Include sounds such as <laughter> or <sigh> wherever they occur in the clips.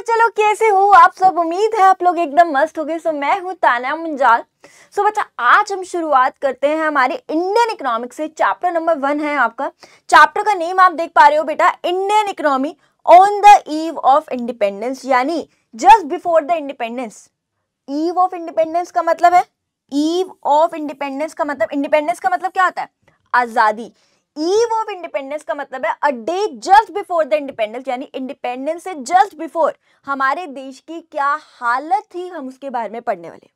तो चलो कैसे हो आप सब उम्मीद है आप लोग एकदम मस्त हो गए सो मैं हूँ ताना मुंजाल सो बच्चा आज हम शुरुआत करते हैं हमारे इंडियन इकोनॉमिक से चैप्टर नंबर वन है आपका चैप्टर का नेम आप देख पा रहे हो बेटा Indian economy on the eve of independence यानी just before the independence eve of independence का मतलब है ईव ऑफ इंडिपेंडेंस का मतलब इंडिपेंडेंस का मतलब क्या होता है आज़ादी ईव ऑफ इंडिपेंडेंस का मतलब है a day just before the independence यानी इंडिपेंडेंस से जस्ट बिफोर हमारे देश की क्या हालत थी हम उसके बारे में पढ़ने वाले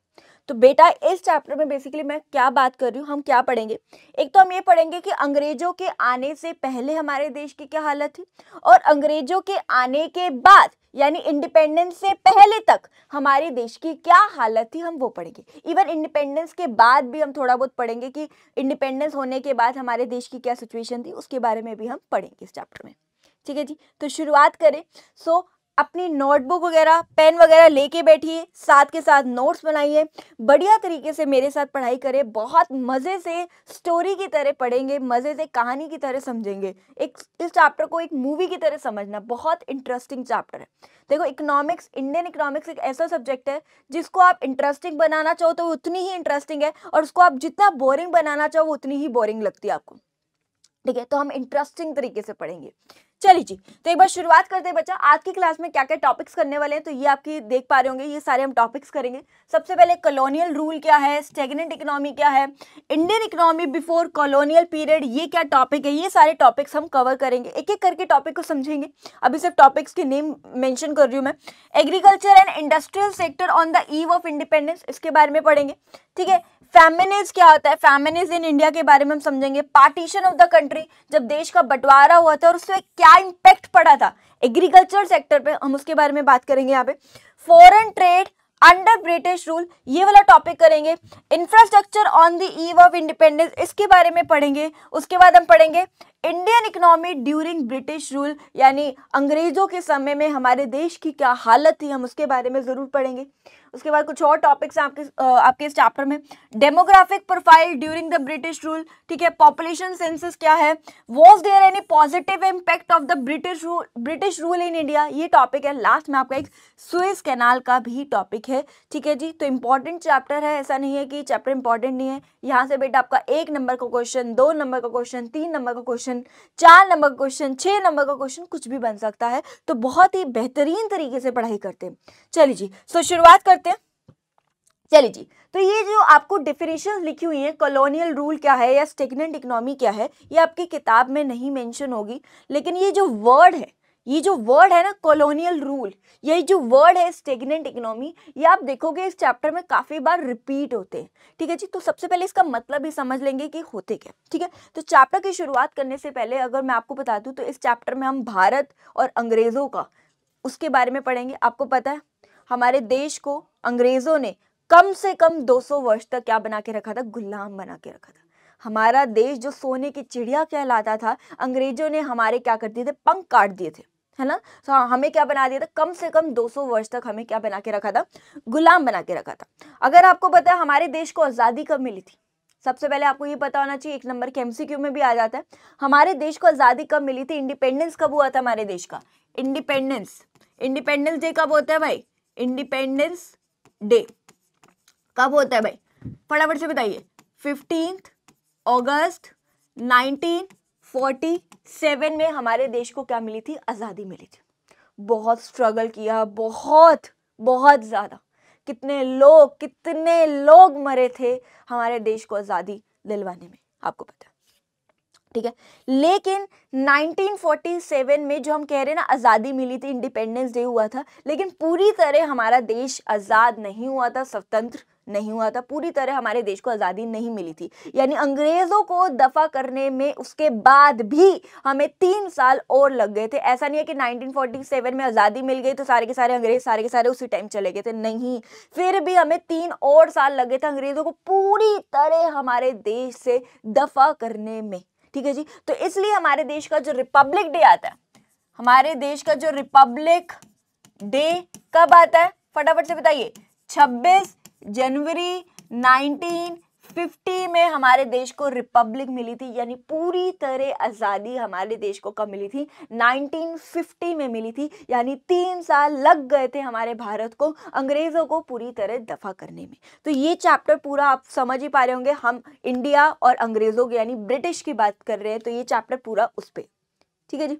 तो बेटा इस चैप्टर में बेसिकली मैं क्या बात कर रही हूँ हम क्या पढ़ेंगे एक तो हम ये पढ़ेंगे कि अंग्रेजों के आने से पहले हमारे देश की क्या हालत थी और अंग्रेजों के आने के बाद यानी इंडिपेंडेंस से पहले तक हमारे देश की क्या हालत थी हम वो पढ़ेंगे इवन इंडिपेंडेंस के बाद भी हम थोड़ा बहुत पढ़ेंगे कि इंडिपेंडेंस होने के बाद हमारे देश की क्या सिचुएशन थी उसके बारे में भी हम पढ़ेंगे इस चैप्टर में ठीक है जी तो शुरुआत करें सो so, अपनी नोटबुक वगैरह पेन वगैरह लेके बैठिए साथ के साथ नोट्स बनाइए बढ़िया तरीके से मेरे साथ पढ़ाई करें बहुत मज़े से स्टोरी की तरह पढ़ेंगे मज़े से कहानी की तरह समझेंगे एक इस चैप्टर को एक मूवी की तरह समझना बहुत इंटरेस्टिंग चैप्टर है देखो इकोनॉमिक्स इंडियन इकोनॉमिक्स एक ऐसा सब्जेक्ट है जिसको आप इंटरेस्टिंग बनाना चाहो तो उतनी ही इंटरेस्टिंग है और उसको आप जितना बोरिंग बनाना चाहो उतनी ही बोरिंग लगती है आपको ठीक है तो हम इंटरेस्टिंग तरीके से पढ़ेंगे चलिए जी तो एक बार शुरुआत करते हैं बच्चा आज की क्लास में क्या क्या टॉपिक्स करने वाले हैं तो ये आपकी देख पा रहे होंगे ये सारे हम टॉपिक्स करेंगे सबसे पहले कॉलोनियल रूल क्या है स्टेगनेंट इकोनॉमी क्या है Indian economy before colonial period ये क्या टॉपिक है ये सारे टॉपिक्स हम कवर करेंगे एक एक करके टॉपिक को समझेंगे अभी सिर्फ टॉपिक्स के नेम मैंशन कर रही हूँ मैं agriculture and industrial sector on the eve of independence इसके बारे में पढ़ेंगे ठीक है फेमिनिज क्या होता है फेमिनिज इन इंडिया के बारे में हम समझेंगे पार्टीशन ऑफ द कंट्री जब देश का बंटवारा हुआ था और उसमें क्या इंपैक्ट पड़ा था एग्रीकल्चर सेक्टर पे हम उसके बारे में बात करेंगे यहाँ पे foreign trade under British rule ये वाला टॉपिक करेंगे infrastructure on the eve of independence इसके बारे में पढ़ेंगे उसके बाद हम पढ़ेंगे Indian economy during British rule यानी अंग्रेज़ों के समय में हमारे देश की क्या हालत थी हम उसके बारे में ज़रूर पढ़ेंगे उसके बाद कुछ और टॉपिक्स आपके आपके इस चैप्टर में demographic profile during the British rule ठीक है पॉपुलेशन सेंसस क्या है was there any positive impact of the British rule British rule in India ये टॉपिक है लास्ट में आपका एक स्विस कैनाल का भी टॉपिक है ठीक है जी तो इंपॉर्टेंट चैप्टर है ऐसा नहीं है कि चैप्टर इंपॉर्टेंट नहीं है यहाँ से बेटा आपका एक नंबर का क्वेश्चन दो नंबर का क्वेश्चन तीन नंबर का क्वेश्चन चार नंबर का क्वेश्चन छः नंबर का क्वेश्चन कुछ भी बन सकता है तो बहुत ही बेहतरीन तरीके से पढ़ाई करते हैं चलिए जी सो शुरुआत करते करते हैं चलिए जी तो ये जो आपको डिफिनेशन लिखी हुई है कॉलोनियल रूल क्या है या स्टेगनेंट इकोनॉमी क्या है ये आपकी किताब में नहीं मेंशन होगी लेकिन ये जो वर्ड है ये जो वर्ड है ना कॉलोनियल रूल ये जो वर्ड है स्टेगनेंट इकोनॉमी ये आप देखोगे इस चैप्टर में काफ़ी बार रिपीट होते हैं ठीक है जी तो सबसे पहले इसका मतलब ही समझ लेंगे कि होते क्या ठीक है तो चैप्टर की शुरुआत करने से पहले अगर मैं आपको बता दूँ तो इस चैप्टर में हम भारत और अंग्रेज़ों का उसके बारे में पढ़ेंगे आपको पता है हमारे देश को अंग्रेजों ने कम से कम 200 वर्ष तक क्या बना के रखा था गुलाम बना के रखा था हमारा देश जो सोने की चिड़िया कहलाता था अंग्रेजों ने हमारे क्या कर दिए थे पंख काट दिए थे है ना तो हाँ, हमें क्या बना दिया था कम से कम 200 वर्ष तक हमें क्या बना के रखा था गुलाम बना के रखा था अगर आपको पता है हमारे देश को आज़ादी कब मिली थी सबसे पहले आपको ये पता होना चाहिए एक नंबर के एमसीक्यू में भी आ जाता है हमारे देश को आज़ादी कब मिली थी इंडिपेंडेंस कब हुआ था हमारे देश का इंडिपेंडेंस इंडिपेंडेंस डे कब होता है भाई इंडिपेंडेंस डे कब होता है भाई फटाफट से बताइए fifteen August nineteen forty seven में हमारे देश को क्या मिली थी आज़ादी मिली थी बहुत स्ट्रगल किया बहुत बहुत ज़्यादा कितने लोग कितने लोग मरे थे हमारे देश को आज़ादी दिलवाने में आपको पता ठीक है लेकिन 1947 में जो हम कह रहे हैं ना आज़ादी मिली थी इंडिपेंडेंस डे हुआ था लेकिन पूरी तरह हमारा देश आज़ाद नहीं हुआ था स्वतंत्र नहीं हुआ था पूरी तरह हमारे देश को आज़ादी नहीं मिली थी यानी अंग्रेज़ों को दफ़ा करने में उसके बाद भी हमें तीन साल और लग गए थे ऐसा नहीं है कि 1947 में आज़ादी मिल गई तो सारे के सारे अंग्रेज़ सारे के सारे उसी टाइम चले गए थे नहीं फिर भी हमें तीन और साल लग गए थे अंग्रेज़ों को पूरी तरह हमारे देश से दफ़ा करने में ठीक है जी तो इसलिए हमारे देश का जो रिपब्लिक डे आता है हमारे देश का जो रिपब्लिक डे कब आता है फटाफट से बताइए 26 जनवरी फिफ्टी में हमारे देश को रिपब्लिक मिली थी यानी पूरी तरह आज़ादी हमारे देश को कब मिली थी 1950 में मिली थी यानी तीन साल लग गए थे हमारे भारत को अंग्रेज़ों को पूरी तरह दफा करने में तो ये चैप्टर पूरा आप समझ ही पा रहे होंगे हम इंडिया और अंग्रेज़ों की यानी ब्रिटिश की बात कर रहे हैं तो ये चैप्टर पूरा उस पर ठीक है जी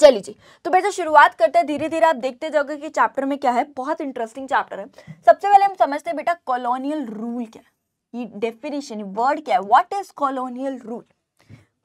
चलिए जी तो बेटा शुरुआत करते हैं धीरे धीरे आप देखते जाओगे कि चैप्टर में क्या है बहुत इंटरेस्टिंग चैप्टर है सबसे पहले हम समझते हैं बेटा कॉलोनियल रूल क्या है डेफिनेशन वर्ड क्या है what is colonial rule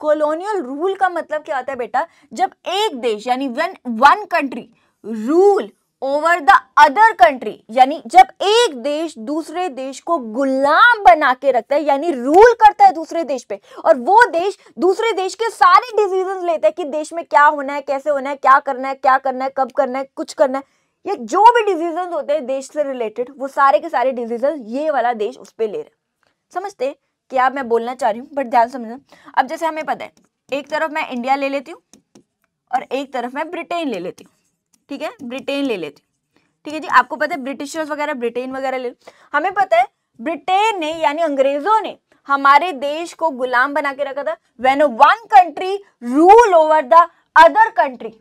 colonial rule का मतलब क्या होता है बेटा जब एक देश यानी one one country rule over the other country यानी जब एक देश दूसरे देश को गुलाम बना के रखता है यानी रूल करता है दूसरे देश पे और वो देश दूसरे देश के सारे डिसीजन लेता है कि देश में क्या होना है कैसे होना है क्या करना है क्या करना है कब करना है कुछ करना है ये जो भी डिसीजन होते हैं देश से रिलेटेड वो सारे के सारे डिसीजन ये वाला देश उस पर ले रहे हैं समझते क्या मैं बोलना चाह रही हूँ बट ध्यान समझना अब जैसे हमें पता है एक तरफ मैं इंडिया ले लेती हूँ और एक तरफ मैं ब्रिटेन ले लेती हूँ ठीक है ब्रिटेन ले लेती हूँ ठीक है जी आपको पता है ब्रिटिशर्स वगैरह ब्रिटेन वगैरह ले हमें पता है ब्रिटेन ने यानी अंग्रेजों ने हमारे देश को गुलाम बना के रखा था when one country rule over the other country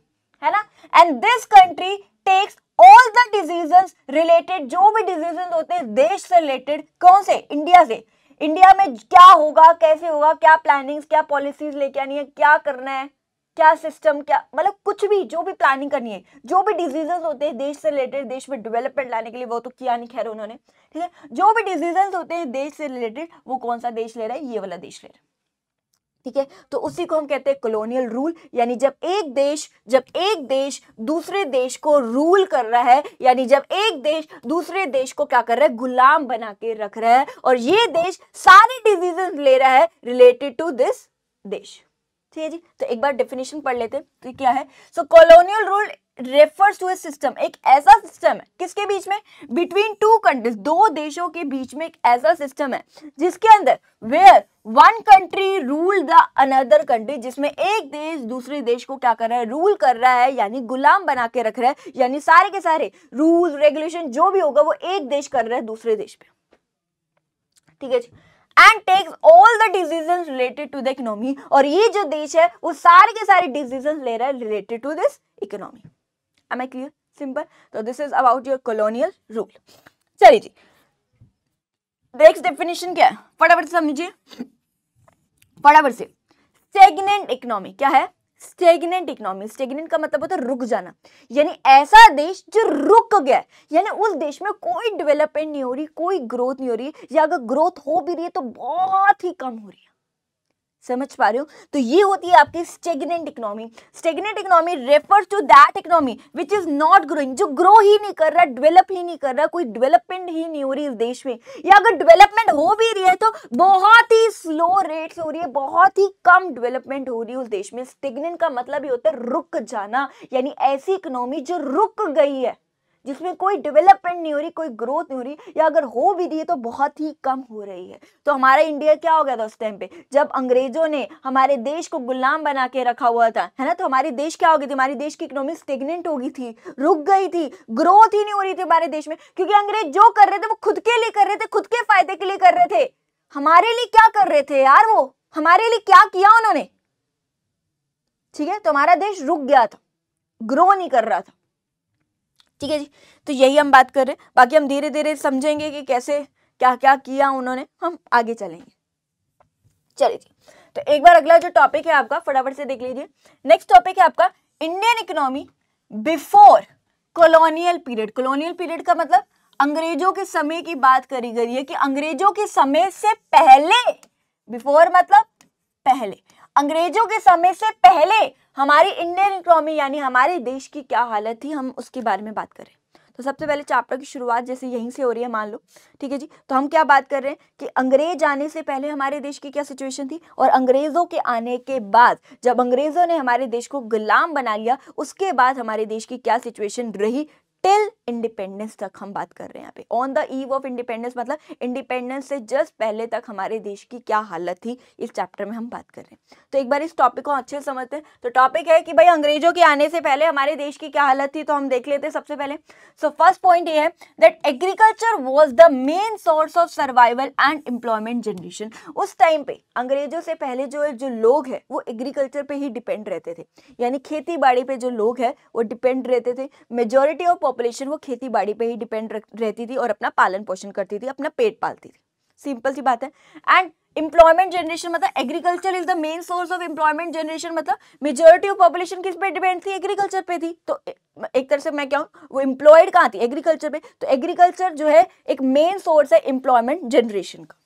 है ना and this country takes all the decisions related जो भी डिजीजेस होते हैं देश से रिलेटेड कौन से इंडिया से इंडिया में क्या होगा कैसे होगा क्या प्लानिंग्स क्या पॉलिसीज लेके आनी है क्या करना है क्या सिस्टम क्या मतलब कुछ भी जो भी प्लानिंग करनी है जो भी डिजीजेस होते हैं देश से रिलेटेड देश में डेवलपमेंट लाने के लिए वो तो किया नहीं खैर उन्होंने ठीक है जो भी डिजीजेस होते हैं देश से रिलेटेड वो कौन सा देश ले रहा है ये वाला देश ले रहा है ठीक है तो उसी को हम कहते हैं कॉलोनियल रूल यानी जब एक देश जब एक देश दूसरे देश को रूल कर रहा है यानी जब एक देश दूसरे देश को क्या कर रहा है गुलाम बना के रख रहा है और ये देश सारे डिसीजन ले रहा है रिलेटेड टू दिस देश ठीक है जी तो एक बार डेफिनेशन पढ़ लेते हैं तो क्या है so colonial rule refers to a system एक ऐसा सिस्टम है किसके बीच में बिटवीन टू कंट्रीज दो देशों के बीच में एक ऐसा सिस्टम है जिसके अंदर where one country rule the another country जिसमें एक देश दूसरे देश को क्या कर रहा है रूल कर रहा है यानी गुलाम बना के रख रहा है यानी सारे के सारे रूल रेगुलेशन जो भी होगा वो एक देश कर रहा है दूसरे देश पे ठीक है जी and takes all the decision related to the economy और ये जो देश है वो सारे के सारे डिसीजन ले रहा है related to this economy am I clear simple तो this is about your colonial rule चलिए जी नेक्स्ट डेफिनेशन क्या है फटाफट से समझिए फटाफट से स्टेगनेंट इकोनॉमी क्या है स्टेगनेंट इकोनॉमी स्टेगनेंट का मतलब होता है रुक जाना यानी ऐसा देश जो रुक गया यानी उस देश में कोई डेवलपमेंट नहीं हो रही कोई ग्रोथ नहीं हो रही या अगर ग्रोथ हो भी रही है तो बहुत ही कम हो रही है समझ पा रहे हो तो ये होती है आपकी stagnant economy stagnant economy refer to that economy which is not growing जो ग्रो ही नहीं कर रहा डेवलप ही नहीं कर रहा कोई डेवलपमेंट ही नहीं हो रही इस देश में या अगर डेवलपमेंट हो भी रही है तो बहुत ही स्लो रेट से हो रही है बहुत ही कम डेवलपमेंट हो रही है उस देश में स्टेगनेंट का मतलब ये होता है रुक जाना यानी ऐसी इकोनॉमी जो रुक गई है जिसमें कोई डेवलपमेंट नहीं हो रही कोई ग्रोथ नहीं हो रही या अगर हो भी रही है तो बहुत ही कम हो रही है तो हमारा इंडिया क्या हो गया था उस टाइम पे जब अंग्रेजों ने हमारे देश को गुलाम बना के रखा हुआ था है ना तो हमारे देश क्या हो गई थी हमारे देश की इकोनॉमी स्टेगनेंट हो गई थी रुक गई थी ग्रोथ ही नहीं हो रही थी हमारे देश में क्योंकि अंग्रेज जो कर रहे थे वो खुद के लिए कर रहे थे खुद के फायदे के लिए कर रहे थे हमारे लिए क्या कर रहे थे यार वो हमारे लिए क्या किया उन्होंने ठीक है तो हमारा देश रुक गया था ग्रो नहीं कर रहा था ठीक है जी तो यही हम बात कर रहे हैं बाकी हम धीरे धीरे समझेंगे कि कैसे क्या क्या किया उन्होंने हम आगे चलेंगे चलिए जी तो एक बार अगला जो टॉपिक है आपका फटाफट से देख लीजिए नेक्स्ट टॉपिक है आपका Indian economy before colonial period colonial period का मतलब अंग्रेजों के समय की बात करी गई है कि अंग्रेजों के समय से पहले बिफोर मतलब पहले अंग्रेजों के समय से पहले हमारी इंडियन इकोनॉमी यानी हमारे देश की क्या हालत थी हम उसके बारे में बात करें तो सबसे पहले चैप्टर की शुरुआत जैसे यहीं से हो रही है मान लो ठीक है जी तो हम क्या बात कर रहे हैं कि अंग्रेज आने से पहले हमारे देश की क्या सिचुएशन थी और अंग्रेज़ों के आने के बाद जब अंग्रेज़ों ने हमारे देश को गुलाम बना लिया उसके बाद हमारे देश की क्या सिचुएशन रही टिल इंडिपेंडेंस तक हम बात कर रहे हैं यहाँ पे on the eve of independence मतलब इंडिपेंडेंस से जस्ट पहले तक हमारे देश की क्या हालत थी इस चैप्टर में हम बात कर रहे हैं तो एक बार इस टॉपिक को अच्छे से समझते हैं तो टॉपिक है कि भाई अंग्रेजों के आने से पहले हमारे देश की क्या हालत थी तो हम देख लेते हैं सबसे पहले सो फर्स्ट पॉइंट ये है that agriculture was the main source of survival and employment generation उस टाइम पे अंग्रेजों से पहले जो जो लोग हैं वो एग्रीकल्चर पर ही डिपेंड रहते थे यानी खेती बाड़ी पे जो लोग हैं वो डिपेंड रहते थे मेजोरिटी ऑफ पॉपुलेशन वो खेती बाड़ी पर ही डिपेंड रहती थी और अपना पालन पोषण करती थी अपना पेट पालती थी सिंपल सी बात है एंड एम्प्लॉयमेंट जनरेशन मतलब agriculture is the main source of employment generation मतलब मेजोरिटी ऑफ पॉपुलेशन किस पे डिपेंड थी एग्रीकल्चर पे थी तो एक तरह से मैं क्या हूँ वो एम्प्लॉयड कहाँ थी एग्रीकल्चर पे तो एग्रीकल्चर जो है एक मेन सोर्स है एम्प्लॉयमेंट जनरेशन का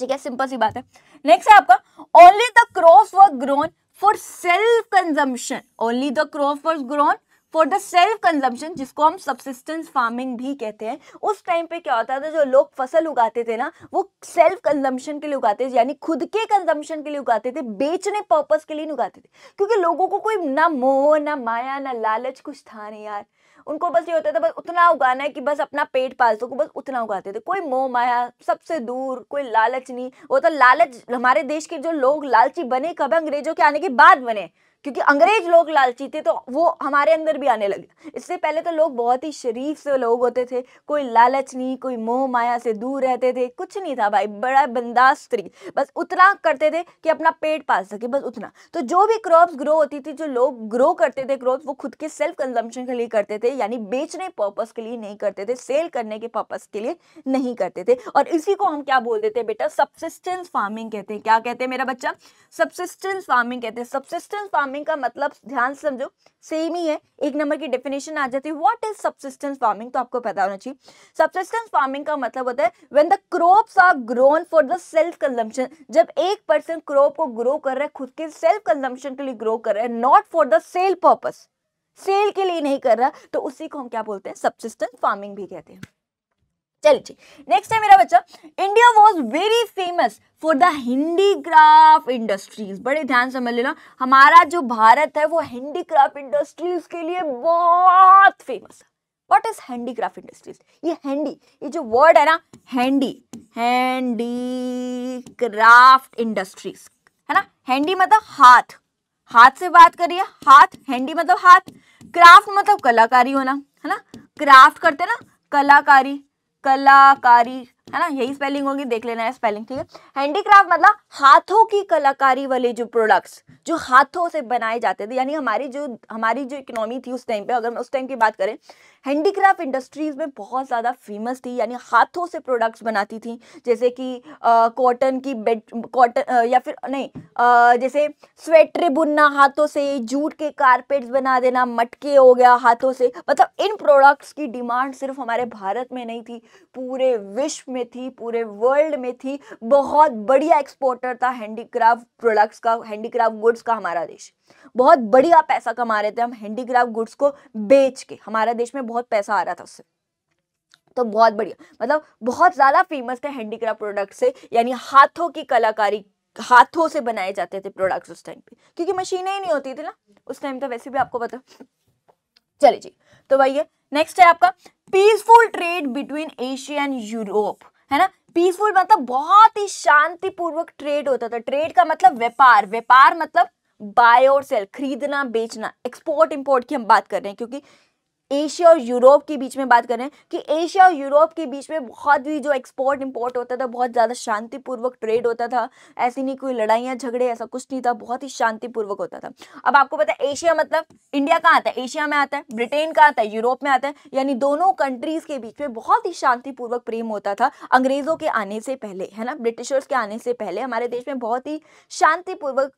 ठीक है सिंपल सी बात है नेक्स्ट है आपका only the crop were grown for self consumption only the crop were grown for the self consumption जिसको हम सब्सिस्टेंस फार्मिंग भी कहते हैं उस टाइम पे क्या होता था जो लोग फसल उगाते थे ना वो सेल्फ कंजम्पशन के लिए उगाते थे यानी खुद के कंजम्पशन के लिए उगाते थे बेचने पर्पज के लिए नहीं उगाते थे क्योंकि लोगों को कोई ना मोह ना माया ना लालच कुछ था नहीं यार उनको बस ये होता था बस उतना उगाना है कि बस अपना पेट पाल सको बस उतना उगाते थे कोई मोह माया सबसे दूर कोई लालच नहीं वो तो लालच हमारे देश के जो लोग लालची बने कब अंग्रेजों के आने के बाद बने क्योंकि अंग्रेज लोग लालची थे तो वो हमारे अंदर भी आने लगे इससे पहले तो लोग बहुत ही शरीफ से लोग होते थे कोई लालच नहीं कोई मोह माया से दूर रहते थे कुछ नहीं था भाई बड़ा बंदाज स्त्री बस उतना करते थे कि अपना पेट पाल सके बस उतना तो जो भी क्रॉप्स ग्रो होती थी जो लोग ग्रो करते थे क्रॉप्स वो खुद के सेल्फ कंजम्पशन के लिए करते थे यानी बेचने पर्पज़ के लिए नहीं करते थे सेल करने के पर्पज़ के लिए नहीं करते थे और इसी को हम क्या बोल देते बेटा सबसिस्टेंस फार्मिंग कहते हैं क्या कहते हैं मेरा बच्चा सबसिस्टेंस फार्मिंग कहते हैं सबसिस्टेंस फार्मिंग फार्मिंग का मतलब ध्यान से समझो सेम ही है एक नंबर की डेफिनेशन आ जाती है व्हाट इज सब्सिस्टेंस फार्मिंग तो आपको पता होना चाहिए सब्सिस्टेंस फार्मिंग का मतलब होता है when the crops are grown for the self consumption जब एक पर्सन क्रॉप को ग्रो कर रहा है खुद के सेल्फ कंजम्पशन के लिए ग्रो कर रहा है not for the sale purpose sale के लिए नहीं कर रहा तो उसी को हम क्या बोलते हैं सब्सिस्टेंस फार्मिंग भी कहते हैं चलिए ठीक नेक्स्ट है मेरा बच्चा India was very famous for the handicraft industries बड़े ध्यान से समझ लेना हमारा जो भारत है वो हैंडीक्राफ्ट इंडस्ट्रीज के लिए बहुत फेमस है वॉट इज हैंडीक्राफ्ट इंडस्ट्रीज ये हैंडी ये जो वर्ड है ना हैंडी हैंडी क्राफ्ट इंडस्ट्रीज है ना हैंडी मतलब हाथ हाथ से बात करिए हाथ हैंडी मतलब हाथ क्राफ्ट मतलब कलाकारी होना है ना क्राफ्ट करते ना कलाकारी कलाकारी है ना यही स्पेलिंग होगी देख लेना है स्पेलिंग ठीक है हैंडीक्राफ्ट मतलब हाथों की कलाकारी वाले जो प्रोडक्ट्स जो हाथों से बनाए जाते थे यानी हमारी जो हमारी जो इकोनॉमी थी उस टाइम पे अगर उस टाइम की बात करें हैंडीक्राफ्ट इंडस्ट्रीज में बहुत ज़्यादा फेमस थी यानी हाथों से प्रोडक्ट्स बनाती थी जैसे कि कॉटन की बेड कॉटन या फिर नहीं आ, जैसे स्वेटर बुनना हाथों से जूट के कारपेट्स बना देना मटके हो गया हाथों से मतलब इन प्रोडक्ट्स की डिमांड सिर्फ हमारे भारत में नहीं थी पूरे विश्व में में थी पूरे वर्ल्ड में थी बहुत बढ़िया एक्सपोर्टर था हैंडीक्राफ्ट प्रोडक्ट्स का हैंडीक्राफ्ट गुड्स का हमारा देश बहुत बढ़िया पैसा कमा रहे थे हम हैंडीक्राफ्ट गुड्स को बेच के हमारा देश में बहुत पैसा आ रहा था उससे तो बहुत बढ़िया मतलब बहुत ज़्यादा फेमस थे हैंडीक्राफ्ट प्रोडक्ट से यानी हाथों की कलाकारी हाथों से बनाए जाते थे प्रोडक्ट्स उस टाइम पे क्योंकि मशीनें ही नहीं होती थी ना उस टाइम तो वैसे भी आपको पता चलिए जी तो भाई नेक्स्ट है आपका peaceful trade between Asia and Europe है ना पीसफुल मतलब बहुत ही शांतिपूर्वक ट्रेड होता था ट्रेड का मतलब व्यापार व्यापार मतलब बाय और सेल खरीदना बेचना एक्सपोर्ट इंपोर्ट की हम बात कर रहे हैं क्योंकि एशिया और यूरोप के बीच में बात करें कि एशिया और यूरोप के बीच में बहुत ही जो एक्सपोर्ट इम्पोर्ट होता था बहुत ज़्यादा शांतिपूर्वक ट्रेड होता था ऐसी नहीं कोई लड़ाइयाँ झगड़े ऐसा कुछ नहीं था बहुत ही शांतिपूर्वक होता था अब आपको पता है एशिया मतलब इंडिया कहाँ आता है एशिया में आता है ब्रिटेन का आता है यूरोप में आता है यानी दोनों कंट्रीज़ के बीच में बहुत ही शांतिपूर्वक प्रेम होता था अंग्रेज़ों के आने से पहले है ना ब्रिटिशर्स के आने से पहले हमारे देश में बहुत ही शांतिपूर्वक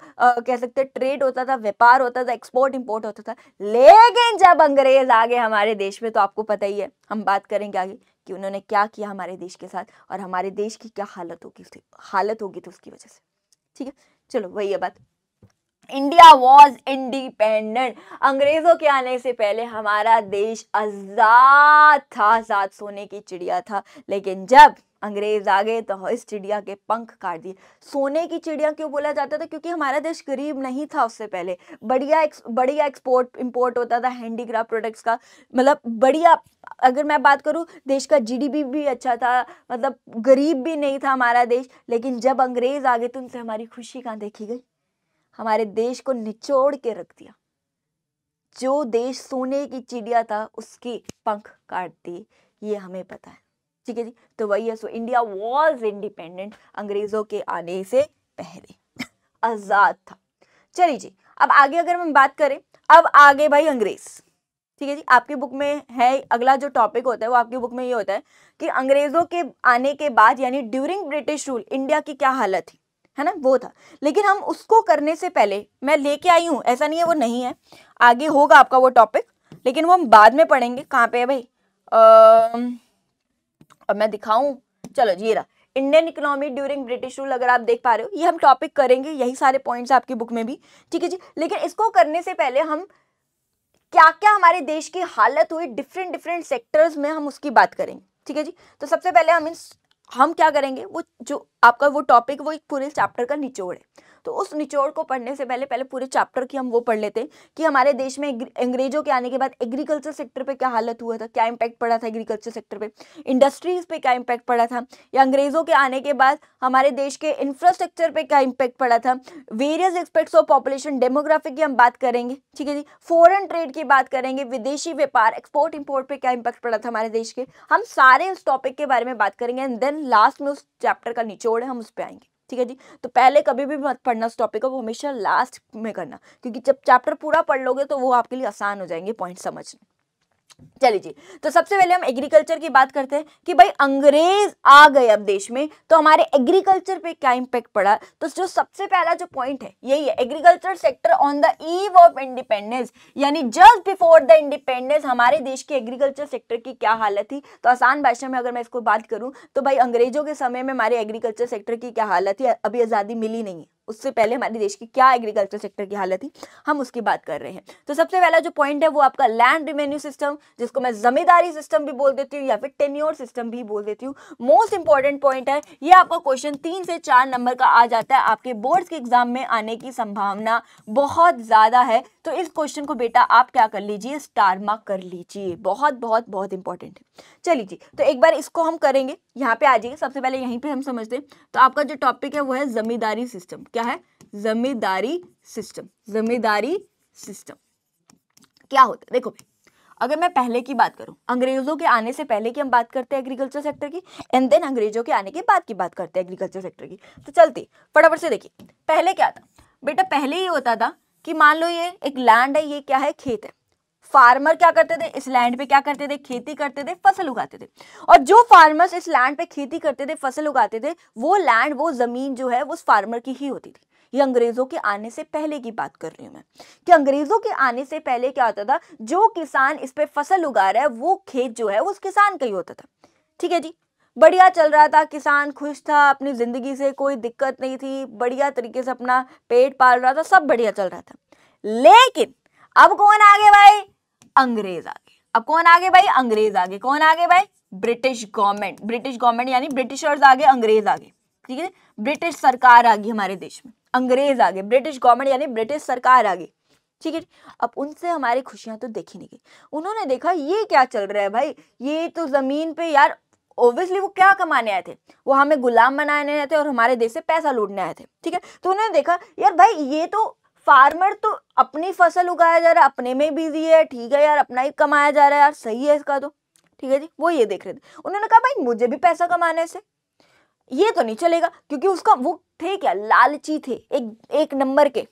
कह सकते ट्रेड होता था व्यापार होता था एक्सपोर्ट इम्पोर्ट होता था लेकिन जब अंग्रेज़ आ गए हमारे देश में तो आपको पता ही है हम बात करेंगे आगे कि उन्होंने क्या किया हमारे देश के साथ और हमारे देश की क्या हालत होगी उसकी हालत होगी तो उसकी वजह से ठीक है चलो वही है बात इंडिया वॉज इंडिपेंडेंट अंग्रेजों के आने से पहले हमारा देश आज़ाद था आज़ाद सोने की चिड़िया था लेकिन जब अंग्रेज आ गए तो इस चिड़िया के पंख काट दिए सोने की चिड़िया क्यों बोला जाता था क्योंकि हमारा देश गरीब नहीं था उससे पहले बढ़िया एक, बढ़िया एक्सपोर्ट इम्पोर्ट होता था हैंडीक्राफ्ट प्रोडक्ट्स का मतलब बढ़िया अगर मैं बात करूँ देश का जीडीपी भी अच्छा था मतलब गरीब भी नहीं था हमारा देश लेकिन जब अंग्रेज आ गए तो उनसे हमारी खुशी कहाँ देखी गई हमारे देश को निचोड़ के रख दिया जो देश सोने की चिड़िया था उसके पंख काट दिए ये हमें पता है ठीक है जी तो वही है सो इंडिया वॉज इंडिपेंडेंट अंग्रेजों के आने से पहले आज़ाद था चलिए जी अब आगे अगर हम बात करें अब आगे भाई अंग्रेज ठीक है जी आपकी बुक में है अगला जो टॉपिक होता है वो आपकी बुक में ये होता है कि अंग्रेजों के आने के बाद यानी ड्यूरिंग ब्रिटिश रूल इंडिया की क्या हालत थी है ना वो था लेकिन हम उसको करने से पहले मैं लेके आई हूँ ऐसा नहीं है वो नहीं है आगे होगा आपका वो टॉपिक लेकिन वो हम बाद में पढ़ेंगे कहाँ पे है भाई आ, अब मैं दिखाऊं चलो जी रहा Indian economy during British rule अगर आप देख पा रहे हो ये हम टॉपिक करेंगे यही सारे पॉइंट्स आपकी बुक में भी ठीक है जी लेकिन इसको करने से पहले हम क्या क्या हमारे देश की हालत हुई डिफरेंट डिफरेंट सेक्टर्स में हम उसकी बात करेंगे ठीक है जी तो सबसे पहले हम इन हम क्या करेंगे वो जो आपका वो टॉपिक वो एक पूरे चैप्टर का निचोड़ है तो उस निचोड़ को पढ़ने से पहले पहले पूरे चैप्टर की हम वो पढ़ लेते हैं कि हमारे देश में अंग्रेजों के आने के बाद एग्रीकल्चर सेक्टर पर क्या हालत हुआ था क्या इम्पैक्ट पड़ा था एग्रीकल्चर सेक्टर पर इंडस्ट्रीज़ पर क्या इम्पैक्ट पड़ा था या अंग्रेज़ों के आने के बाद हमारे देश के इंफ्रास्ट्रक्चर पर क्या इम्पैक्ट पड़ा था various aspects of population demographic की हम बात करेंगे ठीक है जी फॉरन ट्रेड की बात करेंगे विदेशी व्यापार एक्सपोर्ट इम्पोर्ट पर क्या इम्पैक्ट पड़ा था हमारे देश के हम सारे उस टॉपिक के बारे में बात करेंगे एंड देन लास्ट में उस चैप्टर का निचोड़ है हम उस पर आएंगे ठीक है जी तो पहले कभी भी मत पढ़ना उस टॉपिक को हमेशा लास्ट में करना क्योंकि जब चैप्टर पूरा पढ़ लोगे तो वो आपके लिए आसान हो जाएंगे पॉइंट समझना चलिए जी तो सबसे पहले हम एग्रीकल्चर की बात करते हैं कि भाई अंग्रेज आ गए अब देश में तो हमारे एग्रीकल्चर पे क्या इम्पैक्ट पड़ा तो जो सबसे पहला जो पॉइंट है यही है agriculture sector on the eve of independence यानी जस्ट बिफोर द इंडिपेंडेंस हमारे देश के एग्रीकल्चर सेक्टर की क्या हालत थी तो आसान भाषा में अगर मैं इसको बात करूँ तो भाई अंग्रेजों के समय में हमारे एग्रीकल्चर सेक्टर की क्या हालत थी अभी आज़ादी मिली नहीं है उससे पहले हमारे देश की क्या एग्रीकल्चर सेक्टर की हालत थी हम उसकी बात कर रहे हैं तो सबसे पहला जो पॉइंट है वो आपका लैंड रिवेन्यू सिस्टम जिसको मैं जमींदारी सिस्टम भी बोल देती हूँ या फिर टेन्योर सिस्टम भी बोल देती हूँ मोस्ट इंपॉर्टेंट पॉइंट है ये आपका क्वेश्चन तीन से चार नंबर का आ जाता है आपके बोर्ड्स के एग्जाम में आने की संभावना बहुत ज़्यादा है तो इस क्वेश्चन को बेटा आप क्या कर लीजिए स्टार मार्क कर लीजिए बहुत बहुत बहुत इंपॉर्टेंट है चलिए जी तो एक बार इसको हम करेंगे यहाँ पे आ जाइए सबसे पहले यहीं पे हम समझते हैं तो आपका जो टॉपिक है वो है जमींदारी सिस्टम क्या क्या है जमींदारी सिस्टम जमींदारी सिस्टम क्या होता है देखो अगर मैं पहले की बात करूं अंग्रेजों के आने से पहले की हम बात करते हैं एग्रीकल्चर सेक्टर की एंड देन अंग्रेजों के आने के बाद की बात करते हैं एग्रीकल्चर सेक्टर की तो चलती फटाफट से देखिए पहले क्या था बेटा पहले ये होता था कि मान लो ये एक लैंड है ये क्या है खेत है फार्मर क्या करते थे इस लैंड पे क्या करते थे खेती करते थे फसल उगाते थे और जो फार्मर्स इस लैंड पे खेती करते थे फसल उगाते थे वो लैंड वो ज़मीन जो है वो उस फार्मर की ही होती थी ये अंग्रेज़ों के आने से पहले की बात कर रही हूँ मैं कि अंग्रेज़ों के आने से पहले क्या होता था जो किसान इस पर फसल उगा रहा है वो खेत जो है उस किसान का ही होता था ठीक है जी बढ़िया चल रहा था किसान खुश था अपनी ज़िंदगी से कोई दिक्कत नहीं थी बढ़िया तरीके से अपना पेट पाल रहा था सब बढ़िया चल रहा था लेकिन अब कौन आगे भाई अंग्रेज आगे अब कौन आगे भाई अंग्रेज आगे कौन आगे भाई ब्रिटिश गवर्नमेंट ब्रिटिश गवर्नमेंट यानी ब्रिटिशर्स आगे अंग्रेज आगे ठीक है ब्रिटिश सरकार आ गई हमारे देश में अंग्रेज आगे ब्रिटिश गवर्नमेंट यानी ब्रिटिश सरकार आ गई ठीक है अब उनसे हमारी खुशियां तो देखी नहीं गई उन्होंने देखा ये क्या चल रहा है भाई ये तो ज़मीन पे यार ऑब्वियसली वो क्या कमाने आए थे वो हमें गुलाम बनाने आए थे और हमारे देश से पैसा लूटने आए थे ठीक है तो उन्होंने देखा यार भाई ये तो फार्मर तो अपनी फसल उगाया जा रहा है अपने में बिजी है ठीक है यार अपना ही कमाया जा रहा है यार सही है इसका तो ठीक है जी वो ये देख रहे थे उन्होंने कहा भाई मुझे भी पैसा कमाने से ये तो नहीं चलेगा क्योंकि उसका वो थे क्या लालची थे एक एक नंबर के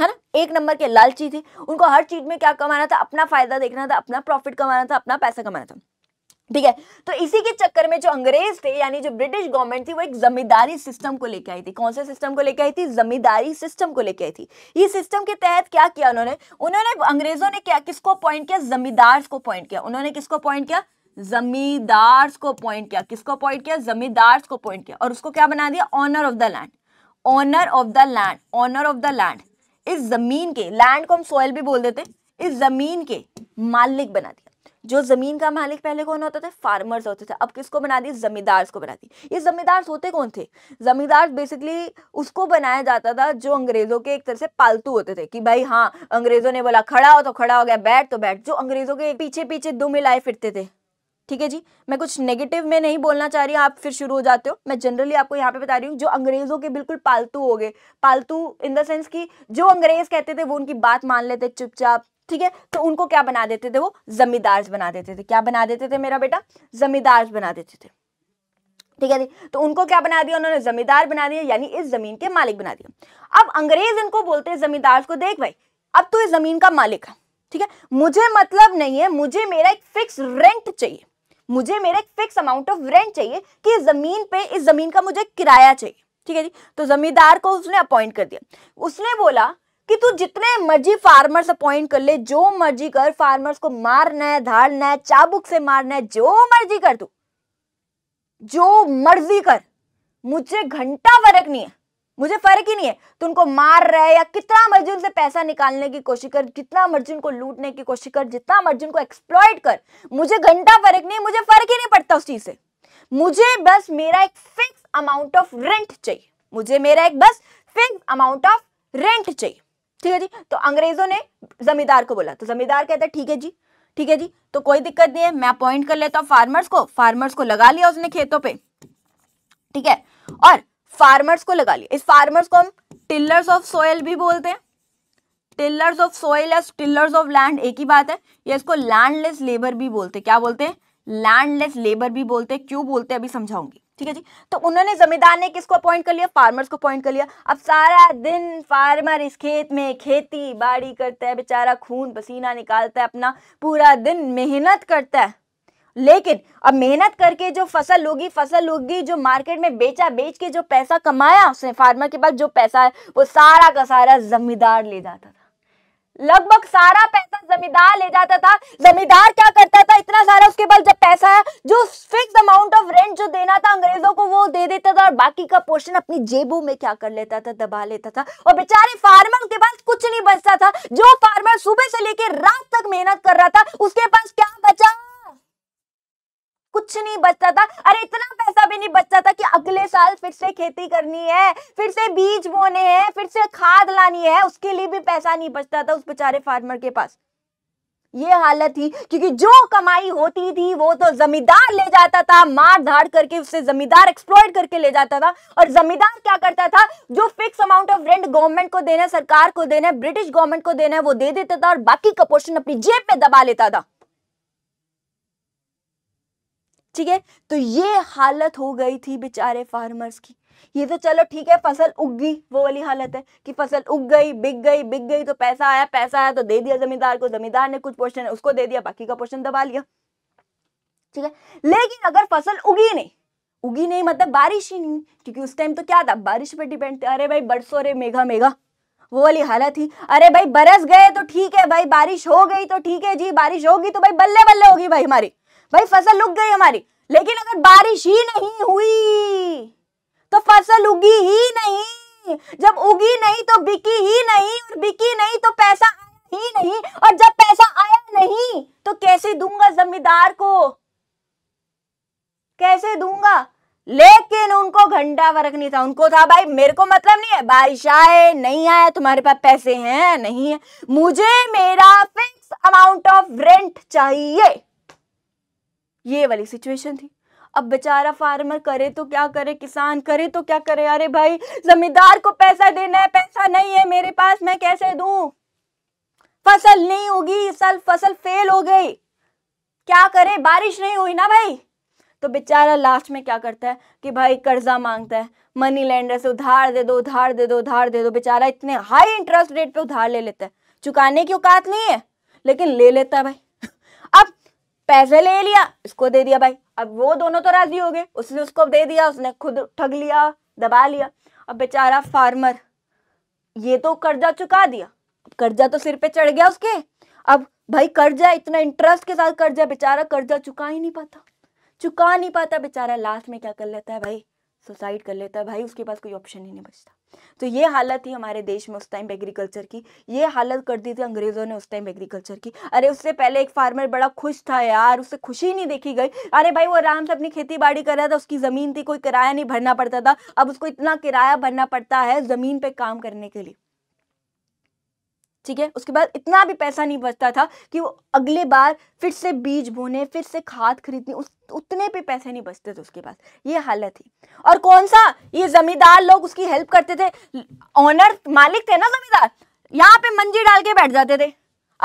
है ना एक नंबर के लालची थे उनको हर चीज़ में क्या कमाना था अपना फ़ायदा देखना था अपना प्रॉफिट कमाना था अपना पैसा कमाना था ठीक है तो इसी के चक्कर में जो अंग्रेज थे यानी जो ब्रिटिश गवर्नमेंट थी वो एक जमींदारी सिस्टम को लेकर आई थी कौन से सिस्टम को लेकर आई थी जमींदारी सिस्टम को लेकर आई थी इस सिस्टम के तहत क्या किया उन्होंने उन्होंने अंग्रेजों ने क्या किसको अपॉइंट किया जमींदार को अपॉइंट किया उन्होंने किसको अपॉइंट किया जमींदार को अपॉइंट किया किसको अपॉइंट किया जमींदार को अपॉइंट किया और उसको क्या बना दिया owner of the land owner of the land owner of the land इस जमीन के लैंड को हम सोयल भी बोल देते इस जमीन के मालिक बना दिया जो ज़मीन का मालिक पहले कौन होता था फार्मर्स होते थे अब किसको बना दी ज़मींदार्स को बना दी ये ज़मींदार्स होते कौन थे ज़मींदार बेसिकली उसको बनाया जाता था जो अंग्रेज़ों के एक तरह से पालतू होते थे कि भाई हाँ अंग्रेज़ों ने बोला खड़ा हो तो खड़ा हो गया बैठ तो बैठ जो अंग्रेज़ों के पीछे पीछे दुम हिलाए फिरते थे ठीक है जी मैं कुछ नेगेटिव में नहीं बोलना चाह रही आप फिर शुरू हो जाते हो मैं जनरली आपको यहाँ पे बता रही हूँ जो अंग्रेजों के बिल्कुल पालतू हो गए पालतू इन द सेंस कि जो अंग्रेज कहते थे वो उनकी बात मान लेते चुपचाप ठीक है तो उनको क्या बना देते थे वो जमींदार बना देते थे क्या बना देते थे मेरा बेटा जमींदार बना देते थे ठीक है जी तो उनको क्या बना दिया उन्होंने जमींदार बना दिया यानी इस जमीन के मालिक बना दिया अब अंग्रेज इनको बोलते हैं जमींदार को देख भाई अब तू इस जमीन का मालिक है ठीक है मुझे मतलब नहीं है मुझे मेरा एक फिक्स रेंट चाहिए मुझे मेरा एक फिक्स अमाउंट ऑफ रेंट चाहिए कि इस जमीन पे इस जमीन का मुझे किराया चाहिए ठीक है जी तो जमींदार को उसने अपॉइंट कर दिया उसने बोला कि तू जितने मर्जी फार्मर्स अपॉइंट कर ले जो मर्जी कर फार्मर्स को मारना है धाड़ना है चाबुक से मारना है जो मर्जी कर तू जो मर्जी कर मुझे घंटा फर्क नहीं है मुझे फर्क ही नहीं है तू उनको मार रहा है या कितना मर्जी उनसे पैसा निकालने की कोशिश कर कितना मर्जी उनको लूटने की कोशिश कर जितना मर्जी उनको एक्सप्लॉयट कर मुझे घंटा फर्क नहीं मुझे फर्क ही नहीं पड़ता उस चीज से मुझे बस मेरा एक फिक्स अमाउंट ऑफ रेंट चाहिए मुझे मेरा एक बस फिक्स अमाउंट ऑफ रेंट चाहिए ठीक है जी तो अंग्रेजों ने जमींदार को बोला तो जमींदार कहता है ठीक है जी ठीक है जी तो कोई दिक्कत नहीं है मैं अपॉइंट कर लेता हूँ फार्मर्स को फार्मर्स को लगा लिया उसने खेतों पे ठीक है और फार्मर्स को लगा लिया इस फार्मर्स को हम टिलर्स ऑफ सोयल भी बोलते हैं टिलर्स ऑफ सोयल या टिलर्स ऑफ लैंड एक ही बात है या इसको लैंडलेस लेबर भी बोलते हैं क्या बोलते हैं लैंडलेस लेबर भी बोलते हैं क्यों बोलते हैं अभी समझाऊंगी ठीक है जी तो उन्होंने जमींदार ने किसको अपॉइंट कर लिया फार्मर्स को अपॉइंट कर लिया अब सारा दिन फार्मर इस खेत में खेती बाड़ी करता है बेचारा खून पसीना निकालता है अपना पूरा दिन मेहनत करता है लेकिन अब मेहनत करके जो फसल होगी फसल होगी जो मार्केट में बेचा बेच के जो पैसा कमाया उसने फार्मर के पास जो पैसा है वो सारा का सारा जमींदार ले जाता था लगभग सारा पैसा जमींदार ले जाता था जमींदार क्या करता था इतना सारा उसके पास जब पैसा है जो फिक्स अमाउंट ऑफ रेंट जो देना था अंग्रेजों को वो दे देता था और बाकी का पोर्शन अपनी जेबों में क्या कर लेता था दबा लेता था और बेचारे फार्मर के पास कुछ नहीं बचता था जो फार्मर सुबह से लेकर रात तक मेहनत कर रहा था उसके पास क्या बचा कुछ नहीं बचता था अरे इतना पैसा भी नहीं बचता था कि अगले साल फिर से खेती करनी है फिर से बीज बोने हैं फिर से खाद लानी है उसके लिए भी पैसा नहीं बचता था उस बेचारे फार्मर के पास ये हालत थी क्योंकि जो कमाई होती थी वो तो जमींदार ले जाता था मार धाड़ करके उससे जमींदार एक्सप्लॉइट करके ले जाता था और जमींदार क्या करता था जो fix amount of rent government को देना सरकार को देना ब्रिटिश गवर्नमेंट को देना है वो दे देता था और बाकी का पोर्शन अपनी जेब में दबा लेता था ठीक है तो ये हालत हो गई थी बेचारे फार्मर्स की ये तो चलो ठीक है फसल उग गई वो वाली हालत है कि फसल उग गई बिक गई बिक गई तो पैसा आया पैसा आया तो दे दिया जमींदार को जमींदार ने कुछ पोर्शन उसको दे दिया बाकी का पोर्शन दबा लिया ठीक है लेकिन अगर फसल उगी नहीं उगी नहीं मतलब बारिश ही नहीं क्योंकि उस टाइम तो क्या था बारिश पे डिपेंड थे अरे भाई बरसो रे मेघा मेघा वो वाली हालत थी अरे भाई बरस गए तो ठीक है भाई बारिश हो गई तो ठीक है जी बारिश होगी तो भाई बल्ले बल्ले होगी भाई हमारी भाई फसल उग गई हमारी लेकिन अगर बारिश ही नहीं हुई तो फसल उगी ही नहीं जब उगी नहीं तो बिकी ही नहीं और बिकी नहीं तो पैसा आया ही नहीं और जब पैसा आया नहीं तो कैसे दूंगा जमींदार को कैसे दूंगा लेकिन उनको घंटा फर्क नहीं था उनको था भाई मेरे को मतलब नहीं है बारिश आए नहीं आया तुम्हारे पास पैसे हैं नहीं है मुझे मेरा फिक्स अमाउंट ऑफ रेंट चाहिए ये वाली सिचुएशन थी अब बेचारा फार्मर करे तो क्या करे किसान करे तो क्या करे अरे भाई जमींदार को पैसा देना है पैसा नहीं है मेरे पास मैं कैसे दू फसल नहीं होगी इस साल फसल फेल हो गई क्या करे बारिश नहीं हुई ना भाई तो बेचारा लास्ट में क्या करता है कि भाई कर्जा मांगता है मनी लैंडर से उधार दे दो उधार दे दो उधार दे दो बेचारा इतने हाई इंटरेस्ट रेट पे उधार ले लेता है चुकाने की औकात नहीं है लेकिन ले लेता है भाई पैसे ले लिया इसको दे दिया भाई अब वो दोनों तो राजी हो गए उसने उसको दे दिया उसने खुद ठग लिया दबा लिया अब बेचारा फार्मर ये तो कर्जा चुका दिया कर्जा तो सिर पे चढ़ गया उसके अब भाई कर्जा इतना इंटरेस्ट के साथ कर्जा बेचारा कर्जा चुका ही नहीं पाता चुका नहीं पाता बेचारा लास्ट में क्या कर लेता है भाई सुसाइड कर लेता है भाई उसके पास कोई ऑप्शन ही नहीं बचता तो ये हालत थी हमारे देश में उस टाइम एग्रीकल्चर की ये हालत कर दी थी अंग्रेज़ों ने उस टाइम एग्रीकल्चर की अरे उससे पहले एक फार्मर बड़ा खुश था यार उससे खुशी नहीं देखी गई अरे भाई वो आराम से अपनी खेती बाड़ी कर रहा था उसकी ज़मीन थी कोई किराया नहीं भरना पड़ता था अब उसको इतना किराया भरना पड़ता है ज़मीन पर काम करने के लिए ठीक है उसके बाद इतना भी पैसा नहीं बचता था कि वो अगले बार फिर से बीज बोने फिर से खाद खरीदनी उस उतने भी पैसे नहीं बचते थे उसके पास ये हालत थी और कौन सा ये जमींदार लोग उसकी हेल्प करते थे ऑनर मालिक थे ना जमींदार यहाँ पे मंजी डाल के बैठ जाते थे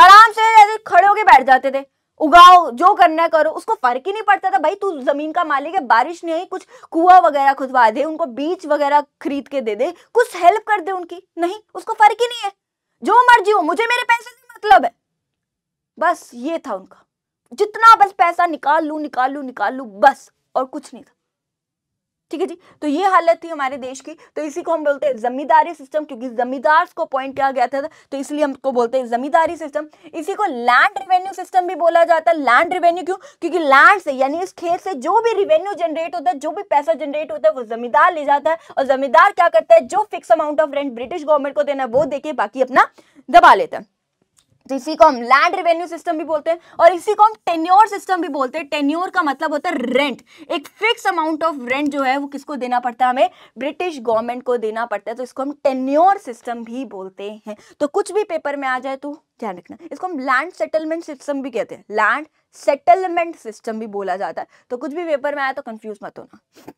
आराम से खड़े होके बैठ जाते थे उगाओ जो करना है करो उसको फर्क ही नहीं पड़ता था भाई तू जमीन का मालिक है बारिश नहीं कुछ कुआ वगैरह खुदवा दे उनको बीज वगैरह खरीद के दे दे कुछ हेल्प कर दे उनकी नहीं उसको फर्क ही नहीं है जो मर्जी हो मुझे मेरे पैसे से मतलब है बस ये था उनका जितना बस पैसा निकाल लू निकाल लू निकाल लू बस और कुछ नहीं था ठीक है जी तो ये हालत थी हमारे देश की तो इसी को हम बोलते हैं जमींदारी सिस्टम क्योंकि जमींदार को अपॉइंट किया गया था तो इसलिए हमको बोलते हैं जमींदारी सिस्टम इसी को लैंड रिवेन्यू सिस्टम भी बोला जाता है लैंड रिवेन्यू क्यों क्योंकि लैंड से यानी इस खेत से जो भी रिवेन्यू जनरेट होता है जो भी पैसा जनरेट होता है वो जमींदार ले जाता है और जमींदार क्या करता है जो fix amount of rent British government को देना है वो देके बाकी अपना दबा लेता है इसी को हम लैंड रेवेन्यू सिस्टम भी बोलते हैं और इसी को हम टेन्योर सिस्टम भी बोलते हैं टेन्योर का मतलब होता है रेंट एक फिक्स अमाउंट ऑफ रेंट जो है वो किसको देना पड़ता है हमें ब्रिटिश गवर्नमेंट को देना पड़ता है तो इसको हम टेन्योर सिस्टम भी बोलते हैं तो कुछ भी पेपर में आ जाए तो ध्यान रखना इसको हम लैंड सेटलमेंट सिस्टम भी कहते हैं लैंड सेटलमेंट सिस्टम भी बोला जाता है तो कुछ भी पेपर में आया तो कन्फ्यूज मत होना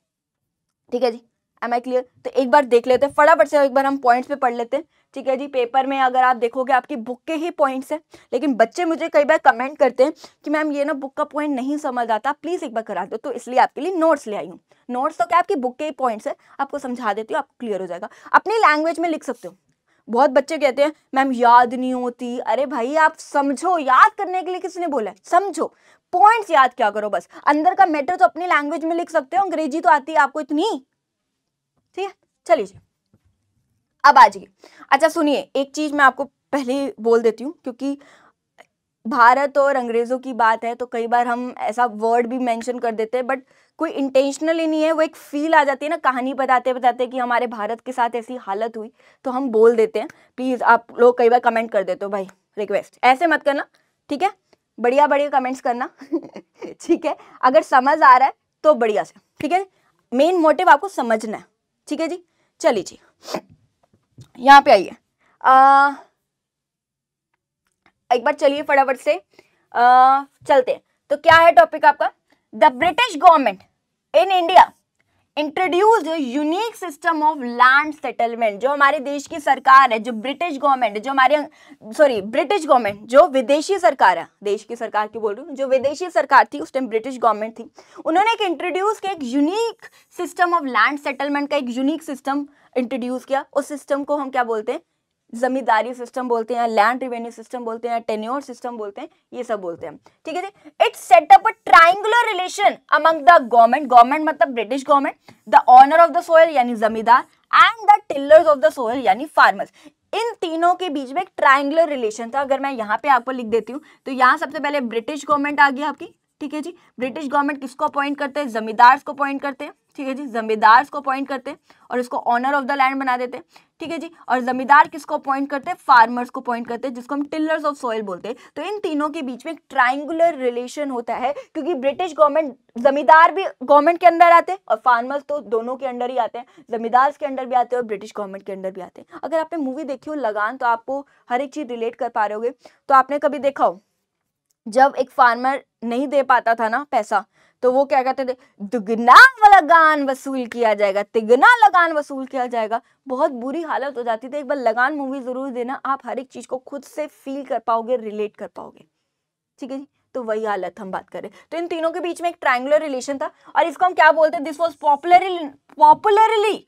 ठीक है जी एम आई क्लियर तो एक बार देख लेते हैं फटाफट से एक बार हम पॉइंट्स पे पढ़ लेते हैं ठीक है जी पेपर में अगर आप देखोगे आपकी बुक के ही पॉइंट्स हैं लेकिन बच्चे मुझे कई बार कमेंट करते हैं कि मैम ये ना बुक का पॉइंट नहीं समझ आता प्लीज़ एक बार करा दो तो इसलिए आपके लिए नोट्स ले आई हूँ नोट्स तो क्या आपकी बुक के ही पॉइंट्स है आपको समझा देती हूँ आपको क्लियर हो जाएगा अपनी लैंग्वेज में लिख सकते हो बहुत बच्चे कहते हैं मैम याद नहीं होती अरे भाई आप समझो याद करने के लिए किसने बोला है समझो पॉइंट्स याद क्या करो बस अंदर का मैटर तो अपनी लैंग्वेज में लिख सकते हो अंग्रेजी तो आती है आपको इतनी ठीक है चलिए जी अब आ जाइए अच्छा सुनिए एक चीज़ मैं आपको पहले बोल देती हूँ क्योंकि भारत और अंग्रेज़ों की बात है तो कई बार हम ऐसा वर्ड भी मेंशन कर देते हैं बट कोई इंटेंशनली नहीं है वो एक फील आ जाती है ना कहानी बताते बताते कि हमारे भारत के साथ ऐसी हालत हुई तो हम बोल देते हैं प्लीज़ आप लोग कई बार कमेंट कर देते हो भाई रिक्वेस्ट ऐसे मत करना ठीक है बढ़िया बढ़िया कमेंट्स करना <laughs> ठीक है अगर समझ आ रहा है तो बढ़िया से ठीक है मेन मोटिव आपको समझना है ठीक है जी चलिए जी यहाँ पे आइए एक बार चलिए फटाफट से आ, चलते हैं तो क्या है टॉपिक आपका the British government in India introduce unique system of land settlement जो हमारे देश की सरकार है जो ब्रिटिश गवर्नमेंट जो हमारे सॉरी ब्रिटिश गवर्नमेंट जो विदेशी सरकार है देश की सरकार की बोल रही हूँ जो विदेशी सरकार थी उस टाइम ब्रिटिश गवर्नमेंट थी उन्होंने एक इंट्रोड्यूस किया एक unique system of land settlement का एक यूनिक सिस्टम इंट्रोड्यूस किया उस सिस्टम को हम क्या बोलते हैं जमींदारी सिस्टम बोलते हैं लैंड रिवेन्यू सिस्टम बोलते हैं टेन्योर सिस्टम बोलते हैं ये सब बोलते हैं ठीक है जी it's setup a triangular relation among the government government मतलब British government the owner of the soil यानी zamindar and the tillers of the soil यानी फार्मर्स इन तीनों के बीच में एक ट्राइंगुलर रिलेशन था अगर मैं यहाँ पे आपको लिख देती हूँ तो यहाँ सबसे पहले ब्रिटिश गवर्नमेंट आ गई आपकी ठीक है जी ब्रिटिश गवर्नमेंट किसको अपॉइंट करते हैं जमींदार्स को अपॉइंट करते हैं ठीक है जी जमींदार को अपॉइंट करते और इसको ऑनर ऑफ द लैंड बना देते ठीक है जी और जमींदार किसको अपॉइंट करते हैं फार्मर्स को अपॉइंट करते हैं जिसको हम टिलर्स ऑफ सॉइल बोलते हैं तो इन तीनों के बीच में एक ट्राइंगुलर रिलेशन होता है क्योंकि ब्रिटिश गवर्नमेंट जमींदार भी गवर्नमेंट के अंदर आते हैं और फार्मर्स तो दोनों के अंडर ही आते हैं जमींदार के अंडर भी आते हैं और ब्रिटिश गवर्नमेंट के अंडर भी आते हैं अगर आपने मूवी देखी हो लगान तो आपको हर एक चीज़ रिलेट कर पा रहे हो तो आपने कभी देखा हो जब एक फार्मर नहीं दे पाता था ना पैसा तो वो क्या कहते थे दुगना लगान वसूल किया जाएगा तिगना लगान वसूल किया जाएगा बहुत बुरी हालत हो जाती थी एक बार लगान मूवी ज़रूर देना आप हर एक चीज़ को खुद से फील कर पाओगे रिलेट कर पाओगे ठीक है जी तो वही हालत हम बात करें तो इन तीनों के बीच में एक ट्राइंगुलर रिलेशन था और इसको हम क्या बोलते हैं this was popularly popularly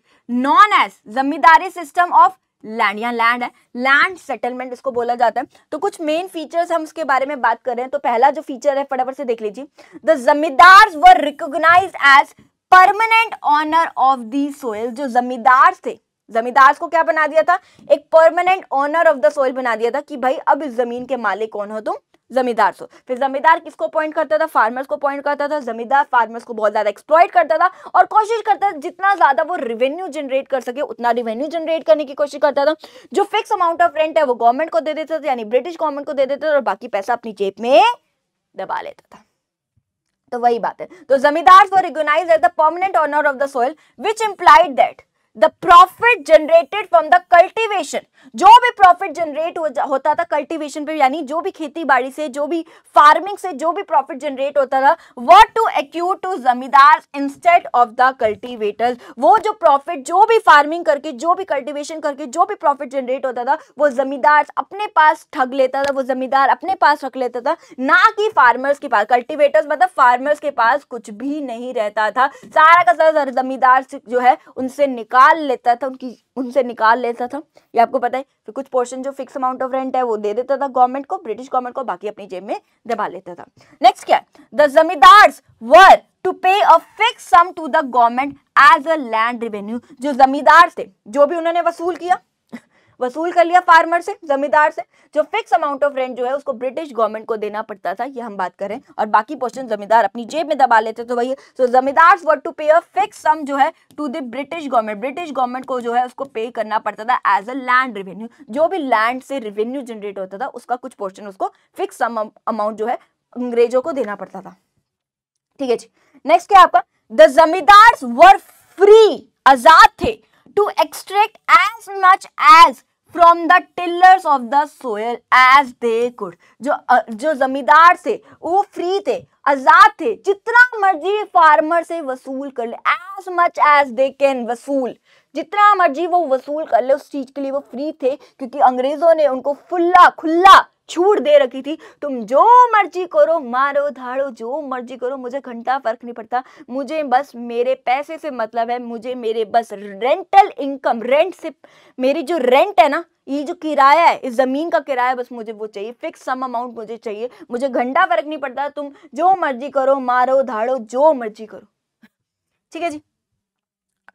known as zamindari system of land यहाँ लैंड है लैंड सेटलमेंट इसको बोला जाता है तो कुछ मेन फीचर्स हम उसके बारे में बात कर रहे हैं तो पहला जो फीचर है फटाफट से देख लीजिए the zamindar were recognise as permanent owner of the soil जो जमींदार थे जमींदार को क्या बना दिया था एक permanent owner of the soil बना दिया था कि भाई अब इस जमीन के मालिक कौन हो तुम तो? जमींदार को तो। फिर जमींदार किसको अपॉइंट करता था फार्मर्स को अपॉइंट करता था जमींदार फार्मर्स को बहुत ज़्यादा एक्सप्लॉइट करता था और कोशिश करता था जितना ज़्यादा वो रिवेन्यू जनरेट कर सके उतना रेवेन्यू जनरेट करने की कोशिश करता था जो फिक्स अमाउंट ऑफ रेंट है वो गवर्नमेंट को दे देता था यानी ब्रिटिश गवर्नमेंट को दे देता था और बाकी पैसा अपनी जेब में दबा लेता था तो वही बात है तो zamindar for recognise as the permanent owner of the soil which implied that the profit generated from the cultivation जो भी प्रॉफिट जनरेट हो, होता था कल्टिवेशन पे यानी जो भी खेती बाड़ी से जो भी फार्मिंग से जो भी प्रॉफिट जनरेट होता था what to accrue to zamindar instead of the cultivator वो जो प्रॉफिट जो भी फार्मिंग करके जो भी कल्टिवेशन करके जो भी प्रॉफिट जनरेट होता था वो जमींदार अपने पास ठग लेता था वो जमींदार अपने पास रख लेता था ना कि फार्मर्स के पास कल्टिवेटर्स मतलब फार्मर्स के पास कुछ भी नहीं रहता था सारा का सारा जमींदार जो है उनसे निकाल निकाल लेता था उनकी उनसे निकाल लेता था ये आपको पता है फिर कुछ पोर्शन जो फिक्स अमाउंट ऑफ रेंट है वो दे देता था गवर्नमेंट को ब्रिटिश गवर्नमेंट को बाकी अपनी जेब में दबा लेता था नेक्स्ट क्या the zamindars were to pay a fix sum to the government as a land revenue जो जमींदार थे जो भी उन्होंने वसूल किया वसूल कर लिया फार्मर से जमींदार से जो फिक्स अमाउंट ऑफ रेंट जो है उसको ब्रिटिश गवर्नमेंट को देना पड़ता था ये हम बात करें और बाकी पोर्शन जमींदार अपनी जेब में दबा लेते तो वही सो जमींदार वर to pay a fix sum जो है to the British government British government को जो है उसको पे करना पड़ता था एज अ लैंड रेवेन्यू जो भी लैंड से रेवेन्यू जनरेट होता था उसका कुछ पोर्शन उसको फिक्स सम अमाउंट जो है अंग्रेजों को देना पड़ता था ठीक है जी नेक्स्ट क्या आपका द जमींदार वर फ्री आजाद थे to extract as much as from the tillers of the soil as they could जो जो जमींदार थे वो फ्री थे आज़ाद थे जितना मर्जी फार्मर से वसूल कर ले as much as they can वसूल जितना मर्जी वो वसूल कर ले उस चीज़ के लिए वो फ्री थे क्योंकि अंग्रेज़ों ने उनको फुल्ला खुल्ला छूट दे रखी थी तुम जो मर्जी करो मारो धाड़ो जो मर्जी करो मुझे घंटा फर्क नहीं पड़ता मुझे बस मेरे पैसे से मतलब है मुझे मेरे बस रेंटल इनकम रेंट से मेरी जो रेंट है ना ये जो किराया है इस ज़मीन का किराया बस मुझे वो चाहिए फिक्स सम अमाउंट मुझे चाहिए मुझे घंटा फर्क नहीं पड़ता तुम जो मर्जी करो मारो धाड़ो जो मर्जी करो ठीक है जी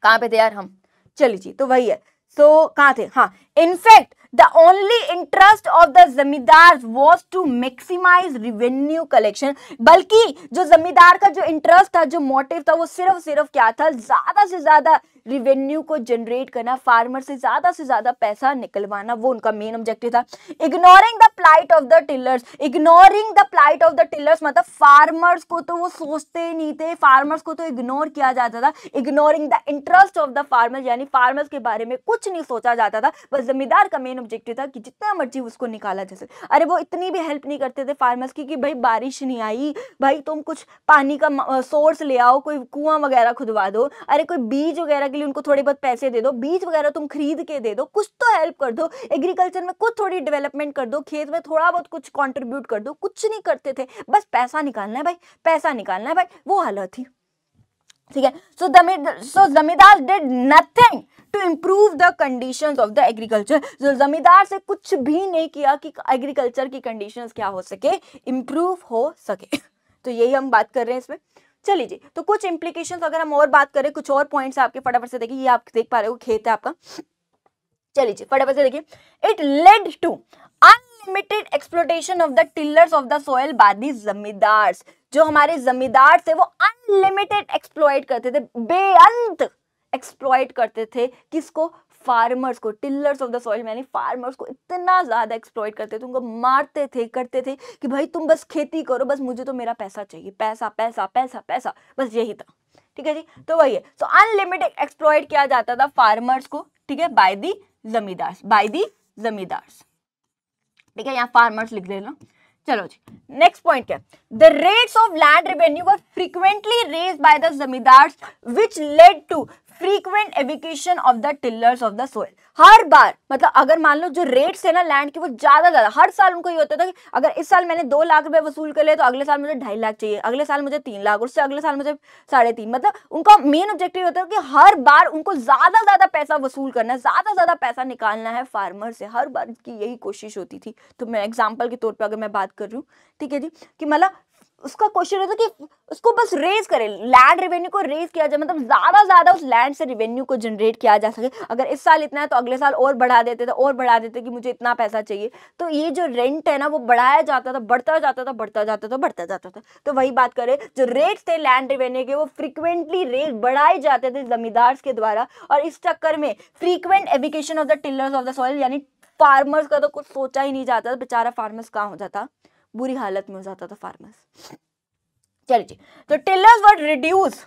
कहाँ पे थे यार हम चलिए जी तो वही है सो so, कहाँ थे हाँ in fact The only interest of the जमींदार was to maximize revenue collection. बल्कि जो जमींदार का जो इंटरेस्ट था जो मोटिव था वो सिर्फ सिर्फ क्या था ज्यादा से ज्यादा रिवेन्यू को जनरेट करना फार्मर से ज़्यादा से ज़्यादा पैसा निकलवाना वो उनका मेन ऑब्जेक्टिव था ignoring the plight of the tillers ignoring the plight of the tillers मतलब फार्मर्स को तो वो सोचते नहीं थे फार्मर्स को तो इग्नोर किया जाता था ignoring the interest of the farmer यानी फार्मर्स के बारे में कुछ नहीं सोचा जाता था बस जमींदार का मेन ऑब्जेक्टिव था कि जितना मर्जी उसको निकाला जा सके अरे वो इतनी भी हेल्प नहीं करते थे फार्मर्स की कि भाई बारिश नहीं आई भाई तुम कुछ पानी का सोर्स ले आओ कोई कुआं वगैरह खुदवा दो अरे कोई बीज वगैरह के लिए उनको थोड़े बहुत पैसे दे दो बीज वगैरह तुम खरीद के दे दो कुछ तो हेल्प कर दो एग्रीकल्चर में कुछ थोड़ी डेवलपमेंट कर दो खेत में थोड़ा बहुत कुछ कॉन्ट्रीब्यूट कर दो कुछ नहीं करते थे बस पैसा निकालना है भाई पैसा निकालना है भाई वो हालत थी ठीक है so so zamindar did nothing to improve the condition of the agriculture जो जमींदार से कुछ भी नहीं किया कि एग्रीकल्चर की कंडीशन क्या हो सके इम्प्रूव हो सके <laughs> तो यही हम बात कर रहे हैं इसमें चलिए तो कुछ इंप्लीकेशन अगर हम और बात करें कुछ और पॉइंट आपके फटाफट से देखिए ये आप देख पा रहे हो खेत है आपका चलिए फटाफट से देखिए it led to unlimited exploitation of the tillers of the soil बादी जमींदार्स जो हमारे जमींदार थे वो अनलिमिटेड एक्सप्लॉइट करते थे बेअंत एक्सप्लॉइट करते थे किसको फार्मर्स को टिलर्स ऑफ द सॉइल यानी फार्मर्स को इतना ज़्यादा एक्सप्लॉयट करते थे उनको मारते थे करते थे कि भाई तुम बस खेती करो बस मुझे तो मेरा पैसा चाहिए पैसा पैसा पैसा पैसा बस यही था ठीक है जी तो वही है सो अनलिमिटेड एक्सप्लॉयट किया जाता था फार्मर्स को ठीक है by the zamindars by the zamindars ठीक है यहाँ फार्मर्स लिख देना चलो जी नेक्स्ट पॉइंट क्या the rates of land revenue were frequently raise by the zamindars which led to frequent eviction of the tillers of the soil हर बार मतलब अगर मान लो जो रेट्स है ना लैंड के वो ज़्यादा ज़्यादा हर साल उनको ये होता था कि अगर इस साल मैंने दो लाख रुपए वसूल कर लिए तो अगले साल मुझे ढाई लाख चाहिए अगले साल मुझे तीन लाख उससे अगले साल मुझे साढ़े तीन मतलब उनका मेन ऑब्जेक्टिव होता है कि हर बार उनको ज़्यादा ज़्यादा पैसा वसूल करना है ज़्यादा ज़्यादा पैसा निकालना है फार्मर से हर बार की यही कोशिश होती थी तो मैं एग्जाम्पल के तौर पर अगर मैं बात कर रही हूँ ठीक है जी कि मतलब उसका क्वेश्चन होता है कि उसको बस रेज करें लैंड रेवेन्यू को रेज किया जाए मतलब ज़्यादा ज़्यादा उस लैंड से रेवेन्यू को जनरेट किया जा सके अगर इस साल इतना है तो अगले साल और बढ़ा देते थे तो और बढ़ा देते कि मुझे इतना पैसा चाहिए तो ये जो रेंट है ना वो बढ़ाया जाता था बढ़ता जाता था बढ़ता जाता था बढ़ता जाता था तो वही बात करें जो रेट्स थे लैंड रेवेन्यू के वो फ्रिक्वेंटली रेज बढ़ाए जाते थे जमींदार के द्वारा और इस चक्कर में frequent eviction of the tillers of the soil यानी फार्मर्स का तो कुछ सोचा ही नहीं जाता बेचारा फार्मर्स कहाँ हो जाता बुरी हालत में हो जाता था फार्मर्स चलिए तो टिलर्स वर्ड रिड्यूस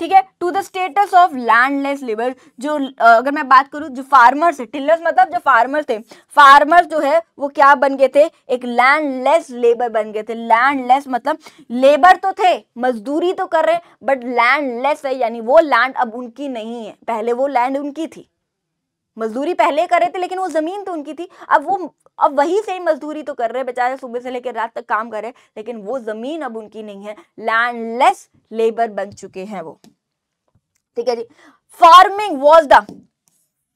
ठीक है to the status of landless labour जो अगर मैं बात करूं जो फार्मर्स है टिलर्स मतलब जो फार्मर्स थे फार्मर्स जो है वो क्या बन गए थे एक लैंडलेस लेबर बन गए थे लैंडलेस मतलब लेबर तो थे मजदूरी तो कर रहे बट लैंडलेस है यानी वो लैंड अब उनकी नहीं है पहले वो लैंड उनकी थी मजदूरी पहले कर रहे थे लेकिन वो ज़मीन तो उनकी थी अब वो अब वही सेम मजदूरी तो कर रहे हैं बेचारे सुबह से लेकर रात तक काम कर रहे हैं लेकिन वो ज़मीन अब उनकी नहीं है लैंडलेस लेबर बन चुके हैं वो ठीक है जी farming was the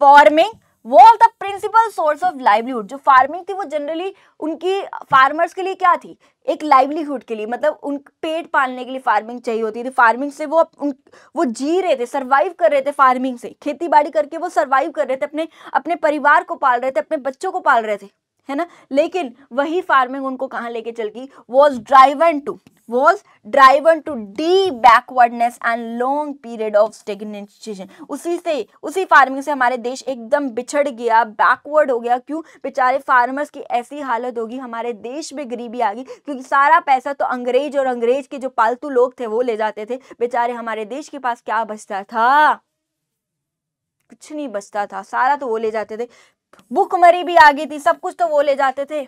farming was the principal source of livelihood जो फार्मिंग थी वो जनरली उनकी फार्मर्स के लिए क्या थी एक लाइवलीहुड के लिए मतलब उन पेट पालने के लिए फार्मिंग चाहिए होती थी फार्मिंग से वो उन वो जी रहे थे सरवाइव कर रहे थे फार्मिंग से खेती बाड़ी करके वो सरवाइव कर रहे थे अपने अपने परिवार को पाल रहे थे अपने बच्चों को पाल रहे थे है ना लेकिन वही फार्मिंग उनको कहाँ लेके चल गई was driven to was driven to the backwardness and long period of stagnation उसी से उसी फार्मिंग से हमारे देश एकदम बिछड़ गया बैकवर्ड हो गया क्यों बेचारे फार्मर्स की ऐसी हालत होगी हमारे देश में गरीबी आ गई क्योंकि सारा पैसा तो अंग्रेज और अंग्रेज के जो पालतू लोग थे वो ले जाते थे बेचारे हमारे देश के पास क्या बचता था कुछ नहीं बचता था सारा तो वो ले जाते थे भूखमरी भी आ गई थी सब कुछ तो वो ले जाते थे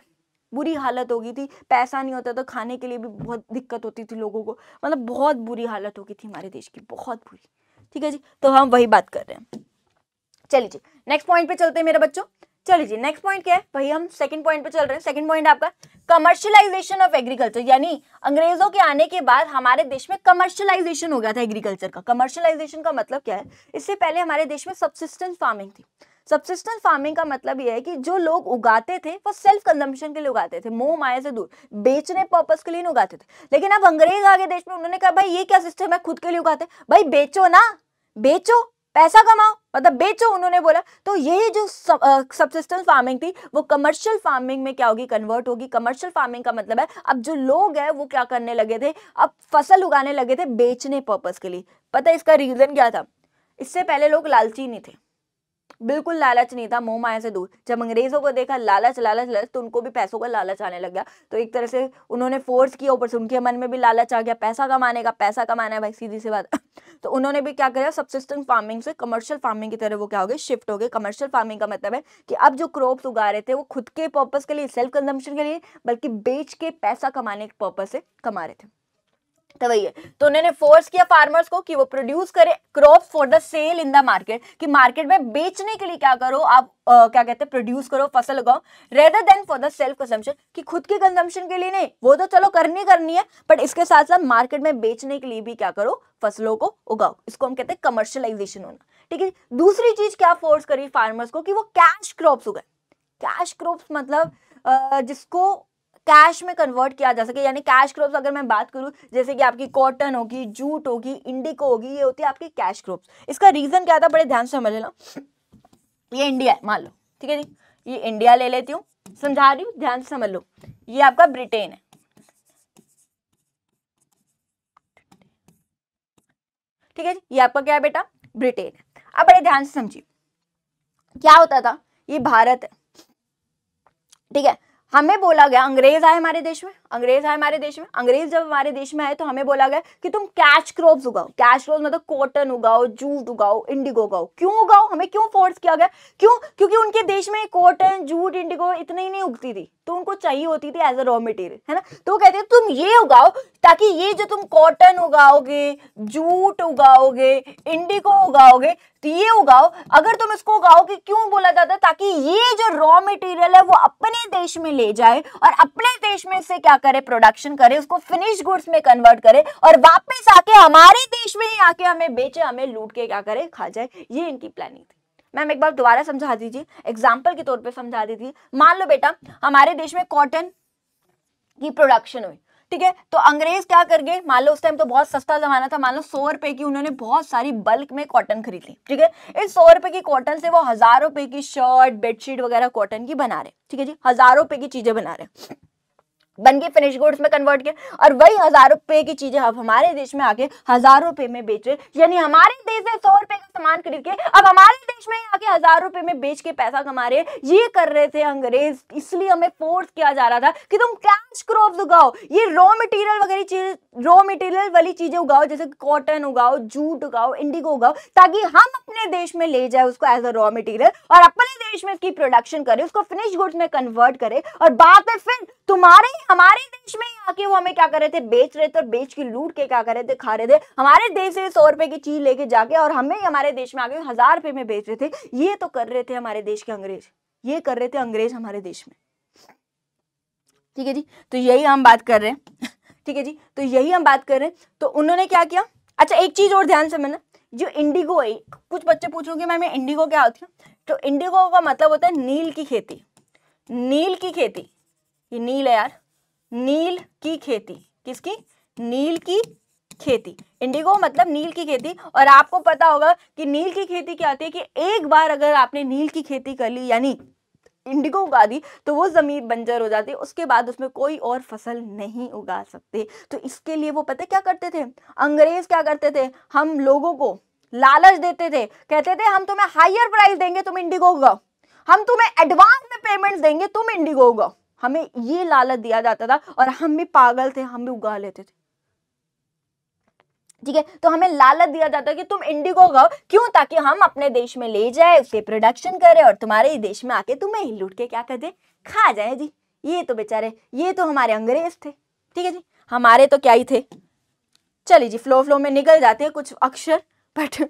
बुरी हालत हो गई थी पैसा नहीं होता तो खाने के लिए भी बहुत दिक्कत होती थी लोगों को मतलब बहुत बुरी हालत हो गई थी हमारे देश की बहुत बुरी ठीक है जी तो हम वही बात कर रहे हैं चलिए जी नेक्स्ट पॉइंट पे चलते हैं मेरे बच्चों चलिए जी नेक्स्ट पॉइंट क्या है भाई हम सेकंड पॉइंट पे चल रहे हैं सेकंड पॉइंट आपका कमर्शियलाइजेशन ऑफ एग्रीकल्चर यानी अंग्रेजों के आने के बाद हमारे देश में कमर्शियलाइजेशन हो गया था एग्रीकल्चर का कमर्शियलाइजेशन का मतलब क्या है इससे पहले हमारे देश में सबसिस्टेंस फार्मिंग थी सबसिस्टेंस फार्मिंग का मतलब यह है कि जो लोग उगाते थे वो सेल्फ कंजम्पशन के लिए उगाते थे मोह माया से दूर बेचने पर्पज के लिए नहीं उगाते थे लेकिन अब अंग्रेज आगे देश में उन्होंने कहा भाई ये क्या सिस्टम है खुद के लिए उगाते भाई बेचो ना बेचो पैसा कमाओ मतलब बेचो उन्होंने बोला तो यही जो सबसिस्टेंस फार्मिंग थी वो कमर्शियल फार्मिंग में क्या होगी कन्वर्ट होगी कमर्शियल फार्मिंग का मतलब है अब जो लोग हैं वो क्या करने लगे थे अब फसल उगाने लगे थे बेचने पर्पज के लिए पता इसका रीज़न क्या था इससे पहले लोग लालची नहीं थे बिल्कुल लालच नहीं था मोह माया से दूर जब अंग्रेजों को देखा लालच लालच लालच तो उनको भी पैसों का लालच आने लग गया तो एक तरह से उन्होंने फोर्स किया ऊपर से उनके मन में भी लालच आ गया पैसा कमाने का पैसा कमाना है भाई सीधी सी बात <laughs> तो उन्होंने भी क्या किया सबसिस्टेंट फार्मिंग से कमर्शियल फार्मिंग की तरह वो क्या हो गए शिफ्ट हो गए कमर्शियल फार्मिंग का मतलब है कि अब जो क्रॉप्स उगा रहे थे वो खुद के पर्पज़ के लिए सेल्फ कंजम्पशन के लिए बल्कि बेच के पैसा कमाने के पर्पज़ से कमा रहे थे तो वही है तो उन्होंने फोर्स किया फार्मर्स को कि वो प्रोड्यूस करे crop for the sale in the market कि मार्केट में बेचने के लिए क्या करो आप आ, क्या कहते हैं प्रोड्यूस करो फसल उगाओ rather than for the self consumption कि खुद के कंजम्पशन के लिए नहीं वो तो चलो करनी करनी है बट इसके साथ साथ मार्केट में बेचने के लिए भी क्या करो फसलों को उगाओ इसको हम कहते हैं कमर्शलाइजेशन होना ठीक है दूसरी चीज क्या फोर्स करी फार्मर्स को कि वो कैश क्रॉप उगाए कैश क्रॉप मतलब जिसको कैश में कन्वर्ट किया जा सके यानी कैश क्रॉप्स अगर मैं बात करूं जैसे कि आपकी कॉटन होगी जूट होगी इंडिको होगी ये होती है आपकी कैश क्रॉप्स इसका रीज़न क्या था बड़े ध्यान से समझ लेना ये इंडिया है मान लो ठीक है जी ये इंडिया ले लेती हूँ समझा रही हूँ ध्यान से समझ लो ये आपका ब्रिटेन है ठीक है जी ये आपका क्या है बेटा ब्रिटेन है अब बड़े ध्यान से समझिए क्या होता था ये भारत है ठीक है हमें बोला गया अंग्रेज आए हमारे देश में अंग्रेज आए हमारे देश में अंग्रेज जब हमारे देश में आए तो हमें बोला गया कि तुम कैच क्रॉप्स उगाओ कैच क्रॉप मतलब कॉटन उगाओ जूट उगाओ इंडिगो उगाओ क्यों उगाओ हमें क्यों फोर्स किया गया क्यों क्योंकि उनके देश में कॉटन जूट इंडिगो इतनी ही नहीं उगती थी तो उनको चाहिए होती थी एज अ रॉ मटेरियल है ना तो वो कहते हैं तुम ये उगाओ ताकि ये जो तुम कॉटन उगाओगे जूट उगाओगे इंडिको उगाओगे तो ये उगाओ अगर तुम इसको उगाओगे क्यों बोला जाता है ताकि ये जो रॉ मटेरियल है वो अपने देश में ले जाए और अपने देश में से क्या करे प्रोडक्शन करे उसको फिनिश गुड्स में कन्वर्ट करे और वापस आके हमारे देश में ही आके हमें बेचे हमें लूट के क्या करे खा जाए ये इनकी प्लानिंग थी मैम एक बार दोबारा समझा दीजिए एग्जाम्पल के तौर पर समझा दीजिए मान लो बेटा हमारे देश में कॉटन की प्रोडक्शन हुई ठीक है तो अंग्रेज क्या कर गए मान लो उस टाइम तो बहुत सस्ता जमाना था मान लो सौ रुपए की उन्होंने बहुत सारी बल्क में कॉटन खरीद ली ठीक है इस सौ रुपए की कॉटन से वो हजार रुपए की शर्ट बेडशीट वगैरह कॉटन की बना रहे ठीक है जी हजार रुपए की चीजें बना रहे बन के फिनिश गुड्स में कन्वर्ट किया और वही हजार रुपए की चीजें अब हमारे देश में आके हजार रुपए में बेच रहे यानी हमारे देश से सौ रुपए का सामान खरीद के अब हमारे देश में आके हजार रुपए में बेच के पैसा कमा रहे ये कर रहे थे अंग्रेज इसलिए हमें फोर्स किया जा रहा था कि तुम कैश क्रॉप उगाओ ये रॉ मटेरियल वगैरह चीज रॉ मटेरियल वाली चीजें उगाओ जैसे कॉटन उगाओ जूट उगाओ इंडिगो उगाओ ताकि हम अपने देश में ले जाए उसको एज अ रॉ मटेरियल और अपने देश में इसकी प्रोडक्शन करे उसको फिनिश गुड्स में कन्वर्ट करे और बाद में फिर तुम्हारे हमारे देश में आके वो हमें क्या कर रहे थे बेच रहे थे और बेच के लूट के क्या कर रहे थे खा रहे थे हमारे देश से सौ रुपए की चीज लेके जाके और हमें हमारे देश में आके हजार रुपए में बेच रहे थे ये तो कर रहे थे हमारे देश के अंग्रेज ये कर रहे थे अंग्रेज हमारे देश में ठीक है जी तो यही हम बात कर रहे हैं <laughs> ठीक है जी तो यही हम बात कर रहे हैं तो उन्होंने क्या किया अच्छा एक चीज और ध्यान से मैंने जो इंडिगो है कुछ बच्चे पूछ रहे मैम इंडिगो क्या होती है तो इंडिगो का मतलब होता है नील की खेती नील की खेती ये नील है यार नील की खेती किसकी नील की खेती इंडिगो मतलब नील की खेती और आपको पता होगा कि नील की खेती क्या होती है कि एक बार अगर आपने नील की खेती कर ली यानी इंडिगो उगा दी तो वो ज़मीन बंजर हो जाती है उसके बाद उसमें कोई और फसल नहीं उगा सकते तो इसके लिए वो पता क्या करते थे अंग्रेज़ क्या करते थे हम लोगों को लालच देते थे कहते थे हम तुम्हें हायर प्राइस देंगे तुम इंडिगो उगाओ हम तुम्हें एडवांस में पेमेंट्स देंगे तुम इंडिगो उगाओ हमें ये लालच दिया जाता था और हम भी पागल थे हम भी उगा लेते थे ठीक है तो हमें लालच दिया जाता कि तुम इंडिगो गाओ क्यों ताकि हम अपने देश में ले जाए उसके प्रोडक्शन करें और तुम्हारे ही देश में आके तुम्हें ही लूट के क्या कर दे खा जाए जी ये तो बेचारे ये तो हमारे अंग्रेज थे ठीक है जी हमारे तो क्या ही थे चलिए जी फ्लो फ्लो में निकल जाते हैं कुछ अक्षर but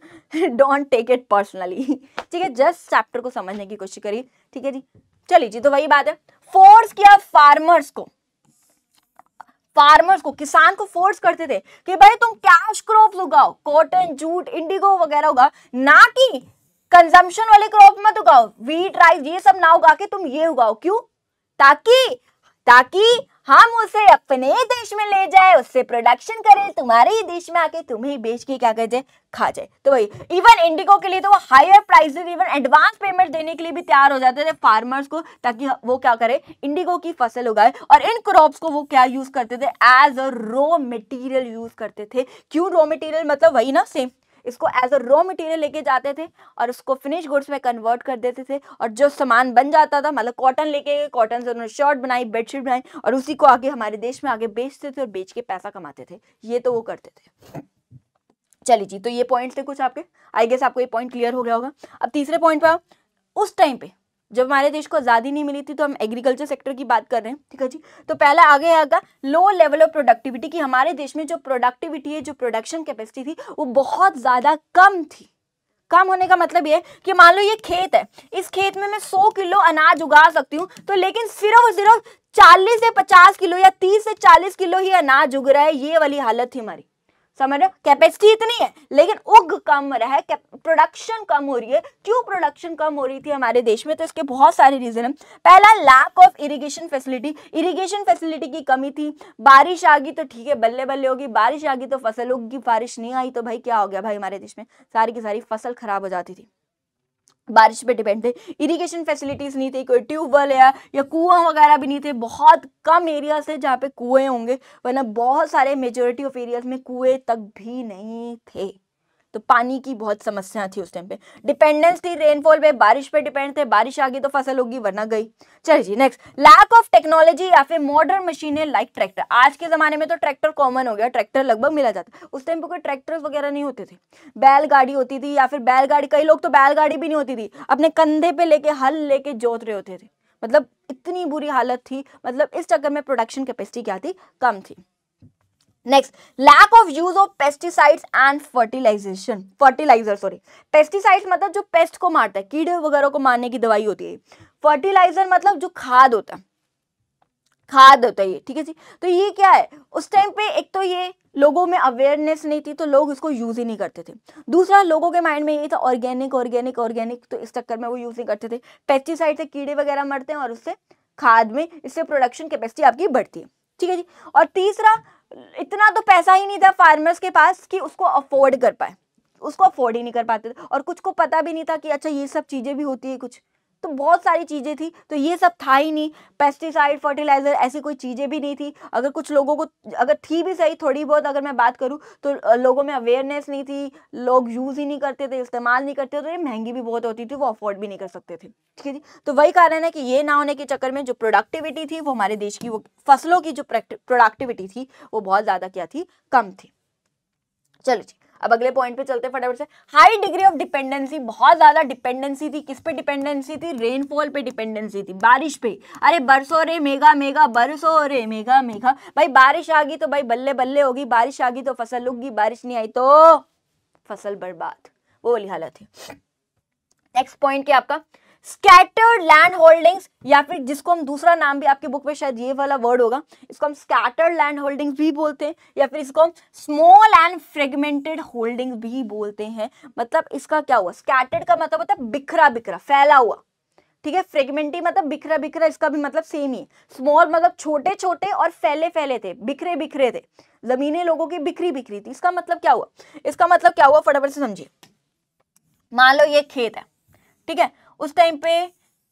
don't take it personally ठीक है जस्ट चैप्टर को समझने की कोशिश करिए ठीक है जी चलिए जी तो वही बात है फोर्स किया फार्मर्स को फार्मर्स को किसान को फोर्स करते थे कि भाई तुम कैश क्रॉप उगाओ कॉटन जूट इंडिगो वगैरह उगाओ ना कि कंजम्पशन वाले क्रॉप मत उगाओ वीट राइस ये सब ना उगा के तुम ये उगाओ क्यों ताकि ताकि हम उसे अपने देश में ले जाए उससे प्रोडक्शन करें तुम्हारे ही देश में आके तुम्हें बेच के क्या कर जाए खा जाए तो वही इवन इंडिगो के लिए तो वो higher prices even advance payment देने के लिए भी तैयार हो जाते थे फार्मर्स को ताकि वो क्या करे इंडिगो की फसल उगाए और इन क्रॉप्स को वो क्या यूज करते थे as a raw material use करते थे क्यों रॉ मटेरियल मतलब वही ना सेम इसको एज अ रॉ मटेरियल लेके जाते थे और उसको फिनिश गुड्स में कन्वर्ट कर देते थे और जो सामान बन जाता था मतलब कॉटन लेके गए कॉटन से उन्होंने शर्ट बनाई बेडशीट बनाई और उसी को आगे हमारे देश में आगे बेचते थे और बेच के पैसा कमाते थे ये तो वो करते थे चलिए जी तो ये पॉइंट थे कुछ आपके आई गेस आपको ये पॉइंट क्लियर हो गया होगा अब तीसरे पॉइंट पर उस टाइम पे जब हमारे देश को आज़ादी नहीं मिली थी तो हम एग्रीकल्चर सेक्टर की बात कर रहे हैं ठीक है जी तो पहला आगे आगा लो लेवल ऑफ प्रोडक्टिविटी कि हमारे देश में जो प्रोडक्टिविटी है जो प्रोडक्शन कैपेसिटी थी वो बहुत ज़्यादा कम थी कम होने का मतलब ये कि मान लो ये खेत है इस खेत में मैं सौ किलो अनाज उगा सकती हूँ तो लेकिन सिर्फ सिर्फ चालीस से पचास किलो या तीस से चालीस किलो ही अनाज उग रहा है ये वाली हालत थी हमारी समझ रहे हो कैपेसिटी इतनी है लेकिन उग कम रहा है प्रोडक्शन कम हो रही है क्यों प्रोडक्शन कम हो रही थी हमारे देश में तो इसके बहुत सारे रीजन है पहला lack of irrigation facility irrigation facility की कमी थी बारिश आ गई तो ठीक है बल्ले बल्ले होगी बारिश आ गई तो फसल होगी बारिश नहीं आई तो भाई क्या हो गया भाई हमारे देश में सारी की सारी फसल खराब हो जाती थी बारिश पे डिपेंड थे इरिगेशन फैसिलिटीज़ नहीं थी कोई ट्यूबवेल या या कुआं वगैरह भी नहीं थे बहुत कम एरियाज थे जहाँ पे कुएं होंगे वरना बहुत सारे मेजोरिटी ऑफ एरियाज में कुएं तक भी नहीं थे तो पानी की बहुत समस्या थी उस टाइम पे डिपेंडेंस थी रेनफॉल पे बारिश पे डिपेंड थे बारिश आ गई तो फसल होगी वरना गई चलिए जी नेक्स्ट लैक ऑफ टेक्नोलॉजी या फिर मॉडर्न मशीनें लाइक ट्रैक्टर आज के ज़माने में तो ट्रैक्टर कॉमन हो गया ट्रैक्टर लगभग मिला जाता है उस टाइम पर कोई ट्रैक्टर वगैरह नहीं होते थे बैलगाड़ी होती थी या फिर बैलगाड़ी कई लोग तो बैलगाड़ी भी नहीं होती थी अपने कंधे पर लेके हल लेके जोत रहे होते थे मतलब इतनी बुरी हालत थी मतलब इस चक्कर में प्रोडक्शन कैपेसिटी क्या थी कम थी next lack of use of pesticides and fertilisation fertiliser sorry pesticides मतलब जो पेस्ट को मारता है कीड़े वगैरह को मारने की दवाई होती है फर्टिलाइजर मतलब जो खाद होता है खाद होता है ये ठीक है जी तो ये क्या है उस टाइम पे एक तो ये लोगों में अवेयरनेस नहीं थी तो लोग इसको यूज़ ही नहीं करते थे दूसरा लोगों के माइंड में ये था ऑर्गेनिक ऑर्गेनिक ऑर्गेनिक तो इस चक्कर में वो यूज़ नहीं करते थे पेस्टिसाइड से कीड़े वगैरह मरते हैं और उससे खाद में इससे प्रोडक्शन कैपेसिटी आपकी बढ़ती है ठीक है जी और तीसरा इतना तो पैसा ही नहीं था फार्मर्स के पास कि उसको अफोर्ड कर पाए उसको अफोर्ड ही नहीं कर पाते थे और कुछ को पता भी नहीं था कि अच्छा ये सब चीज़ें भी होती है कुछ तो बहुत सारी चीज़ें थी तो ये सब था ही नहीं पेस्टिसाइड फर्टिलाइज़र ऐसी कोई चीज़ें भी नहीं थी अगर कुछ लोगों को अगर थी भी सही थोड़ी बहुत अगर मैं बात करूँ तो लोगों में अवेयरनेस नहीं थी लोग यूज़ ही नहीं करते थे इस्तेमाल नहीं करते थे तो महंगी भी बहुत होती थी वो अफोर्ड भी नहीं कर सकते थे ठीक है जी तो वही कारण है कि ये ना होने के चक्कर में जो प्रोडक्टिविटी थी वो हमारे देश की वो फसलों की जो प्रोडक्टिविटी थी वो बहुत ज़्यादा क्या थी कम थी चलो जी अब अगले पॉइंट पे चलते फटाफट से हाई डिग्री ऑफ डिपेंडेंसी बहुत ज़्यादा डिपेंडेंसी थी किस पे डिपेंडेंसी थी रेनफॉल पे डिपेंडेंसी थी बारिश पे अरे बरसो रे मेगा मेगा बरसो रे मेगा मेगा भाई बारिश आ गई तो भाई बल्ले बल्ले होगी बारिश आ गई तो फसल उगी बारिश नहीं आई तो फसल बर्बाद वो वाली हालत है नेक्स्ट पॉइंट क्या आपका स्कैटर्ड लैंड होल्डिंग्स या फिर जिसको हम दूसरा नाम भी आपके बुक में शायद ये वाला वर्ड होगा इसको हम स्कैटर्ड लैंड होल्डिंग्स भी बोलते हैं या फिर इसको हम स्मॉल एंड फ्रेगमेंटेड होल्डिंग भी बोलते हैं मतलब इसका क्या हुआ स्कैटर्ड का मतलब होता है बिखरा बिखरा फैला हुआ ठीक है फ्रेगमेंटी मतलब बिखरा बिखरा इसका भी मतलब सेम ही स्मॉल मतलब छोटे छोटे और फैले फैले थे बिखरे बिखरे थे जमीने लोगों की बिखरी बिखरी थी इसका मतलब क्या हुआ इसका मतलब क्या हुआ फटाफट से समझिए मान लो ये खेत है ठीक है उस टाइम पे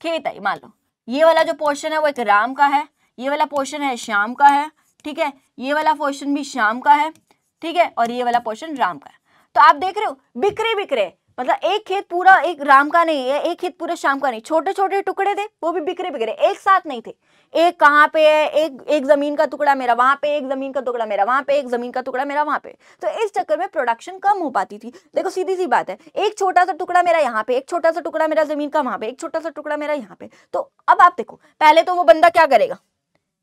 खेत आई मान लो ये वाला जो पोर्शन है वो एक राम का है ये वाला पोर्शन है श्याम का है ठीक है ये वाला पोर्शन भी श्याम का है ठीक है और ये वाला पोर्शन राम का है तो आप देख रहे हो बिक्रे बिक्रे मतलब एक खेत पूरा एक राम का नहीं है एक खेत पूरा श्याम का नहीं छोटे छोटे टुकड़े थे वो भी बिखरे बिखरे एक साथ नहीं थे एक कहाँ पे है एक एक जमीन का टुकड़ा मेरा वहां पे एक जमीन का टुकड़ा मेरा वहां पे एक जमीन का टुकड़ा मेरा वहां पे तो इस चक्कर में प्रोडक्शन कम हो पाती थी देखो सीधी सी बात है एक छोटा सा टुकड़ा मेरा यहाँ पे एक छोटा सा टुकड़ा मेरा जमीन का वहां पे एक छोटा सा टुकड़ा मेरा यहाँ पे तो अब आप देखो पहले तो वो बंदा क्या करेगा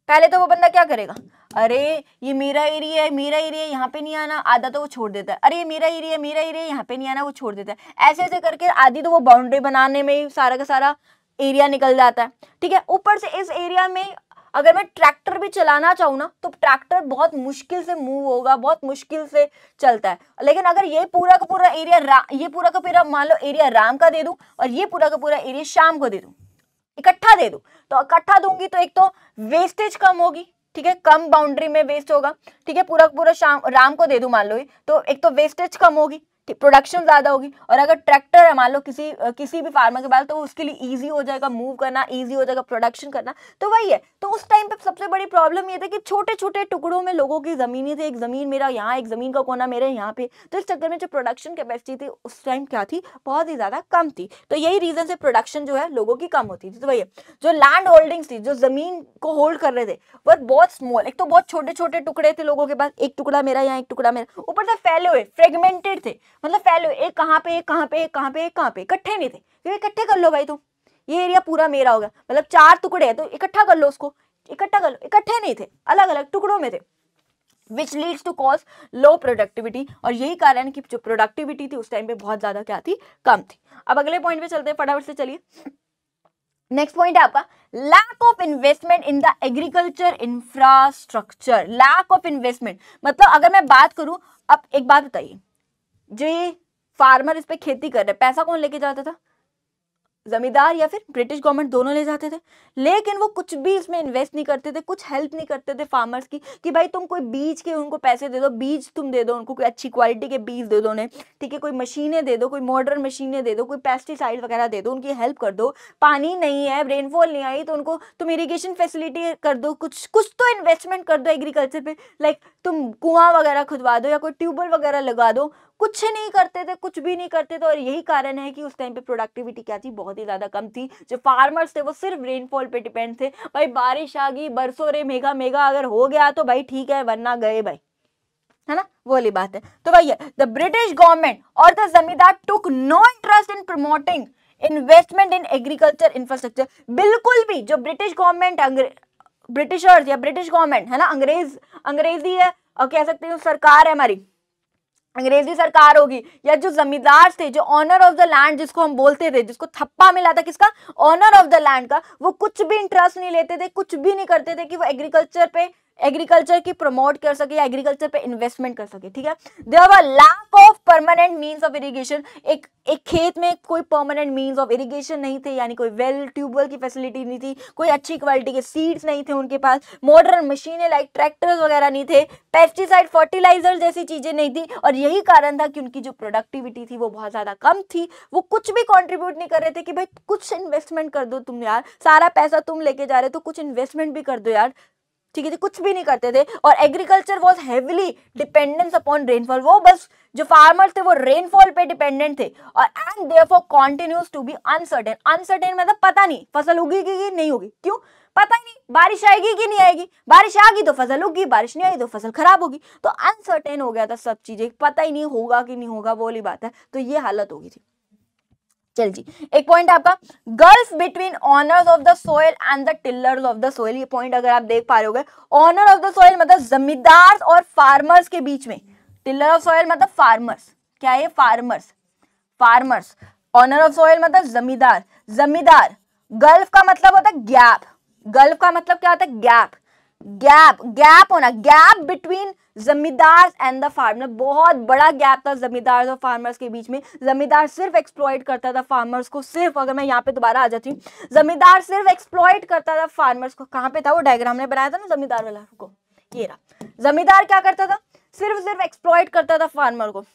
पहले तो वो बंदा क्या करेगा अरे ये मेरा एरिया है मेरा एरिया यहाँ पे नहीं आना आधा तो वो छोड़ देता है अरे ये मेरा एरिया मेरा एरिया यहाँ पे नहीं आना वो छोड़ देता है ऐसे ऐसे करके आधी तो वो बाउंड्री बनाने में ही सारा का सारा एरिया निकल जाता है ठीक है ऊपर से इस एरिया में अगर मैं ट्रैक्टर भी चलाना चाहूँ ना तो ट्रैक्टर बहुत मुश्किल से मूव होगा बहुत मुश्किल से चलता है लेकिन अगर ये पूरा का पूरा एरिया ये पूरा का पूरा मान लो एरिया राम का दे दूँ और ये पूरा का पूरा एरिया शाम को दे दूँ इकट्ठा दे दूँ तो इकट्ठा दूंगी तो एक तो वेस्टेज कम होगी ठीक है कम बाउंड्री में वेस्ट होगा ठीक है पूरा पूरा शाम राम को दे दूँ मान लो ये तो एक तो वेस्टेज कम होगी प्रोडक्शन ज़्यादा होगी और अगर ट्रैक्टर है मान लो किसी किसी भी फार्मर के पास तो उसके लिए ईजी हो जाएगा मूव करना ईजी हो जाएगा प्रोडक्शन करना तो वही है तो उस टाइम पे सबसे बड़ी प्रॉब्लम ये था कि छोटे छोटे टुकड़ों में लोगों की ही थी एक ज़मीन मेरा यहाँ एक ज़मीन का कोना मेरे यहाँ पे तो इस चक्कर में जो प्रोडक्शन कैपेसिटी थी उस टाइम क्या थी बहुत ही ज़्यादा कम थी तो यही रीज़न से प्रोडक्शन जो है लोगों की कम होती थी तो वही है जो लैंड होल्डिंग्स थी जो ज़मीन को होल्ड कर रहे थे वह बहुत स्मॉल एक तो बहुत छोटे छोटे टुकड़े थे लोगों के पास एक टुकड़ा मेरा यहाँ एक टुकड़ा मेरा ऊपर से फैले हुए फ्रेगमेंटेड थे मतलब फैलो एक कहाँ पे एक कहाँ पे एक कहाँ पे एक कहाँ पे इकट्ठे नहीं थे क्योंकि इकट्ठे कर लो भाई तुम ये एरिया पूरा मेरा होगा मतलब चार टुकड़े हैं तो इकट्ठा कर लो उसको इकट्ठा कर लो इकट्ठे नहीं थे अलग अलग टुकड़ों में थे which leads to cause low productivity और यही कारण कि जो प्रोडक्टिविटी थी उस टाइम पे बहुत ज़्यादा क्या थी कम थी अब अगले पॉइंट पे चलते हैं फटाफट से चलिए नेक्स्ट पॉइंट है आपका lack of investment in the agriculture infrastructure lack of investment मतलब अगर मैं बात करूं अब एक बात बताइए जो ये फार्मर इस पर खेती कर रहे पैसा कौन लेके जाता था जमींदार या फिर ब्रिटिश गवर्नमेंट दोनों ले जाते थे लेकिन वो कुछ भी इसमें इन्वेस्ट नहीं करते थे कुछ हेल्प नहीं करते थे फार्मर्स की कि भाई तुम कोई बीज के उनको पैसे दे दो बीज तुम दे दो उनको कोई अच्छी क्वालिटी के बीज दे दो उन्हें ठीक है कोई मशीनें दे दो कोई मॉडर्न मशीनें दे दो कोई पेस्टिसाइड वगैरह दे दो उनकी हेल्प कर दो पानी नहीं है रेनफॉल नहीं आई तो उनको तुम इरीगेशन फैसिलिटी कर दो कुछ कुछ तो इन्वेस्टमेंट कर दो एग्रीकल्चर पर लाइक तुम कुआँ वगैरह खुदवा दो या कोई ट्यूबवेल वगैरह लगा दो कुछ नहीं करते थे कुछ भी नहीं करते थे और यही कारण है कि उस टाइम पे प्रोडक्टिविटी क्या थी बहुत ही ज़्यादा कम थी जो फार्मर्स थे वो सिर्फ रेनफॉल पे डिपेंड थे भाई बारिश आ गई बरसों रे मेगा मेगा अगर हो गया तो भाई ठीक है वरना गए भाई है ना वो वाली बात है तो भाई द ब्रिटिश गवर्नमेंट और the zamindar took no interest in promoting investment in agriculture infrastructure बिल्कुल भी जो ब्रिटिश गवर्नमेंट ब्रिटिशर्स या ब्रिटिश गवर्नमेंट है ना अंग्रेज अंग्रेजी है और कह सकते हैं सरकार है हमारी अंग्रेजी सरकार होगी या जो जमींदार थे जो ऑनर ऑफ द लैंड जिसको हम बोलते थे जिसको थप्पा मिला था किसका ऑनर ऑफ द लैंड का वो कुछ भी इंटरेस्ट नहीं लेते थे कुछ भी नहीं करते थे कि वो एग्रीकल्चर पे एग्रीकल्चर की प्रमोट कर सके एग्रीकल्चर पे इन्वेस्टमेंट कर सके ठीक है there are lack of permanent means of irrigation एक एक खेत में कोई परमानेंट मीन्स ऑफ इरिगेशन नहीं थे यानी कोई वेल ट्यूबवेल की फैसिलिटी नहीं थी कोई अच्छी क्वालिटी के सीड्स नहीं थे उनके पास मॉडर्न मशीनें लाइक ट्रैक्टर्स वगैरह नहीं थे पेस्टिसाइड फर्टिलाइजर जैसी चीज़ें नहीं थी और यही कारण था कि उनकी जो प्रोडक्टिविटी थी वो बहुत ज़्यादा कम थी वो कुछ भी कॉन्ट्रीब्यूट नहीं कर रहे थे कि भाई कुछ इन्वेस्टमेंट कर दो तुम यार सारा पैसा तुम लेके जा रहे हो तो कुछ इन्वेस्टमेंट भी कर दो यार ठीक है जी कुछ भी नहीं करते थे और agriculture was heavily dependence upon rainfall वो बस जो फार्मर थे वो रेनफॉल पे डिपेंडेंट थे और and therefore continues to be uncertain uncertain मतलब पता नहीं फसल होगी कि नहीं होगी क्यों पता ही नहीं बारिश आएगी कि नहीं आएगी बारिश आ गई तो फसल उगी बारिश नहीं आई तो फसल खराब होगी तो अनसर्टेन हो गया था सब चीज़ें पता ही नहीं होगा कि नहीं होगा वो वाली बात है तो ये हालत होगी थी चल जी एक पॉइंट आपका gulf between owners of the soil and the tiller of the soil ये पॉइंट अगर आप देख पा रहे हो ऑनर ऑफ द सोयल मतलब जमींदार और फार्मर्स के बीच में टिलर ऑफ सोयल मतलब फार्मर्स क्या है farmers farmers owner of soil मतलब जमींदार जमींदार गल्फ का मतलब होता है गैप गल्फ का मतलब क्या होता है गैप गैप गैप होना gap between zamindar and the farmer बहुत बड़ा गैप था जमींदार और फार्मर्स के बीच में जमींदार सिर्फ एक्सप्लॉयट करता था फार्मर्स को सिर्फ अगर मैं यहाँ पे दोबारा आ जाती हूँ जमींदार सिर्फ एक्सप्लॉयट करता था फार्मर्स को कहाँ पे था वो डायग्राम ने बनाया था ना जमींदार वाला को ये रहा जमींदार क्या करता था सिर्फ सिर्फ एक्सप्लॉयट करता था फार्मर को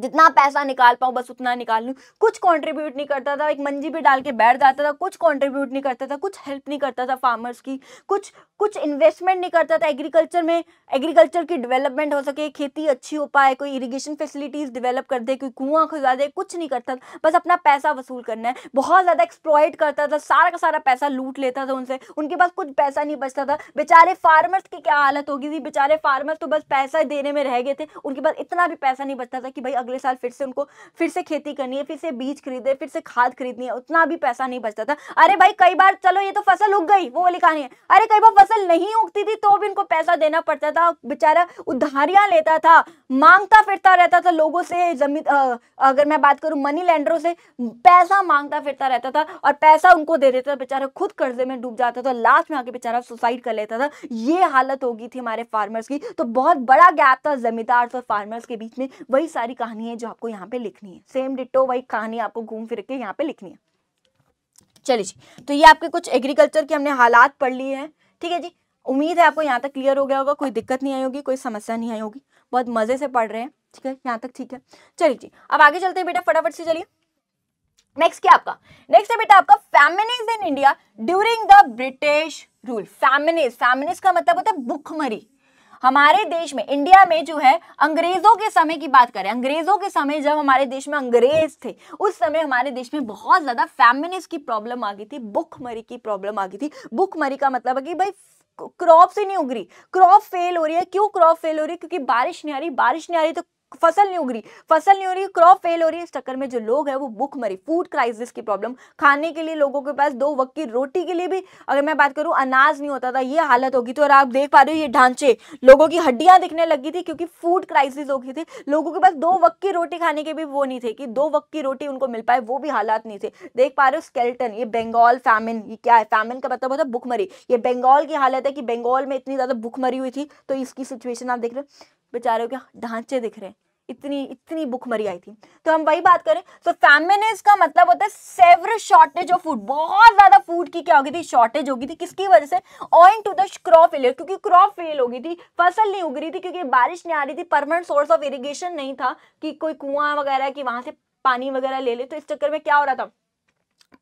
जितना पैसा निकाल पाऊँ बस उतना निकाल लूँ कुछ कंट्रीब्यूट नहीं करता था एक मंजी भी डाल के बैठ जाता था कुछ कंट्रीब्यूट नहीं करता था कुछ हेल्प नहीं करता था फार्मर्स की कुछ कुछ इन्वेस्टमेंट नहीं करता था एग्रीकल्चर में एग्रीकल्चर की डेवलपमेंट हो सके खेती अच्छी हो पाए कोई इरीगेशन फैसिलिटीज़ डेवलप कर दे कोई कुआँ खुदा दे कुछ नहीं करता था बस अपना पैसा वसूल करना है बहुत ज़्यादा एक्सप्लॉयट करता था सारा का सारा पैसा लूट लेता था उनसे उनके पास कुछ पैसा नहीं बचता था बेचारे फार्मर्स की क्या हालत होगी थी बेचारे फार्मर्स तो बस पैसा देने में रह गए थे उनके पास इतना भी पैसा नहीं बचता था कि भाई अगले साल फिर से उनको फिर से खेती करनी है फिर से बीज खरीदे फिर से खाद खरीदनी है उतना भी पैसा नहीं बचता था अरे भाई कई बार चलो ये तो फसल उग गई वो वाली कहानी है अरे कई बार फसल नहीं उगती थी तो भी उनको पैसा देना पड़ता था बेचारा उधारियां लेता था मांगता फिरता रहता था लोगों से जमीन अगर मैं बात करूं मनी लैंडरों से पैसा मांगता फिरता रहता था और पैसा उनको दे देता था बेचारा खुद कर्जे में डूब जाता था लास्ट में आके बेचारा सुसाइड कर लेता था ये हालत होगी थी हमारे फार्मर्स की तो बहुत बड़ा गैप था जमींदार और फार्मर्स के बीच में वही सारी कहानी कहानी है जो आपको यहाँ पे लिखनी है सेम डिटो वही कहानी आपको घूम फिर के यहाँ पे लिखनी है चलिए जी तो ये आपके कुछ एग्रीकल्चर के हमने हालात पढ़ लिए हैं ठीक है जी उम्मीद है आपको यहाँ तक क्लियर हो गया होगा कोई दिक्कत नहीं आई होगी कोई समस्या नहीं आई होगी बहुत मज़े से पढ़ रहे हैं ठीक है यहाँ तक ठीक है चलिए जी अब आगे चलते हैं बेटा फटाफट से चलिए नेक्स्ट क्या आपका नेक्स्ट है बेटा आपका famines in India during the British rule famines famines का मतलब होता है भुखमरी हमारे देश में इंडिया में जो है अंग्रेजों के समय की बात करें अंग्रेजों के समय जब हमारे देश में अंग्रेज थे उस समय हमारे देश में बहुत ज्यादा फैमिनिस की प्रॉब्लम आ गई थी भुखमरी की प्रॉब्लम आ गई थी भुखमरी का मतलब है कि भाई क्रॉप से नहीं उग रही क्रॉप फेल हो रही है क्यों क्रॉप फेल हो रही है क्योंकि बारिश नहीं आ रही बारिश नहीं आ रही तो फसल नहीं उग रही फसल नहीं हो रही क्रॉप फेल हो रही है इस चक्कर में जो लोग हैं वो भुखमरी मरी फूड क्राइसिस की प्रॉब्लम खाने के लिए लोगों के पास दो वक्त की रोटी के लिए भी अगर मैं बात करूं अनाज नहीं होता था ये हालत होगी तो और आप देख पा रहे हो ये ढांचे लोगों की हड्डियां दिखने लगी थी क्योंकि फूड क्राइसिस हो गई थी लोगों के पास दो वक्त की रोटी खाने के भी वो नहीं थे कि दो वक्त की रोटी उनको मिल पाए वो भी हालात नहीं थे देख पा रहे हो स्केल्टन ये बंगाल फैमिन ये क्या है फैमिन का मतलब होता है भुखमरी ये बंगाल की हालत है कि बंगाल में इतनी ज़्यादा भुखमरी हुई थी तो इसकी सिचुएशन आप देख रहे हो बेचारों के ढांचे दिख रहे हैं इतनी इतनी भुखमरी आई थी तो हम वही बात करें तो फैमिनिज का मतलब होता है सेवर शॉर्टेज ऑफ फूड बहुत ज़्यादा फूड की क्या हो गई थी शॉर्टेज हो गई थी किसकी वजह से owing to the crop failure क्योंकि क्रॉप फेल हो गई थी फसल नहीं उग रही थी क्योंकि बारिश नहीं आ रही थी परमानेंट सोर्स ऑफ इरीगेशन नहीं था कि कोई कुआं वगैरह की वहां से पानी वगैरह ले ले तो इस चक्कर में क्या हो रहा था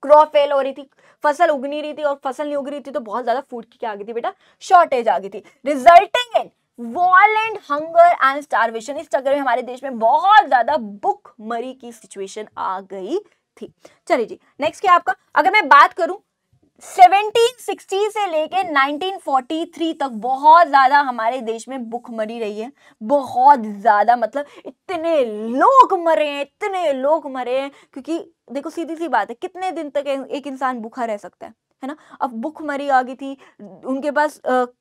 क्रॉप फेल हो रही थी फसल उग नहीं रही थी और फसल नहीं उग रही थी तो बहुत ज़्यादा फूड की क्या आ गई थी बेटा शॉर्टेज आ गई थी resulting in violent hunger and starvation इस चक्कर में हमारे देश में बहुत ज्यादा भुखमरी की सिचुएशन आ गई थी चलिए जी नेक्स्ट क्या आपका अगर मैं बात करूं 1760 से लेके 1943 तक बहुत ज़्यादा हमारे देश में भुखमरी रही है बहुत ज़्यादा मतलब इतने लोग मरे हैं इतने लोग मरे हैं क्योंकि देखो सीधी सी बात है कितने दिन तक एक इंसान भूखा रह सकता है है ना अब भूख मरी आ गई थी उनके पास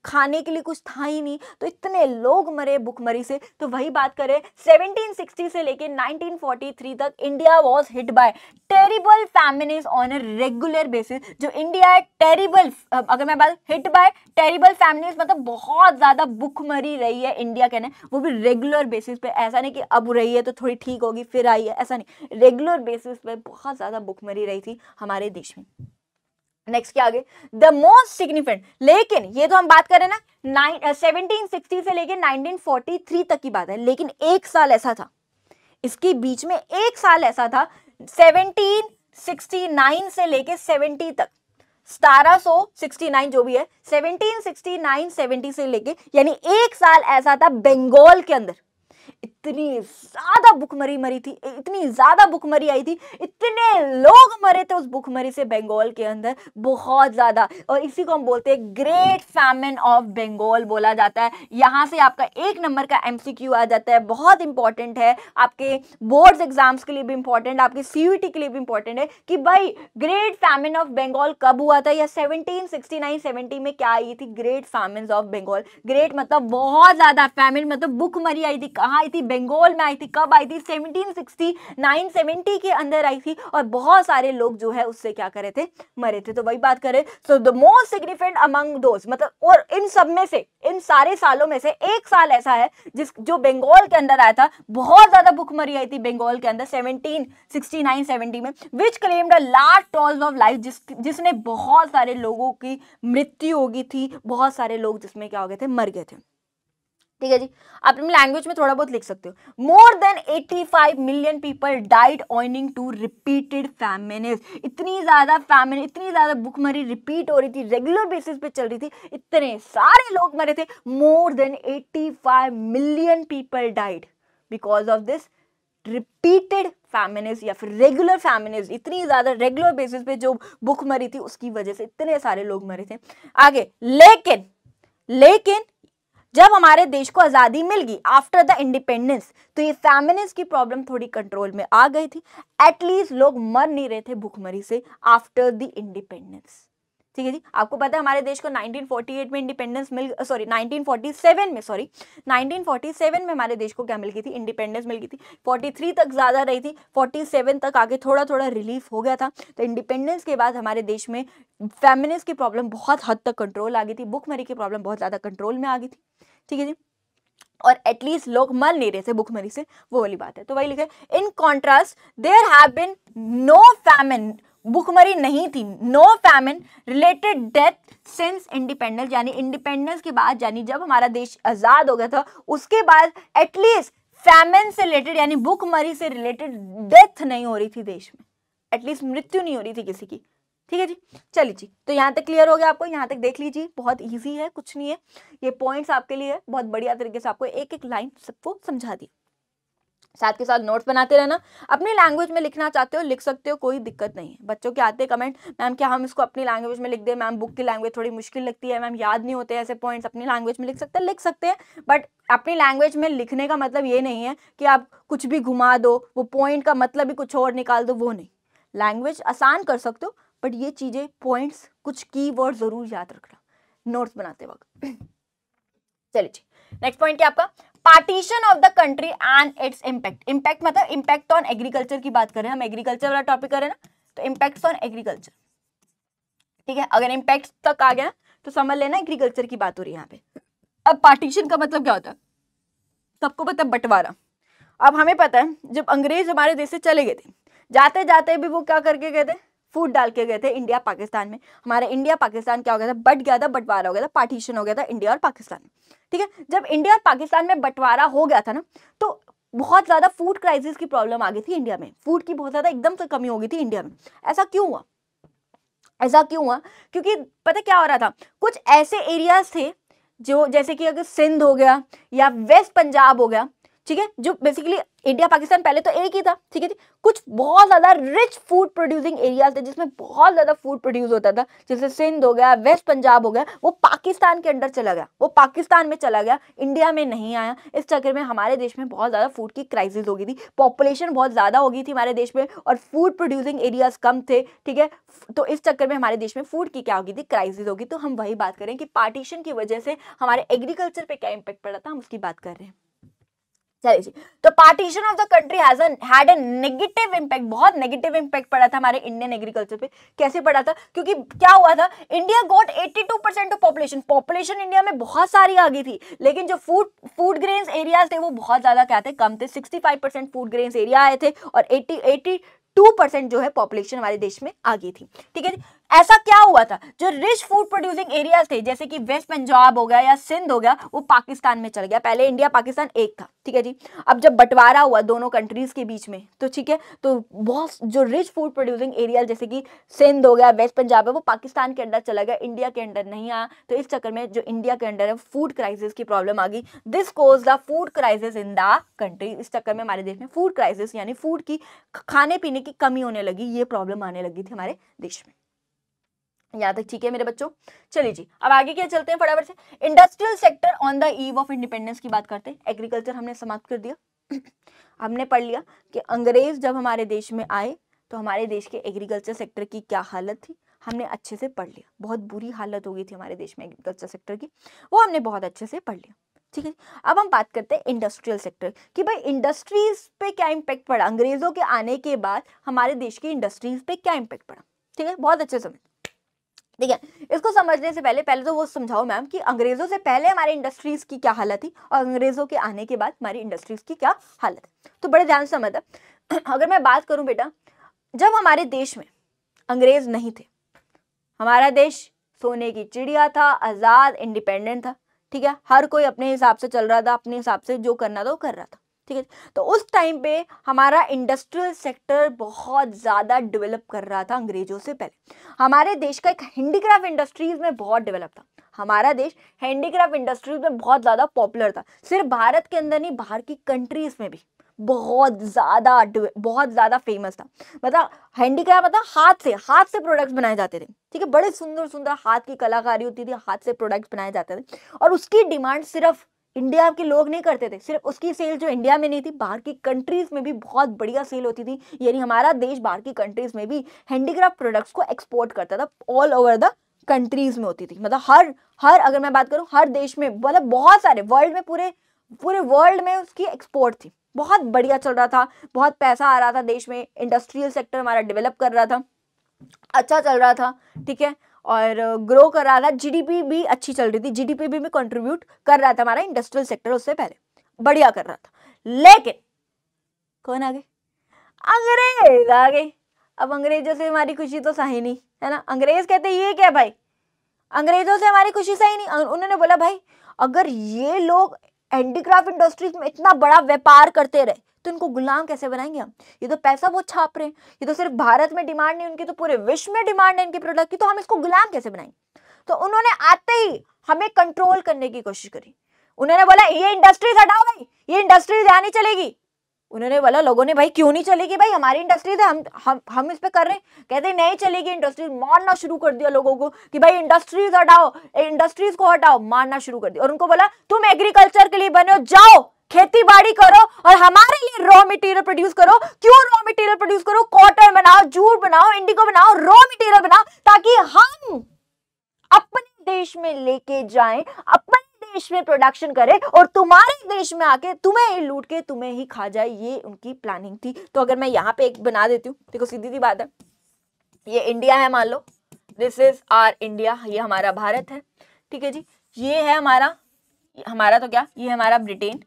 खाने के लिए कुछ था ही नहीं तो इतने लोग मरे भूखमरी से तो वही बात करें 1760 से लेके 1943 तक India was hit by terrible famines on a regular basis जो इंडिया है टेरिबल अगर मैं बात हिट बाय टेरिबल फैमिनिस मतलब बहुत ज़्यादा भूखमरी रही है इंडिया के ने वो भी रेगुलर बेसिस पे ऐसा नहीं कि अब रही है तो थोड़ी ठीक होगी फिर आई है ऐसा नहीं रेगुलर बेसिस पे बहुत ज़्यादा भूखमरी रही थी हमारे देश में नेक्स्ट क्या आगे द मोस्ट सिग्निफिकेंट लेकिन ये तो हम बात करें ना सेवनटीन सिक्सटी uh, से लेकर नाइनटीन फोर्टी थ्री तक की बात है लेकिन एक साल ऐसा था इसके बीच में एक साल ऐसा था सेवनटीन सिक्सटी नाइन से लेके सेवेंटी तक सतारह सो सिक्सटी नाइन जो भी है सेवनटीन सिक्सटी नाइन सेवेंटी से लेके यानी एक साल ऐसा था बंगाल के अंदर इतनी ज़्यादा भुखमरी मरी थी इतनी ज़्यादा भुखमरी आई थी इतने लोग मरे थे उस भुखमरी से बंगाल के अंदर बहुत ज़्यादा और इसी को हम बोलते हैं ग्रेट फैमिन ऑफ बंगाल बोला जाता है यहाँ से आपका एक नंबर का एम आ जाता है बहुत इंपॉर्टेंट है आपके बोर्ड एग्जाम्स के लिए भी इंपॉर्टेंट आपके सी के लिए भी इंपॉर्टेंट है कि भाई ग्रेट फैमिन ऑफ बंगाल कब हुआ था या सेवनटीन सिक्सटी में क्या आई थी great famine of Bengal great मतलब बहुत ज़्यादा फैमिन मतलब भुखमरी आई थी कहाँ थी बंगाल में आई थी कब आई थी 1769 70 के अंदर आई थी और बहुत सारे लोग जो है उससे क्या करे थे मरे थे तो वही बात करें so the most significant among दोस्त मतलब और इन सब में से इन सारे सालों में से एक साल ऐसा है जिस जो बंगाल के अंदर आया था बहुत ज्यादा भुखमरी आई थी बंगाल के अंदर 1769 70 में which claimed a large tolls of life जिस जिसने बहुत सारे लोगों की मृत्यु हो गई थी बहुत सारे लोग जिसमें क्या हो गए थे मर गए थे ठीक है जी आप अपनी लैंग्वेज में थोड़ा बहुत लिख सकते हो more than 85 million people died owing to repeated famines इतनी ज़्यादा फैमिन इतनी ज़्यादा भुखमरी रिपीट हो रही थी रेगुलर बेसिस पे चल रही थी इतने सारे लोग मरे थे more than 85 million people died because of this repeated famines या फिर रेगुलर फैमिनिस इतनी ज़्यादा रेगुलर बेसिस पे जो भूख मरी थी उसकी वजह से इतने सारे लोग मरे थे आगे लेकिन लेकिन जब हमारे देश को आज़ादी मिल गई आफ्टर द इंडिपेंडेंस तो ये फैमिनिस्ट की प्रॉब्लम थोड़ी कंट्रोल में आ गई थी एटलीस्ट लोग मर नहीं रहे थे भूखमरी से आफ्टर द इंडिपेंडेंस ठीक है जी आपको पता है हमारे देश को 1948 में इंडिपेंडेंस मिल सॉरी 1947 में सॉरी 1947 में हमारे देश को क्या मिल गई थी इंडिपेंडेंस मिल गई थी 43 तक ज़्यादा रही थी 47 तक आगे थोड़ा थोड़ा रिलीफ हो गया था तो इंडिपेंडेंस के बाद हमारे देश में फेमिनिस्ट की प्रॉब्लम बहुत हद तक कंट्रोल आ गई थी भुखमरी की प्रॉब्लम बहुत ज़्यादा कंट्रोल में आ गई थी ठीक है जी और एटलीस्ट लोग मर नहीं रहे थे भुखमरी से वो वाली बात है तो वही लिखे in contrast there have been no famine भुखमरी नहीं थी no famine related death since independence यानी इंडिपेंडेंस के बाद यानी जब हमारा देश आज़ाद हो गया था उसके बाद एटलीस्ट फैमिन से रिलेटेड यानी भुखमरी से रिलेटेड डेथ नहीं हो रही थी देश में एटलीस्ट मृत्यु नहीं हो रही थी किसी की ठीक है जी चलिए जी तो यहाँ तक क्लियर हो गया आपको यहाँ तक देख लीजिए बहुत ईजी है कुछ नहीं है ये पॉइंट्स आपके लिए बहुत बढ़िया तरीके से आपको एक एक लाइन सबको समझा दी साथ के साथ नोट्स बनाते रहना अपनी लैंग्वेज में लिखना चाहते हो लिख सकते हो कोई दिक्कत नहीं है बच्चों के आते कमेंट मैम क्या हम इसको अपनी लैंग्वेज में लिख दें मैम बुक की लैंग्वेज थोड़ी मुश्किल लगती है मैम याद नहीं होते ऐसे पॉइंट्स अपनी लैंग्वेज में लिख सकते हैं लिख सकते हैं बट अपनी लैंग्वेज में लिखने का मतलब ये नहीं है कि आप कुछ भी घुमा दो वो पॉइंट का मतलब ही कुछ और निकाल दो वो नहीं लैंग्वेज आसान कर सकते हो बट ये चीज़ें पॉइंट्स कुछ की वर्ड ज़रूर याद रखना नोट्स बनाते वक्त चलिए जी नेक्स्ट पॉइंट क्या आपका partition of the country and its impact impact मतलब इम्पैक्ट ऑन एग्रीकल्चर की बात करें हम एग्रीकल्चर वाला टॉपिक करें ना तो इम्पैक्ट ऑन एग्रीकल्चर ठीक है अगर इम्पैक्ट तक आ गया तो समझ लेना एग्रीकल्चर की बात हो रही है यहाँ पे अब पार्टीशन का मतलब क्या होता है सबको पता बंटवारा अब हमें पता है जब अंग्रेज हमारे देश से चले गए थे जाते जाते भी वो क्या करके गए थे फूट डाल के गए थे इंडिया पाकिस्तान में हमारा इंडिया पाकिस्तान क्या हो गया था बट गया था बंटवारा हो गया था पार्टीशन हो गया था इंडिया और पाकिस्तान में ठीक है जब इंडिया और पाकिस्तान में बंटवारा हो गया था ना तो बहुत ज़्यादा फूड क्राइसिस की प्रॉब्लम आ गई थी इंडिया में फूड की बहुत ज़्यादा एकदम से कमी हो गई थी इंडिया में ऐसा क्यों हुआ ऐसा क्यों हुआ क्योंकि पता क्या हो रहा था कुछ ऐसे एरियाज थे जो जैसे कि अगर सिंध हो गया या वेस्ट पंजाब हो गया ठीक है जो बेसिकली इंडिया पाकिस्तान पहले तो एक ही था ठीक है जी कुछ बहुत ज़्यादा रिच फूड प्रोड्यूसिंग एरियाज थे जिसमें बहुत ज़्यादा फूड प्रोड्यूस होता था जैसे सिंध हो गया वेस्ट पंजाब हो गया वो पाकिस्तान के अंडर चला गया वो पाकिस्तान में चला गया इंडिया में नहीं आया इस चक्कर में हमारे देश में बहुत ज़्यादा फूड की क्राइसिस हो गई थी पॉपुलेशन बहुत ज़्यादा हो गई थी हमारे देश में और फूड प्रोड्यूसिंग एरियाज कम थे ठीक है तो इस चक्कर में हमारे देश में फूड की क्या होगी थी क्राइसिस होगी तो हम वही बात करें कि पार्टीशन की वजह से हमारे एग्रीकल्चर पर क्या इंपैक्ट पड़ा था हम उसकी बात कर रहे हैं चलिए तो partition of the country has had a negative impact बहुत नेगेटिव इंपैक्ट पड़ा था हमारे इंडियन एग्रीकल्चर पे कैसे पड़ा था क्योंकि क्या हुआ था India got 82 percent of population population India में बहुत सारी आ गई थी लेकिन जो फूड फूड ग्रेन्स एरियाज थे वो बहुत ज़्यादा क्या थे कम थे सिक्सटी फूड ग्रेन्स एरिया आए थे और एट्टी एट्टी टू परसेंट जो है पॉपुलेशन हमारे देश में आ गई थी ठीक है ऐसा क्या हुआ था जो रिच फूड प्रोड्यूसिंग एरियाज थे जैसे कि वेस्ट पंजाब हो गया या सिंध हो गया वो पाकिस्तान में चल गया पहले इंडिया पाकिस्तान एक था ठीक है जी अब जब बंटवारा हुआ दोनों कंट्रीज के बीच में तो ठीक है तो बहुत जो रिच फूड प्रोड्यूसिंग एरिया जैसे कि सिंध हो गया वेस्ट पंजाब है वो पाकिस्तान के अंडर चला गया इंडिया के अंडर नहीं आया तो इस चक्कर में जो इंडिया के अंडर है फूड क्राइसिस की प्रॉब्लम आ गई this cause the food crisis in the country इस चक्कर में हमारे देश में फूड क्राइसिस यानी फूड की खाने पीने की कमी होने लगी ये प्रॉब्लम आने लगी थी हमारे देश में यहाँ तक ठीक है मेरे बच्चों चलिए जी अब आगे क्या चलते हैं फटाफट से industrial sector on the eve of independence की बात करते हैं एग्रीकल्चर हमने समाप्त कर दिया <clears throat> हमने पढ़ लिया कि अंग्रेज जब हमारे देश में आए तो हमारे देश के एग्रीकल्चर सेक्टर की क्या हालत थी हमने अच्छे से पढ़ लिया बहुत बुरी हालत हो गई थी हमारे देश में एग्रीकल्चर सेक्टर की वो हमने बहुत अच्छे से पढ़ लिया ठीक है अब हम बात करते हैं इंडस्ट्रियल सेक्टर कि भाई इंडस्ट्रीज पे क्या इम्पैक्ट पड़ा अंग्रेजों के आने के बाद हमारे देश की इंडस्ट्रीज पे क्या इम्पैक्ट पड़ा ठीक है बहुत अच्छे समझ ठीक है इसको समझने से पहले पहले तो वो समझाओ मैम कि अंग्रेज़ों से पहले हमारे इंडस्ट्रीज़ की क्या हालत थी और अंग्रेज़ों के आने के बाद हमारी इंडस्ट्रीज़ की क्या हालत है तो बड़े ध्यान से समझ <clears throat> अगर मैं बात करूँ बेटा जब हमारे देश में अंग्रेज़ नहीं थे हमारा देश सोने की चिड़िया था आज़ाद इंडिपेंडेंट था ठीक है हर कोई अपने हिसाब से चल रहा था अपने हिसाब से जो करना था वो कर रहा था ठीक है तो उस टाइम पे हमारा इंडस्ट्रियल सेक्टर बहुत ज़्यादा डेवलप कर रहा था अंग्रेज़ों से पहले हमारे देश का एक हैंडीक्राफ्ट इंडस्ट्रीज़ में बहुत डेवलप था हमारा देश हैंडीक्राफ्ट इंडस्ट्रीज में बहुत ज़्यादा पॉपुलर था सिर्फ भारत के अंदर नहीं बाहर की कंट्रीज़ में भी बहुत ज़्यादा बहुत ज़्यादा फेमस था मतलब हैंडीक्राफ्ट मतलब हाथ से हाथ से प्रोडक्ट्स बनाए जाते थे ठीक है बड़े सुंदर सुंदर हाथ की कलाकारी होती थी हाथ से प्रोडक्ट्स बनाए जाते थे और उसकी डिमांड सिर्फ इंडिया के लोग नहीं करते थे सिर्फ उसकी सेल जो इंडिया में नहीं थी बाहर की कंट्रीज़ में भी बहुत बढ़िया सेल होती थी यानी हमारा देश बाहर की कंट्रीज़ में भी हैंडीक्राफ्ट प्रोडक्ट्स को एक्सपोर्ट करता था ऑल ओवर द कंट्रीज़ में होती थी मतलब हर हर अगर मैं बात करूँ हर देश में मतलब बहुत सारे वर्ल्ड में पूरे पूरे वर्ल्ड में उसकी एक्सपोर्ट थी बहुत बढ़िया चल रहा था बहुत पैसा आ रहा था देश में इंडस्ट्रियल सेक्टर हमारा डेवलप कर रहा था अच्छा चल रहा था ठीक है और ग्रो कर रहा था जीडीपी भी अच्छी चल रही थी जीडीपी भी में कंट्रीब्यूट कर रहा था हमारा इंडस्ट्रियल सेक्टर उससे पहले बढ़िया कर रहा था लेकिन कौन आ गए अंग्रेज आ गए अब अंग्रेजों से हमारी खुशी तो सही नहीं है ना अंग्रेज कहते ये क्या भाई अंग्रेजों से हमारी खुशी सही नहीं अं, उन्होंने बोला भाई अगर ये लोग हैंडीक्राफ्ट इंडस्ट्रीज में इतना बड़ा व्यापार करते रहे तो इनको गुलाम कैसे बनाएंगे हम ये तो पैसा वो छाप रहे हैं ये तो सिर्फ भारत में डिमांड नहीं उनकी तो पूरे विश्व में डिमांड है इनके प्रोडक्ट की तो हम इसको गुलाम कैसे बनाएंगे तो उन्होंने आते ही हमें कंट्रोल करने की कोशिश करी उन्होंने बोला ये इंडस्ट्रीज हटाओ भाई ये इंडस्ट्रीज यहाँ नहीं चलेगी उन्होंने बोला लोगों ने भाई क्यों नहीं चलेगी भाई हमारी इंडस्ट्रीज है हम हम हम इस पर कर रहे हैं कहते हैं नहीं चलेगी इंडस्ट्रीज मारना शुरू कर दिया लोगों को कि भाई इंडस्ट्रीज हटाओ इंडस्ट्रीज को हटाओ मारना शुरू कर दिया और उनको बोला तुम एग्रीकल्चर के लिए बने हो जाओ खेती बाड़ी करो और हमारे लिए रॉ मटेरियल प्रोड्यूस करो क्यों रॉ मटेरियल प्रोड्यूस करो कॉटन बनाओ जूट बनाओ इंडिगो बनाओ रॉ मटेरियल बनाओ ताकि हम अपने देश में लेके जाएं अपने देश में प्रोडक्शन करे और तुम्हारे देश में आके तुम्हें ही लूट के तुम्हें ही खा जाए ये उनकी प्लानिंग थी तो अगर मैं यहाँ पे एक बना देती हूँ देखो सीधी सी बात है ये इंडिया है मान लो दिस इज आर इंडिया ये हमारा भारत है ठीक है जी ये है हमारा हमारा तो क्या ये हमारा ब्रिटेन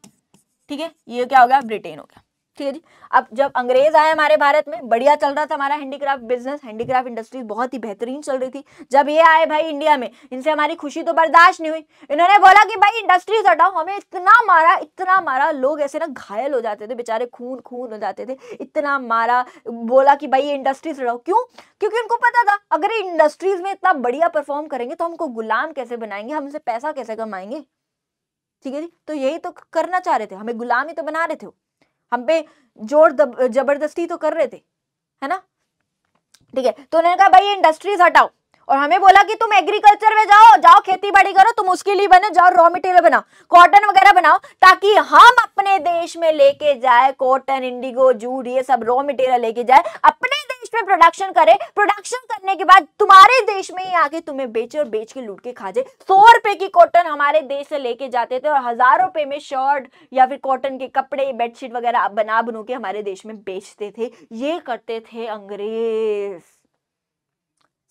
ठीक है ये क्या हो गया ब्रिटेन हो गया ठीक है जी अब जब अंग्रेज आए हमारे भारत में बढ़िया चल रहा था हमारा हैंडीक्राफ्ट बिजनेस हैंडीक्राफ्ट इंडस्ट्री बहुत ही बेहतरीन चल रही थी जब ये आए भाई इंडिया में इनसे हमारी खुशी तो बर्दाश्त नहीं हुई इन्होंने बोला कि भाई इंडस्ट्रीज हटाओ हमें इतना मारा इतना मारा लोग ऐसे ना घायल हो जाते थे बेचारे खून खून हो जाते थे इतना मारा बोला कि भाई ये इंडस्ट्रीज हटाओ क्यों क्योंकि उनको पता था अगर इंडस्ट्रीज में इतना बढ़िया परफॉर्म करेंगे तो हमको गुलाम कैसे बनाएंगे हमसे पैसा कैसे कमाएंगे ठीक है जी तो यही तो करना चाह रहे थे हमें गुलामी तो बना रहे थे हम पे जोर जबरदस्ती तो कर रहे थे है ना ठीक है तो उन्होंने कहा भाई इंडस्ट्रीज हटाओ और हमें बोला कि तुम एग्रीकल्चर में जाओ जाओ खेती बाड़ी करो तुम उसके लिए बने जाओ रॉ मटेरियल बनाओ कॉटन वगैरह बनाओ ताकि हम अपने देश में लेके जाए कॉटन इंडिगो जूट ये सब रॉ मटेरियल लेके जाए अपने में प्रोडक्शन करे प्रोडक्शन करने के बाद तुम्हारे देश में ही आके तुम्हें बेचे और बेच के लूट के खा जाए सौ रुपए की कॉटन हमारे देश से लेके जाते थे और हजार रुपए में शर्ट या फिर कॉटन के कपड़े बेडशीट वगैरह बना बनू के हमारे देश में बेचते थे ये करते थे अंग्रेज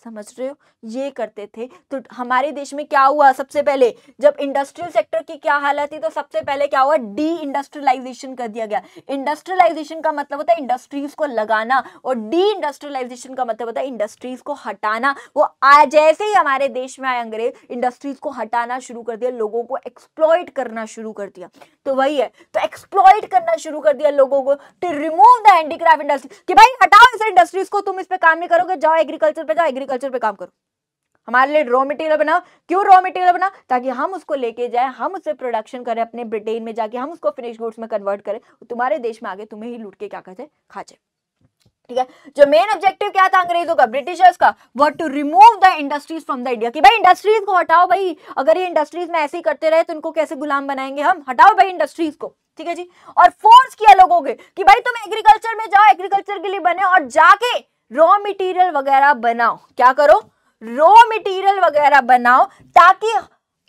समझ रहे हो ये करते थे तो हमारे देश में क्या हुआ सबसे पहले जब इंडस्ट्रियल सेक्टर की क्या हालत थी तो सबसे पहले क्या हुआ डी इंडस्ट्रियलाइजेशन कर दिया गया इंडस्ट्रियलाइजेशन का मतलब होता है इंडस्ट्रीज को लगाना और डी इंडस्ट्रियलाइजेशन का मतलब होता है इंडस्ट्रीज को हटाना वो आज जैसे ही हमारे देश में आए अंग्रेज इंडस्ट्रीज को हटाना शुरू कर दिया लोगों को एक्सप्लॉयट करना शुरू कर दिया तो वही है तो एक्सप्लॉयट करना शुरू कर दिया लोगों को to remove the handicraft industry कि भाई हटाओ इस इंडस्ट्रीज को तुम इस पर काम नहीं करोगे जाओ एग्रीकल्चर पे जाओ एग्रीकल्चर एग्रीकल्चर पे काम करो हमारे लिए रॉ मटेरियल बनाओ क्यों रॉ मटेरियल बना ताकि हम उसको लेके जाए हम उससे प्रोडक्शन करें अपने ब्रिटेन में जाके हम उसको फिनिश गुड्स में कन्वर्ट करें तुम्हारे देश में आगे तुम्हें ही लूट के क्या कहते खा जाए ठीक है जो मेन ऑब्जेक्टिव क्या था अंग्रेजों का ब्रिटिशर्स का what to remove the industries from the India की भाई इंडस्ट्रीज को हटाओ भाई अगर ये इंडस्ट्रीज में ऐसे ही करते रहे तो उनको कैसे गुलाम बनाएंगे हम हटाओ भाई इंडस्ट्रीज को ठीक है जी और फोर्स किया लोगों के कि भाई तुम एग्रीकल्चर में जाओ एग्रीकल्चर के लिए बने और जाके रॉ मटेरियल वगैरह बनाओ क्या करो रॉ मटेरियल वगैरह बनाओ ताकि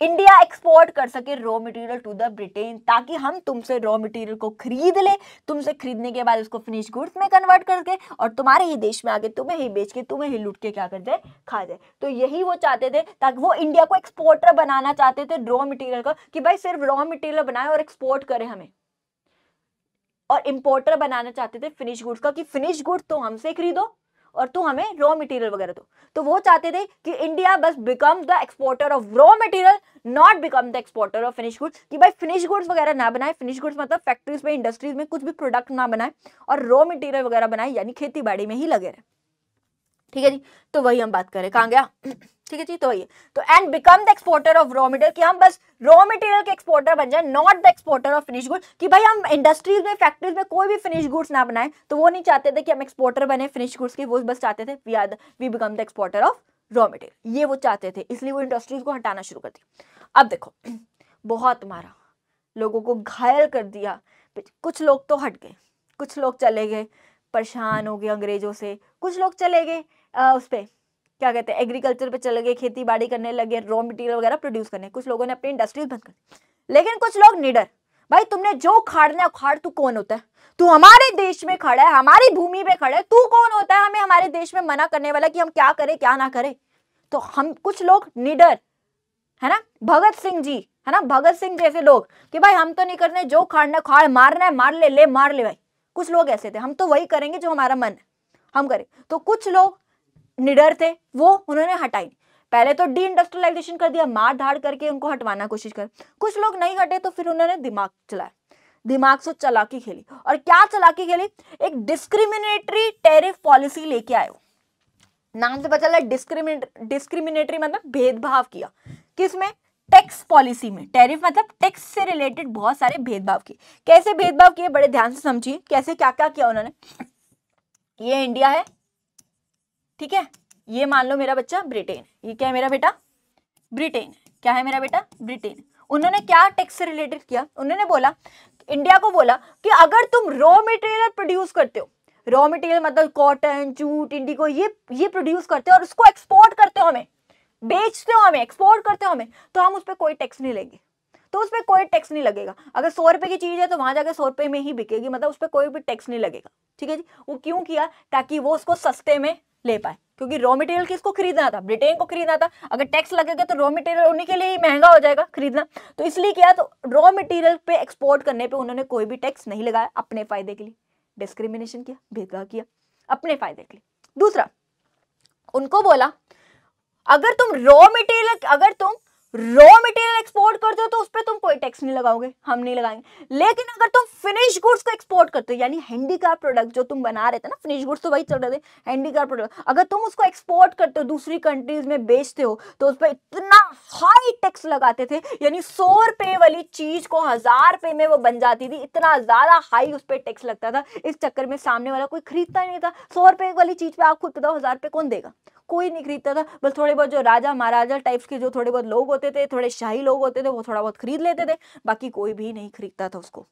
इंडिया एक्सपोर्ट कर सके raw material to the Britain ताकि हम तुमसे रॉ मटेरियल को खरीद ले तुमसे खरीदने के बाद उसको फिनिश गुड्स में कन्वर्ट करके और तुम्हारे ही देश में आके तुम्हें ही बेच के तुम्हें ही लूट के क्या कर जाए खा जाए तो यही वो चाहते थे ताकि वो इंडिया को एक्सपोर्टर बनाना चाहते थे रॉ मटेरियल का कि भाई सिर्फ रॉ मटेरियल बनाए और एक्सपोर्ट करें हमें और इम्पोर्टर बनाना चाहते थे फिनिश गुड्स का कि फिनिश गुड्स तो हमसे खरीदो और तू हमें रॉ मटेरियल वगैरह दो तो वो चाहते थे कि इंडिया बस become the exporter of raw material not become the exporter of finish goods कि भाई फिनिश गुड्स वगैरह ना बनाए फिनिश गुड्स मतलब फैक्ट्रीज में इंडस्ट्रीज में कुछ भी प्रोडक्ट ना बनाए और रॉ मटेरियल वगैरह बनाए यानी खेती में ही लगे रहे ठीक है जी तो वही हम बात करें कहाँ गया ठीक है जी तो ये तो and become the exporter of raw material कि हम बस रॉ मटेरियल के एक्सपोर्टर बन जाए not the exporter of finish good कि भाई हम इंडस्ट्रीज में फैक्ट्रीज में कोई भी फिनिश गुड्स ना बनाए तो वो नहीं चाहते थे कि हम एक्सपोर्टर बने फिनिश गुड्स के वो बस चाहते थे we are we become the exporter of raw material ये वो चाहते थे इसलिए वो इंडस्ट्रीज को हटाना शुरू कर दिया अब देखो <clears throat> बहुत मारा लोगों को घायल कर दिया कुछ लोग तो हट गए कुछ लोग चले गए परेशान हो गए अंग्रेजों से कुछ लोग चले गए उस पर क्या कहते हैं एग्रीकल्चर पे चले गए खेती बाड़ी करने लगे रॉ मटेरियल वगैरह प्रोड्यूस करने कुछ लोगों ने अपनी इंडस्ट्रीज बंद कर लेकिन कुछ लोग निडर भाई तुमने जो खाड़ना है उखाड़ तू कौन होता है तू हमारे देश में खड़ा है हमारी भूमि पे खड़ा है तू कौन होता है हमें हमारे देश में मना करने वाला कि हम क्या करें क्या ना करें तो हम कुछ लोग निडर है ना भगत सिंह जी है ना भगत सिंह जैसे लोग कि भाई हम तो नहीं करने जो खाड़ना खाड़ मारना है मार ले ले मार ले भाई कुछ लोग ऐसे थे हम तो वही करेंगे जो हमारा मन है हम करें तो कुछ लोग निडर थे वो उन्होंने हटाई पहले तो डी इंडस्ट्रियलाइजेशन कर दिया मार धाड़ करके उनको हटवाना कोशिश कर कुछ लोग नहीं हटे तो फिर उन्होंने दिमाग चलाया दिमाग से चलाकी खेली और क्या चलाकी खेली एक डिस्क्रिमिनेटरी टैरिफ पॉलिसी लेके आए नाम से पता चला डिस्क्रिमिनेटरी मतलब भेदभाव किया किसमें टैक्स पॉलिसी में टैरिफ मतलब टैक्स से रिलेटेड बहुत सारे भेदभाव किए कैसे भेदभाव किए बड़े ध्यान से समझिए कैसे क्या क्या किया उन्होंने ये इंडिया है ठीक है ये मान लो मेरा बच्चा ब्रिटेन ये क्या है मेरा बेटा ब्रिटेन क्या है मेरा बेटा ब्रिटेन उन्होंने क्या टैक्स से रिलेटेड किया उन्होंने बोला इंडिया को बोला कि अगर तुम रॉ मटेरियल प्रोड्यूस करते हो रॉ मटेरियल मतलब कॉटन जूट इंडिको ये ये प्रोड्यूस करते हो और उसको एक्सपोर्ट करते हो हमें बेचते हो हमें एक्सपोर्ट करते हो हमें तो हम उस पर कोई टैक्स नहीं लेंगे तो उस पर कोई टैक्स नहीं लगेगा अगर सौ रुपए की चीज़ है तो वहां जाकर सौ रुपये में ही बिकेगी मतलब उस पर कोई भी टैक्स नहीं लगेगा ठीक है जी वो क्यों किया ताकि वो उसको सस्ते में ले पाए क्योंकि रॉ मटेरियल किसको खरीदना था ब्रिटेन को खरीदना था अगर टैक्स लगेगा तो रॉ मटेरियल उन्हीं के लिए ही महंगा हो जाएगा खरीदना तो इसलिए क्या तो रॉ मटेरियल पे एक्सपोर्ट करने पे उन्होंने कोई भी टैक्स नहीं लगाया अपने फायदे के लिए डिस्क्रिमिनेशन किया भेदभाव किया अपने फायदे के लिए दूसरा उनको बोला अगर तुम रॉ मटेरियल अगर तुम रॉ मटेरियल एक्सपोर्ट करते हो तो उस पर तुम कोई टैक्स नहीं लगाओगे हम नहीं लगाएंगे लेकिन अगर तुम फिनिश गुड्स को एक्सपोर्ट करते हो यानी हैंडीक्राफ्ट प्रोडक्ट जो तुम बना रहे थे ना फिनिश गुड्स तो वही चल रहे थे हैंडीक्राफ्ट प्रोडक्ट अगर तुम उसको एक्सपोर्ट करते हो दूसरी कंट्रीज में बेचते हो तो उस पर इतना हाई टैक्स लगाते थे यानी सौ रुपये वाली चीज को हजार रुपये में वो बन जाती थी इतना ज्यादा हाई उस पर टैक्स लगता था इस चक्कर में सामने वाला कोई खरीदता नहीं था सौ रुपये वाली चीज पे आप खुद बताओ हजार रुपये कौन देगा कोई नहीं खरीदता था बस थोड़े बहुत जो राजा महाराजा टाइप्स के जो थोड़े बहुत लोग होते थे थोड़े शाही लोग होते थे वो थोड़ा बहुत खरीद लेते थे बाकी कोई भी नहीं खरीदता था उसको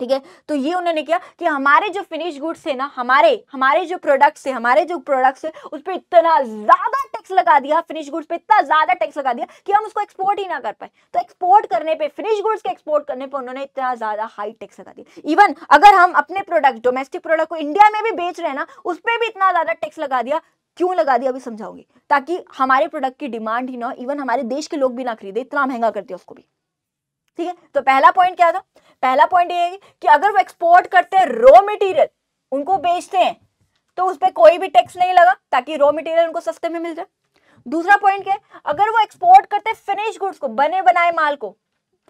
ठीक है तो ये उन्होंने किया कि हमारे जो फिनिश गुड्स है ना हमारे हमारे जो प्रोडक्ट्स है हमारे जो प्रोडक्ट्स है उस पर इतना ज्यादा टैक्स लगा दिया फिनिश गुड्स पे इतना ज्यादा टैक्स लगा दिया कि हम उसको एक्सपोर्ट ही ना कर पाए तो एक्सपोर्ट करने पे फिनिश गुड्स के एक्सपोर्ट करने पे उन्होंने इतना ज्यादा हाई टैक्स लगा दिया इवन अगर हम अपने प्रोडक्ट डोमेस्टिक प्रोडक्ट को इंडिया में भी बेच रहे हैं ना उस पर भी इतना ज्यादा टैक्स लगा दिया क्यों लगा दिया अभी समझाऊंगी ताकि हमारे प्रोडक्ट की डिमांड ही ना इवन हमारे देश के लोग भी ना खरीदे इतना महंगा कर दिया उसको भी ठीक है तो पहला पॉइंट क्या था पहला पॉइंट ये है कि अगर वो एक्सपोर्ट करते हैं रॉ मटेरियल उनको बेचते हैं तो उस पर कोई भी टैक्स नहीं लगा ताकि रॉ मटेरियल उनको सस्ते में मिल जाए दूसरा पॉइंट क्या है अगर वो एक्सपोर्ट करते हैं फिनिश गुड्स को बने बनाए माल को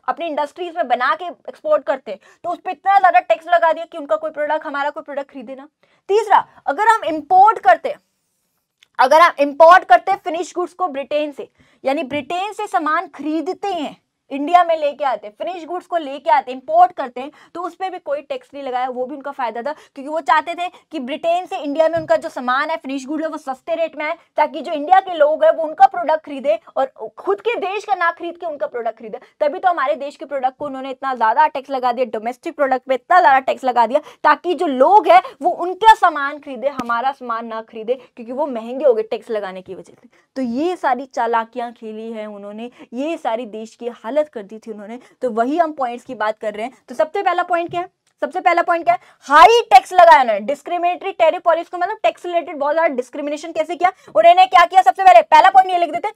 अपनी इंडस्ट्रीज में बना के एक्सपोर्ट करते हैं तो उस पर इतना ज़्यादा टैक्स लगा दिया कि उनका कोई प्रोडक्ट हमारा कोई प्रोडक्ट खरीदे ना तीसरा अगर हम इम्पोर्ट करते हैं अगर आप इंपोर्ट करते हैं फिनिश गुड्स को ब्रिटेन से यानी ब्रिटेन से सामान खरीदते हैं इंडिया में लेके आते हैं फिनिश गुड्स को लेके आते हैं इंपोर्ट करते हैं तो उस पर भी कोई टैक्स नहीं लगाया वो भी उनका फायदा था क्योंकि वो चाहते थे कि ब्रिटेन से इंडिया में उनका जो सामान है फिनिश गुड है वो सस्ते रेट में आए ताकि जो इंडिया के लोग हैं वो उनका प्रोडक्ट खरीदे और खुद के देश का ना खरीद के उनका प्रोडक्ट खरीदे तभी तो हमारे देश के प्रोडक्ट को उन्होंने इतना ज़्यादा टैक्स लगा दिया डोमेस्टिक प्रोडक्ट पर इतना ज़्यादा टैक्स लगा दिया ताकि जो लोग हैं वो उनका सामान खरीदे हमारा सामान ना खरीदे क्योंकि वो महंगे हो गए टैक्स लगाने की वजह से तो ये सारी चालाकियाँ खेली हैं उन्होंने ये सारी देश की हालत गलत कर दी थी उन्होंने तो वही हम पॉइंट्स की बात कर रहे हैं तो सबसे पहला पॉइंट क्या है सबसे पहला पॉइंट क्या है हाई टैक्स लगाया उन्होंने डिस्क्रिमिनेटरी टेरिफ पॉलिसी को मतलब टैक्स रिलेटेड बहुत ज्यादा डिस्क्रिमिनेशन कैसे किया और उन्होंने क्या किया सबसे पहले पहला पॉइंट ये लिख देते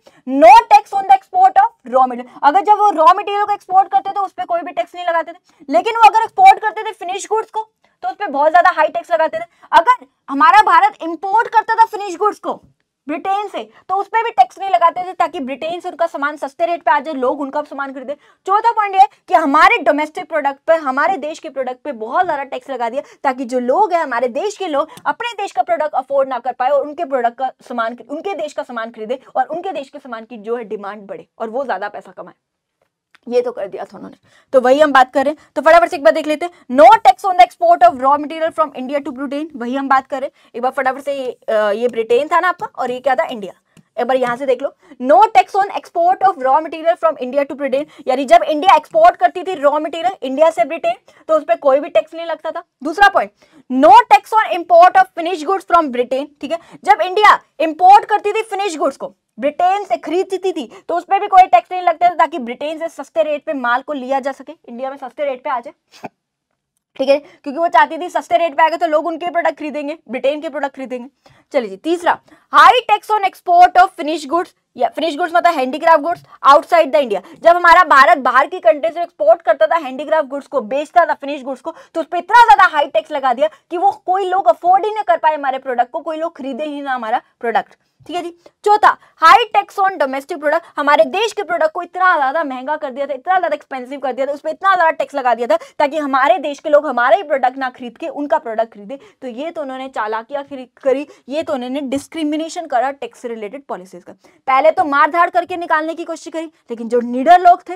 no tax on the export of raw material अगर जब वो रॉ मटेरियल को एक्सपोर्ट करते तो उस पर कोई भी टैक्स नहीं लगाते थे लेकिन वो अगर एक्सपोर्ट करते थे फिनिश गुड्स को तो उस पर बहुत ज्यादा हाई टैक्स लगाते थे अगर हमारा भारत इंपोर्ट करता था फिनिश गुड्स को ब्रिटेन से तो उस पर भी टैक्स नहीं लगाते थे ताकि ब्रिटेन से उनका सामान सस्ते रेट पे आ जाए लोग उनका सामान खरीदे चौथा पॉइंट ये कि हमारे डोमेस्टिक प्रोडक्ट पर हमारे देश के प्रोडक्ट पे बहुत ज़्यादा टैक्स लगा दिया ताकि जो लोग हैं हमारे देश के लोग अपने देश का प्रोडक्ट अफोर्ड ना कर पाए और उनके प्रोडक्ट का सामान उनके देश का सामान खरीदे और उनके देश के सामान की जो है डिमांड बढ़े और वो ज़्यादा पैसा कमाए ये तो कर दिया था उन्होंने तो वही हम बात करें तो फटाफट से एक बार देख लेते हैं no tax on export of raw material from India to Britain वही हम बात हैं एक बार फटाफट से ये ब्रिटेन था ना आपका और ये क्या था इंडिया एक बार यहां से देख लो no tax on export of raw material from India to Britain यानी जब इंडिया एक्सपोर्ट करती थी रॉ मटेरियल इंडिया से ब्रिटेन तो उस पर कोई भी टैक्स नहीं लगता था दूसरा point no tax on import of finish goods from Britain ठीक है जब इंडिया इम्पोर्ट करती थी फिनिश गुड्स को ब्रिटेन से खरीद जीती थी तो उस पर भी कोई टैक्स नहीं लगता था ताकि ब्रिटेन से सस्ते रेट पे माल को लिया जा सके इंडिया में सस्ते रेट पे आ जाए ठीक है क्योंकि वो चाहती थी सस्ते रेट पे आएगा तो लोग उनके प्रोडक्ट खरीदेंगे ब्रिटेन के प्रोडक्ट खरीदेंगे चलिए जी तीसरा high tax on export of finish goods या फिनिश गुड्स मतलब handicraft goods outside the India जब हमारा भारत बाहर की कंट्री से एक्सपोर्ट करता था हैंडीक्राफ्ट गुड्स को बेचता था फिनिश गुड्स को तो उस पर इतना ज्यादा हाई टैक्स लगा दिया कि वो कोई लोग अफोर्ड ही नहीं कर पाए हमारे प्रोडक्ट को कोई लोग खरीदे ही ना हमारा प्रोडक्ट ठीक है जी चौथा high tax on domestic product हमारे देश के प्रोडक्ट को इतना ज़्यादा महंगा कर दिया था इतना ज़्यादा एक्सपेंसिव कर दिया था उस पर इतना ज़्यादा टैक्स लगा दिया था ताकि हमारे देश के लोग हमारा ही प्रोडक्ट ना खरीद के उनका प्रोडक्ट खरीदे तो ये तो उन्होंने चालाकियाँ करी ये तो उन्होंने डिस्क्रिमिनेशन करा टैक्स रिलेटेड पॉलिसीज का पहले तो मार धाड़ करके निकालने की कोशिश करी लेकिन जो निडर लोग थे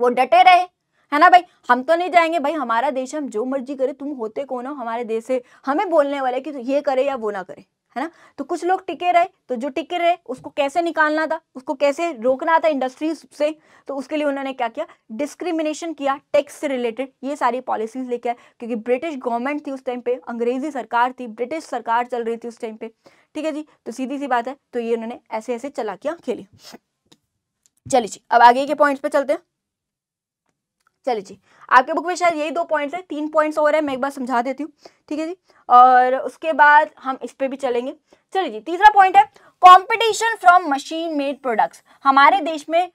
वो डटे रहे है ना भाई हम तो नहीं जाएंगे भाई हमारा देश हम जो मर्जी करे तुम होते कौन हो हमारे देश से हमें बोलने वाले कि ये करे या वो ना करे है ना तो कुछ लोग टिके रहे तो जो टिके रहे उसको कैसे निकालना था उसको कैसे रोकना था इंडस्ट्री से तो उसके लिए उन्होंने क्या किया डिस्क्रिमिनेशन किया टैक्स से रिलेटेड ये सारी पॉलिसीज लेके आए क्योंकि ब्रिटिश गवर्नमेंट थी उस टाइम पे अंग्रेजी सरकार थी ब्रिटिश सरकार चल रही थी उस टाइम पे ठीक है जी तो सीधी सी बात है तो ये उन्होंने ऐसे ऐसे चला किया खेली चलिए जी अब आगे के पॉइंट पे चलते हैं चलिए जी आपके बुक में शायद यही दो पॉइंट्स हैं तीन पॉइंट्स और हैं मैं एक बार समझा देती हूँ ठीक है जी और उसके बाद हम इस पर भी चलेंगे चलिए जी तीसरा पॉइंट है competition from machine made products हमारे देश में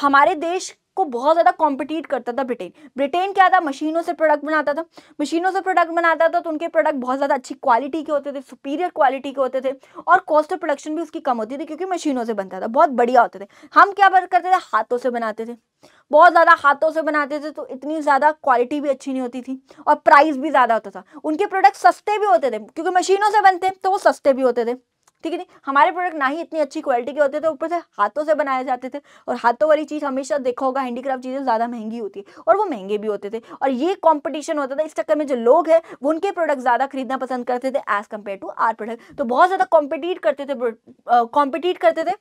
हमारे देश को बहुत ज़्यादा कॉम्पिटिट करता था ब्रिटेन ब्रिटेन क्या था मशीनों से प्रोडक्ट बनाता था मशीनों से प्रोडक्ट बनाता था तो उनके प्रोडक्ट बहुत ज़्यादा अच्छी क्वालिटी के होते थे सुपीरियर क्वालिटी के होते थे और कॉस्ट ऑफ प्रोडक्शन भी उसकी कम होती थी क्योंकि मशीनों से बनता था बहुत बढ़िया होते थे हम क्या करते थे हाथों से बनाते थे बहुत ज़्यादा हाथों से बनाते थे तो इतनी ज़्यादा क्वालिटी भी अच्छी नहीं होती थी और प्राइस भी ज़्यादा होता था उनके प्रोडक्ट सस्ते भी होते थे क्योंकि मशीनों से बनते तो वो सस्ते भी होते थे ठीक है नहीं हमारे प्रोडक्ट ना ही इतनी अच्छी क्वालिटी के होते थे तो ऊपर से हाथों से बनाए जाते थे और हाथों वाली चीज़ हमेशा देखा होगा हैंडीक्राफ्ट चीज़ें ज़्यादा महंगी होती है और वो महंगे भी होते थे और ये कॉम्पिटिशन होता था इस चक्कर में जो लोग हैं वो उनके प्रोडक्ट ज़्यादा खरीदना पसंद करते थे as compare to our product तो बहुत ज़्यादा कॉम्पिटिट करते थे कॉम्पिटिट करते थे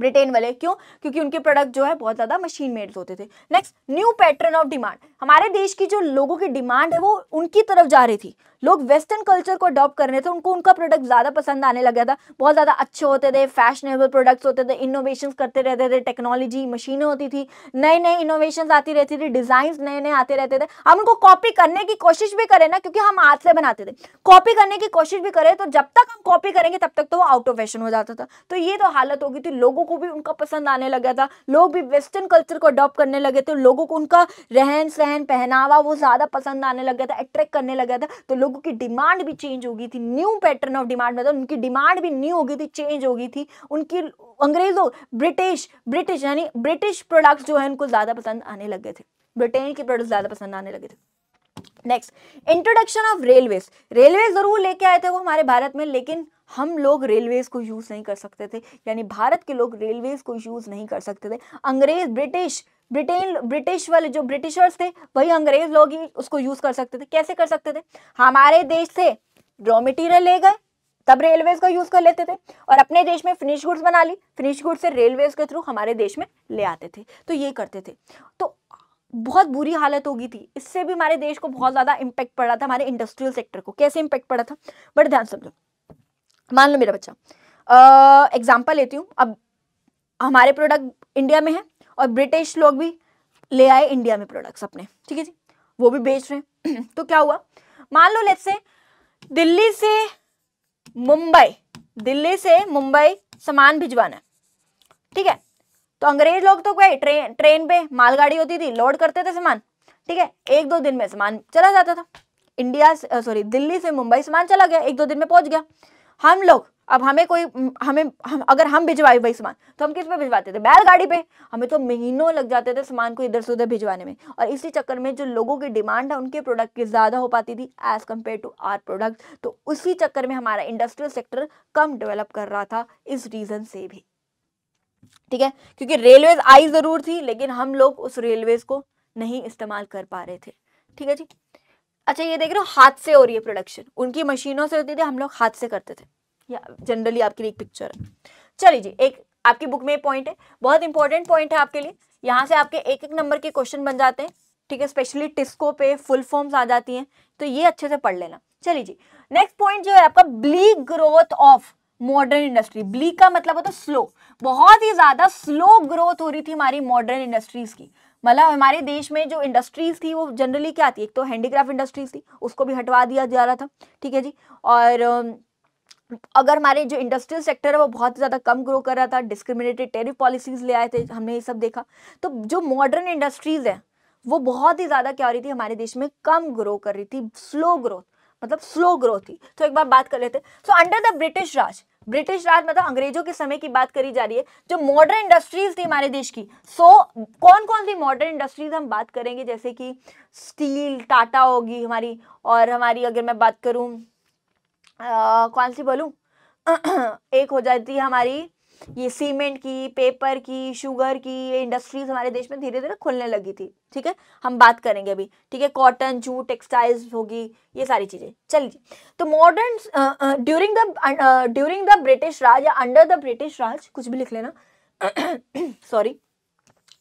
ब्रिटेन वाले क्यों क्योंकि उनके प्रोडक्ट जो है बहुत ज़्यादा मशीन मेड होते थे next new pattern of demand हमारे देश की जो लोगों की डिमांड है वो उनकी तरफ जा रही थी लोग वेस्टर्न कल्चर को अडॉप्ट कर रहे थे उनको उनका प्रोडक्ट ज़्यादा पसंद आने लग गया था बहुत ज़्यादा अच्छे होते थे फैशनेबल प्रोडक्ट्स होते थे इनोवेशन करते रहते थे टेक्नोलॉजी मशीनें होती थी नए नए इनोवेशन आती रहती थी डिज़ाइन नए नए आते रहते थे हम उनको कॉपी करने की कोशिश भी करें ना क्योंकि हम हाथ से बनाते थे कॉपी करने की कोशिश भी करें तो जब तक हम कॉपी करेंगे तब तक तो वो आउट ऑफ फैशन हो जाता था तो ये तो हालत हो गई थी लोगों को भी उनका पसंद आने लगा था लोग भी वेस्टर्न कल्चर को अडॉप्ट करने लगे थे लोगों को उनका रहन सहन पहनावा वो ज़्यादा पसंद आने लग गया था अट्रैक्ट करने लगा था तो लोग लोगों की डिमांड भी चेंज हो गई थी न्यू पैटर्न ऑफ डिमांड मतलब उनकी डिमांड भी न्यू हो गई थी चेंज हो गई थी उनकी अंग्रेजों ब्रिटिश ब्रिटिश यानी ब्रिटिश प्रोडक्ट्स जो है उनको ज़्यादा पसंद आने लग गए थे ब्रिटेन के प्रोडक्ट ज़्यादा पसंद आने लगे थे next introduction of railways railway ज़रूर लेके आए थे वो हमारे भारत में लेकिन हम लोग रेलवेज़ को यूज़ नहीं कर सकते थे यानी भारत के लोग रेलवेज़ को यूज़ नहीं कर सकते थे अंग्रेज़ ब्रिटिश ब्रिटेन ब्रिटिश वाले जो ब्रिटिशर्स थे वही अंग्रेज लोग ही उसको यूज कर सकते थे कैसे कर सकते थे हमारे देश से रॉ मटेरियल ले गए तब रेलवेज का यूज कर लेते थे और अपने देश में फिनिश गुड्स बना ली फिनिश गुड्स से रेलवेज के थ्रू हमारे देश में ले आते थे तो ये करते थे तो बहुत बुरी हालत होगी थी इससे भी हमारे देश को बहुत ज़्यादा इम्पैक्ट पड़ रहा था हमारे इंडस्ट्रियल सेक्टर को कैसे इम्पैक्ट पड़ा था बट ध्यान समझो मान लो मेरा बच्चा एग्जाम्पल लेती हूँ अब हमारे प्रोडक्ट इंडिया में है और ब्रिटिश लोग भी ले आए इंडिया में प्रोडक्ट्स अपने ठीक है जी वो भी बेच रहे हैं <clears throat> तो क्या हुआ मान लो लेट से दिल्ली से मुंबई दिल्ली से मुंबई सामान भिजवाना है ठीक है तो अंग्रेज लोग तो गए ट्रेन ट्रेन पे मालगाड़ी होती थी लोड करते थे सामान ठीक है एक दो दिन में सामान चला जाता था इंडिया सॉरी दिल्ली से मुंबई सामान चला गया एक दो दिन में पहुंच गया हम लोग अब हमें कोई हमें हम अगर हम भिजवाए भाई सामान तो हम किस पे भिजवाते थे बैलगाड़ी पे हमें तो महीनों लग जाते थे सामान को इधर से उधर भिजवाने में और इसी चक्कर में जो लोगों की डिमांड है उनके प्रोडक्ट की ज़्यादा हो पाती थी as compare to our product तो उसी चक्कर में हमारा इंडस्ट्रियल सेक्टर कम डेवलप कर रहा था इस रीज़न से भी ठीक है क्योंकि रेलवेज आई ज़रूर थी लेकिन हम लोग उस रेलवेज को नहीं इस्तेमाल कर पा रहे थे ठीक है जी अच्छा ये देख रहे हो हाथ से हो रही है प्रोडक्शन उनकी मशीनों से होती थी हम लोग हाथ से करते थे या जनरली आपके लिए एक पिक्चर है चलिए जी एक आपकी बुक में एक पॉइंट है बहुत इंपॉर्टेंट पॉइंट है आपके लिए यहाँ से आपके एक एक नंबर के क्वेश्चन बन जाते हैं ठीक है स्पेशली टिस्को पे फुल फॉर्म्स आ जाती हैं तो ये अच्छे से पढ़ लेना चलिए जी नेक्स्ट पॉइंट जो है आपका bleak growth of modern industry bleak का मतलब होता है स्लो बहुत ही ज़्यादा स्लो ग्रोथ हो रही थी हमारी मॉडर्न इंडस्ट्रीज़ की मतलब हमारे देश में जो इंडस्ट्रीज़ थी वो जनरली क्या थी एक तो हैंडीक्राफ्ट इंडस्ट्रीज थी उसको भी हटवा दिया जा रहा था ठीक है जी और अगर हमारे जो इंडस्ट्रियल सेक्टर है वो बहुत ज़्यादा कम ग्रो कर रहा था डिस्क्रिमिनेटेड टेरिफ पॉलिसीज ले आए थे हमने ये सब देखा तो जो मॉडर्न इंडस्ट्रीज़ हैं वो बहुत ही ज़्यादा क्या हो रही थी हमारे देश में कम ग्रो कर रही थी स्लो ग्रोथ मतलब स्लो ग्रोथ थी तो एक बार बात कर लेते so under the British Raj British Raj मतलब अंग्रेजों के समय की बात करी जा रही है जो मॉडर्न इंडस्ट्रीज थी हमारे देश की सो so, कौन कौन सी मॉडर्न इंडस्ट्रीज हम बात करेंगे जैसे कि स्टील टाटा होगी हमारी और हमारी अगर मैं बात करूँ कौन सी बोलूँ <clears throat> एक हो जाती है हमारी ये सीमेंट की पेपर की शुगर की ये इंडस्ट्रीज हमारे देश में धीरे धीरे खुलने लगी थी ठीक है हम बात करेंगे अभी ठीक है कॉटन जूट टेक्सटाइल्स होगी ये सारी चीज़ें चलिए तो modern during the during the British Raj या अंडर द ब्रिटिश राज कुछ भी लिख लेना सॉरी <clears throat>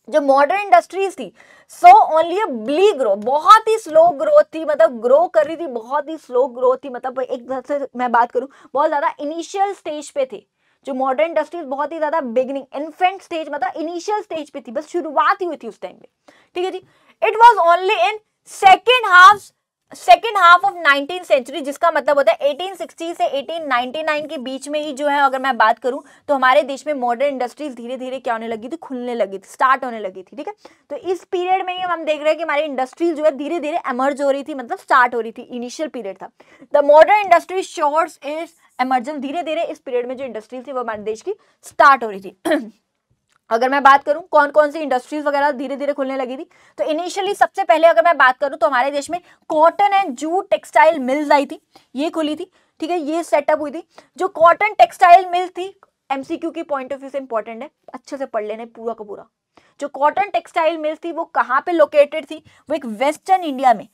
जो मॉडर्न इंडस्ट्रीज थी सो ओनली अ ब्ली ग्रो बहुत ही स्लो ग्रोथ थी मतलब ग्रो कर रही थी बहुत ही स्लो ग्रोथ थी मतलब एक तरह से मैं बात करूं बहुत ज़्यादा इनिशियल स्टेज पे थी जो मॉडर्न इंडस्ट्रीज बहुत ही ज़्यादा बिगिनिंग इन्फेंट स्टेज मतलब इनिशियल स्टेज पे थी बस शुरुआत ही हुई थी उस टाइम पे ठीक है जी it was only in second half second half of nineteen century जिसका मतलब होता है 1860 से 1899 के बीच में ही जो है अगर मैं बात करूं तो हमारे देश में मॉडर्न इंडस्ट्रीज धीरे धीरे क्या होने लगी थी खुलने लगी थी स्टार्ट होने लगी थी ठीक है तो इस पीरियड में ही हम देख रहे हैं कि हमारी इंडस्ट्रीज जो है धीरे धीरे एमर्ज हो रही थी मतलब स्टार्ट हो रही थी इनिशियल पीरियड था द मॉडर्न इंडस्ट्री शोर्स इज एमर्जेंस धीरे धीरे इस पीरियड में जो इंडस्ट्रीज थी वो हमारे देश की स्टार्ट हो रही थी अगर मैं बात करूं कौन कौन सी इंडस्ट्रीज वगैरह धीरे धीरे खुलने लगी थी तो इनिशियली सबसे पहले अगर मैं बात करूं तो हमारे देश में cotton and jute textile mills आई थी ये खुली थी ठीक है ये सेटअप हुई थी जो कॉटन टेक्सटाइल मिल थी एमसीक्यू की पॉइंट ऑफ व्यू से इंपॉर्टेंट है अच्छे से पढ़ लेने पूरा का पूरा जो कॉटन टेक्सटाइल मिल थी वो कहाँ पे लोकेटेड थी वो एक वेस्टर्न इंडिया में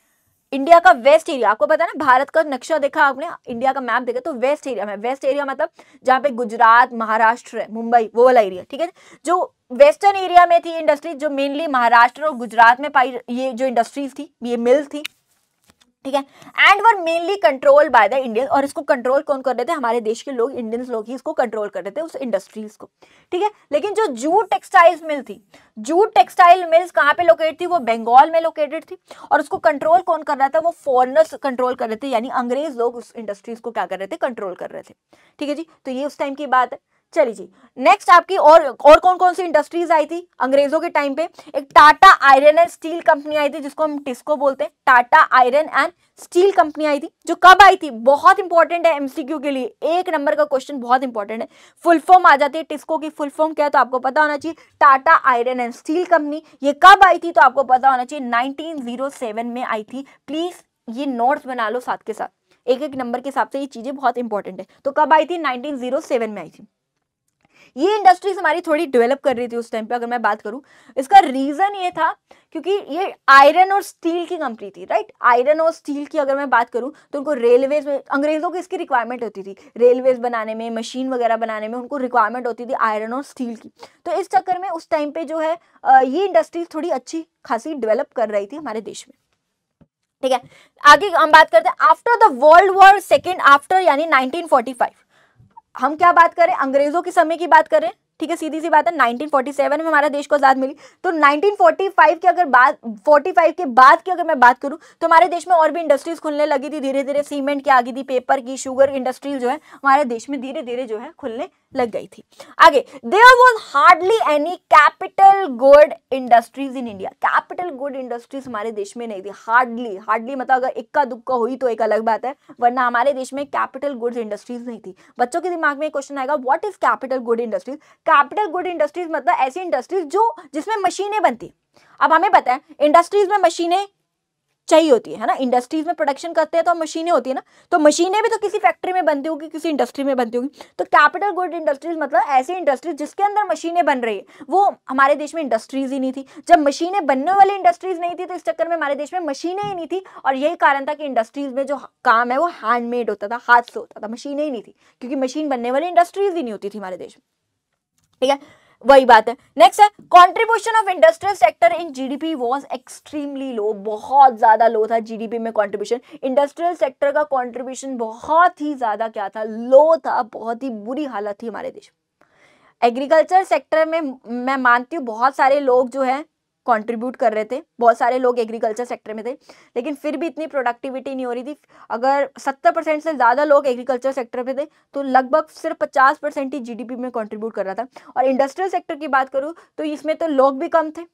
इंडिया का वेस्ट एरिया आपको पता ना भारत का नक्शा देखा आपने इंडिया का मैप देखा तो वेस्ट एरिया में वेस्ट एरिया मतलब जहाँ पे गुजरात महाराष्ट्र है मुंबई वो वाला एरिया ठीक है जो वेस्टर्न एरिया में थी इंडस्ट्री जो मेनली महाराष्ट्र और गुजरात में पाई ये जो इंडस्ट्रीज थी ये मिल थी ठीक है and were mainly control by the Indian और इसको कंट्रोल कौन कर रहे थे हमारे देश के लोग इंडियंस लोग ही इसको कंट्रोल कर रहे थे उस इंडस्ट्रीज को ठीक है लेकिन जो जूट टेक्सटाइल मिल थी जूट टेक्सटाइल मिल्स कहाँ पे लोकेट थी वो बंगाल में लोकेटेड थी और उसको कंट्रोल कौन कर रहा था वो फॉरनर्स कंट्रोल कर रहे थे यानी अंग्रेज लोग उस इंडस्ट्रीज को क्या कर रहे थे कंट्रोल कर रहे थे ठीक है जी तो ये उस टाइम की बात है चलिए जी नेक्स्ट आपकी और और कौन कौन सी इंडस्ट्रीज आई थी अंग्रेजों के टाइम पे एक Tata iron and steel company आई थी जिसको हम टिस्को बोलते हैं Tata iron and steel company आई थी जो कब आई थी बहुत इंपॉर्टेंट है एमसीक्यू के लिए एक नंबर का क्वेश्चन बहुत इंपॉर्टेंट है फुल फॉर्म आ जाती है टिस्को की फुल फॉर्म क्या है तो आपको पता होना चाहिए Tata iron and steel company ये कब आई थी तो आपको पता होना चाहिए नाइनटीन oh में आई थी प्लीज ये नोट्स बना लो साथ के साथ एक एक नंबर के हिसाब से ये चीज़ें बहुत इंपॉर्टेंट है तो कब आई थी नाइनटीन oh में आई थी ये इंडस्ट्रीज हमारी थोड़ी डेवलप कर रही थी उस टाइम पे अगर मैं बात करूँ इसका रीज़न ये था क्योंकि ये आयरन और स्टील की कंपनी थी राइट आयरन और स्टील की अगर मैं बात करूं तो उनको रेलवेज में अंग्रेज़ों को इसकी रिक्वायरमेंट होती थी रेलवेज बनाने में मशीन वगैरह बनाने में उनको रिक्वायरमेंट होती थी आयरन और स्टील की तो इस चक्कर में उस टाइम पे जो है ये इंडस्ट्रीज थोड़ी अच्छी खासी डेवलप कर रही थी हमारे देश में ठीक है आगे हम बात करते हैं after the world war second after यानी नाइनटीन हम क्या बात करें अंग्रेजों के समय की बात करें ठीक है सीधी सी बात है 1947 में हमारा देश को आज़ाद मिली तो 1945 की अगर बात 45 के बाद की अगर मैं बात करूं तो हमारे देश में और भी इंडस्ट्रीज खुलने लगी थी धीरे धीरे सीमेंट की आ गई थी पेपर की शुगर इंडस्ट्रीज जो है हमारे देश में धीरे धीरे जो है खुलने लग गई थी आगे there was hardly any capital good industries in India capital good industries हमारे देश में नहीं थी हार्डली हार्डली मतलब अगर इक्का दुक्का हुई तो एक अलग बात है वरना हमारे देश में कैपिटल गुड इंडस्ट्रीज नहीं थी बच्चों के दिमाग में क्वेश्चन आएगा what is capital good industries capital good industries मतलब ऐसी इंडस्ट्रीज जो जिसमें मशीनें बनती अब हमें पता है इंडस्ट्रीज में मशीनें चाहिए होती है ना इंडस्ट्रीज में प्रोडक्शन करते हैं तो मशीनें होती है ना तो मशीनें भी तो किसी फैक्ट्री में बनती होगी किसी इंडस्ट्री में बनती होगी तो कैपिटल गुड इंडस्ट्रीज मतलब ऐसी इंडस्ट्रीज जिसके अंदर मशीनें बन रही है वो हमारे देश में इंडस्ट्रीज ही नहीं थी जब मशीनें बनने वाली इंडस्ट्रीज नहीं थी तो इस चक्कर में हमारे देश में मशीनें ही नहीं थी और यही कारण था कि इंडस्ट्रीज में जो काम है वो हैंडमेड होता था हाथ से होता था मशीनें ही नहीं थी क्योंकि मशीन बनने वाली इंडस्ट्रीज ही नहीं होती थी हमारे देश में ठीक है वही बात है नेक्स्ट है contribution of industrial sector in GDP was extremely low बहुत ज़्यादा लो था जीडीपी में कंट्रीब्यूशन इंडस्ट्रियल सेक्टर का कंट्रीब्यूशन बहुत ही ज़्यादा क्या था लो था बहुत ही बुरी हालत थी हमारे देश एग्रीकल्चर सेक्टर में मैं मानती हूँ बहुत सारे लोग जो है कंट्रीब्यूट कर रहे थे बहुत सारे लोग एग्रीकल्चर सेक्टर में थे लेकिन फिर भी इतनी प्रोडक्टिविटी नहीं हो रही थी अगर सत्तर परसेंट से ज़्यादा लोग एग्रीकल्चर सेक्टर में थे तो लगभग सिर्फ पचास परसेंट ही जीडीपी में कंट्रीब्यूट कर रहा था और इंडस्ट्रियल सेक्टर की बात करूँ तो इसमें तो लोग भी कम थे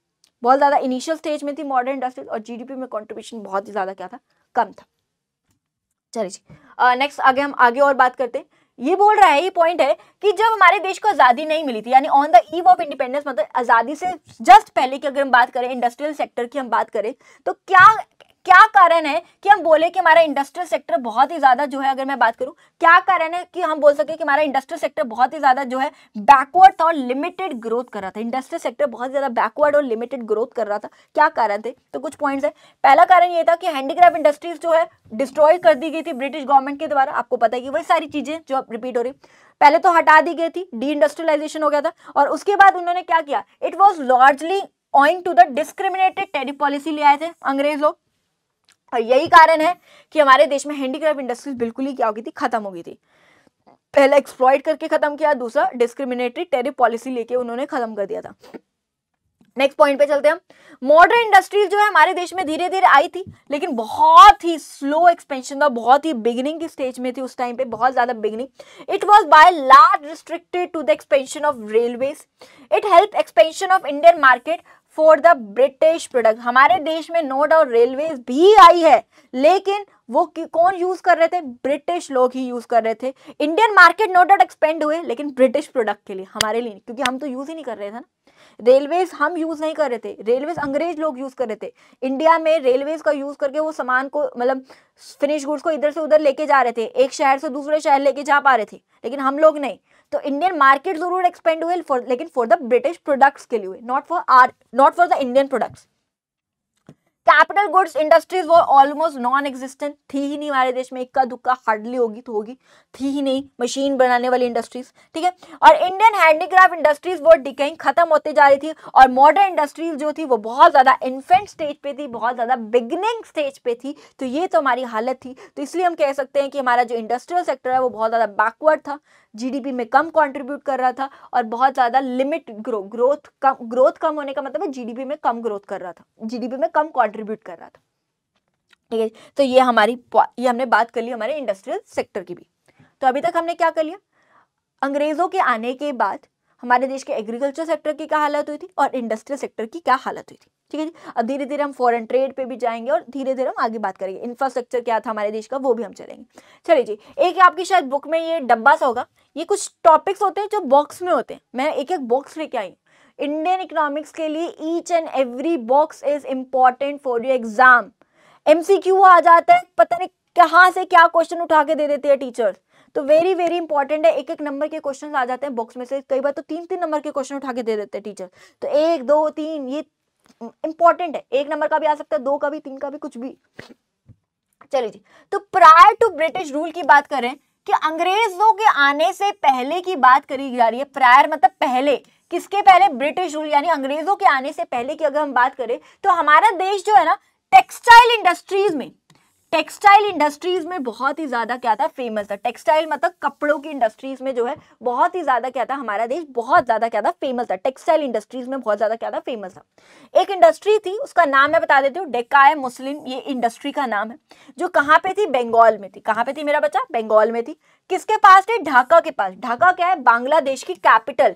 बहुत ज़्यादा इनिशियल स्टेज में थी मॉडर्न इंडस्ट्रीज और जीडीपी में कॉन्ट्रीब्यूशन बहुत ही ज़्यादा क्या था कम था चलिए जी नेक्स्ट आगे हम आगे और बात करते हैं ये बोल रहा है ये पॉइंट है कि जब हमारे देश को आज़ादी नहीं मिली थी यानी on the eve of independence मतलब आज़ादी से जस्ट पहले की अगर हम बात करें इंडस्ट्रियल सेक्टर की हम बात करें तो क्या क्या कारण है कि हम बोले कि हमारा इंडस्ट्रियल सेक्टर बहुत ही ज़्यादा जो है अगर मैं बात करूँ क्या कारण है कि हम बोल सके कि हमारा इंडस्ट्रियल सेक्टर बहुत ही ज़्यादा जो है बैकवर्ड था और लिमिटेड ग्रोथ कर रहा था इंडस्ट्रियल सेक्टर बहुत ज़्यादा बैकवर्ड और लिमिटेड ग्रोथ कर रहा था क्या कारण थे तो कुछ पॉइंट है पहला कारण यह था कि हैंडीक्राफ्ट इंडस्ट्रीज जो है डिस्ट्रॉय कर दी गई थी ब्रिटिश गवर्नमेंट के द्वारा आपको पता है कि वही सारी चीज़ें जो रिपीट हो रही पहले तो हटा दी गई थी डी इंडस्ट्रियलाइजेशन हो गया था और उसके बाद उन्होंने क्या किया it was largely owing to the discriminated tariff policy ले आए थे अंग्रेज लोग और यही कारण है कि हमारे देश में हैंडीक्राफ्ट इंडस्ट्रीज बिल्कुल ही क्या हो गई थी खत्म हो गई थी पहले एक्सप्लॉइट करके खत्म किया दूसरा डिस्क्रिमिनेटरी टेरिफ पॉलिसी लेके उन्होंने खत्म कर दिया था नेक्स्ट पॉइंट पे चलते हैं हम मॉडर्न इंडस्ट्रीज जो है हमारे देश में धीरे धीरे आई थी लेकिन बहुत ही स्लो एक्सपेंशन था बहुत ही बिगनिंग की स्टेज में थी उस टाइम पे बहुत ज़्यादा beginning it was by large restricted to the expansion of railways it help expansion of Indian market for the British product हमारे देश में नो डाउट रेलवे भी आई है लेकिन वो कौन यूज कर रहे थे ब्रिटिश लोग ही यूज कर रहे थे Indian market no doubt expand हुए लेकिन ब्रिटिश प्रोडक्ट के लिए हमारे लिए क्योंकि हम तो यूज ही नहीं कर रहे थे ना रेलवेज हम यूज़ नहीं कर रहे थे रेलवेज अंग्रेज लोग यूज़ कर रहे थे इंडिया में रेलवेज का यूज़ करके वो सामान को मतलब फिनिश गुड्स को इधर से उधर लेके जा रहे थे एक शहर से दूसरे शहर लेके जा पा रहे थे लेकिन हम लोग नहीं तो इंडियन मार्केट जरूर एक्सपेंड हुए लेकिन फॉर द ब्रिटिश प्रोडक्ट्स के लिए not for our not for the Indian products capital goods industries वो ऑलमोस्ट नॉन एग्जिस्टेंट थी ही नहीं हमारे देश में इक्का दुक्का हार्डली होगी तो होगी थी ही नहीं मशीन बनाने वाली इंडस्ट्रीज ठीक है और इंडियन हैंडीक्राफ्ट इंडस्ट्रीज वो डिकेइंग खत्म होते जा रही थी और मॉडर्न इंडस्ट्रीज जो थी वो बहुत ज़्यादा इन्फेंट स्टेज पे थी बहुत ज़्यादा बिगनिंग स्टेज पे थी तो ये तो हमारी हालत थी तो इसलिए हम कह सकते हैं कि हमारा जो इंडस्ट्रियल सेक्टर है वो बहुत ज़्यादा बैकवर्ड था जीडीपी में कम कंट्रीब्यूट कर रहा था और बहुत ज़्यादा लिमिट ग्रोथ कम ग्रोथ कम होने का मतलब है जीडीपी में कम ग्रोथ कर रहा था जीडीपी में कम कॉन्ट्रीब्यूट कंट्रीब्यूट कर रहा था ठीक है तो ये हमारी ये हमने बात कर ली हमारे इंडस्ट्रियल सेक्टर की भी तो अभी तक हमने क्या कर लिया अंग्रेज़ों के आने के बाद हमारे देश के एग्रीकल्चर सेक्टर की क्या हालत हुई थी और इंडस्ट्रियल सेक्टर की क्या हालत हुई थी ठीक है जी अब धीरे धीरे हम फॉरेन ट्रेड पे भी जाएंगे और धीरे धीरे हम आगे बात करेंगे इंफ्रास्ट्रक्चर क्या था हमारे देश का वो भी हम चलेंगे चलिए जी एक आपकी शायद बुक में ये डब्बा सा होगा ये कुछ टॉपिक्स होते हैं जो बॉक्स में होते हैं मैं एक एक बॉक्स लेके आई इंडियन इकोनॉमिक्स के लिए each and every box is important for you exam MCQ आ जाता है पता नहीं कहाँ से क्या क्वेश्चन उठा के दे देते हैं टीचर्स तो वेरी वेरी इंपॉर्टेंट है एक एक नंबर के क्वेश्चन आ जाते हैं बॉक्स में से कई बार तो तीन तीन नंबर के क्वेश्चन उठा के दे देते हैं टीचर तो एक दो तीन ये इंपॉर्टेंट है एक नंबर का भी आ सकता है दो का भी तीन का भी कुछ भी चलिए जी तो प्रायर टू ब्रिटिश रूल की बात करें कि अंग्रेजों के आने से पहले की बात करी जा रही है प्रायर मतलब पहले किसके पहले ब्रिटिश रूल यानी अंग्रेजों के आने से पहले की अगर हम बात करें तो हमारा देश जो है ना टेक्सटाइल इंडस्ट्रीज में टेक्सटाइल इंडस्ट्रीज में बहुत ही ज़्यादा क्या था फेमस था टेक्सटाइल मतलब कपड़ों की इंडस्ट्रीज में जो है बहुत ही ज़्यादा क्या था हमारा देश बहुत ज़्यादा क्या था फेमस था टेक्सटाइल इंडस्ट्रीज में बहुत ज़्यादा क्या था फेमस था एक इंडस्ट्री थी उसका नाम मैं बता देती हूँ डेकाय मुस्लिम ये इंडस्ट्री का नाम है जो कहाँ पे थी बंगाल में थी कहाँ पे थी मेरा बच्चा बंगाल में थी किसके पास थे ढाका के पास ढाका क्या है बांग्लादेश की कैपिटल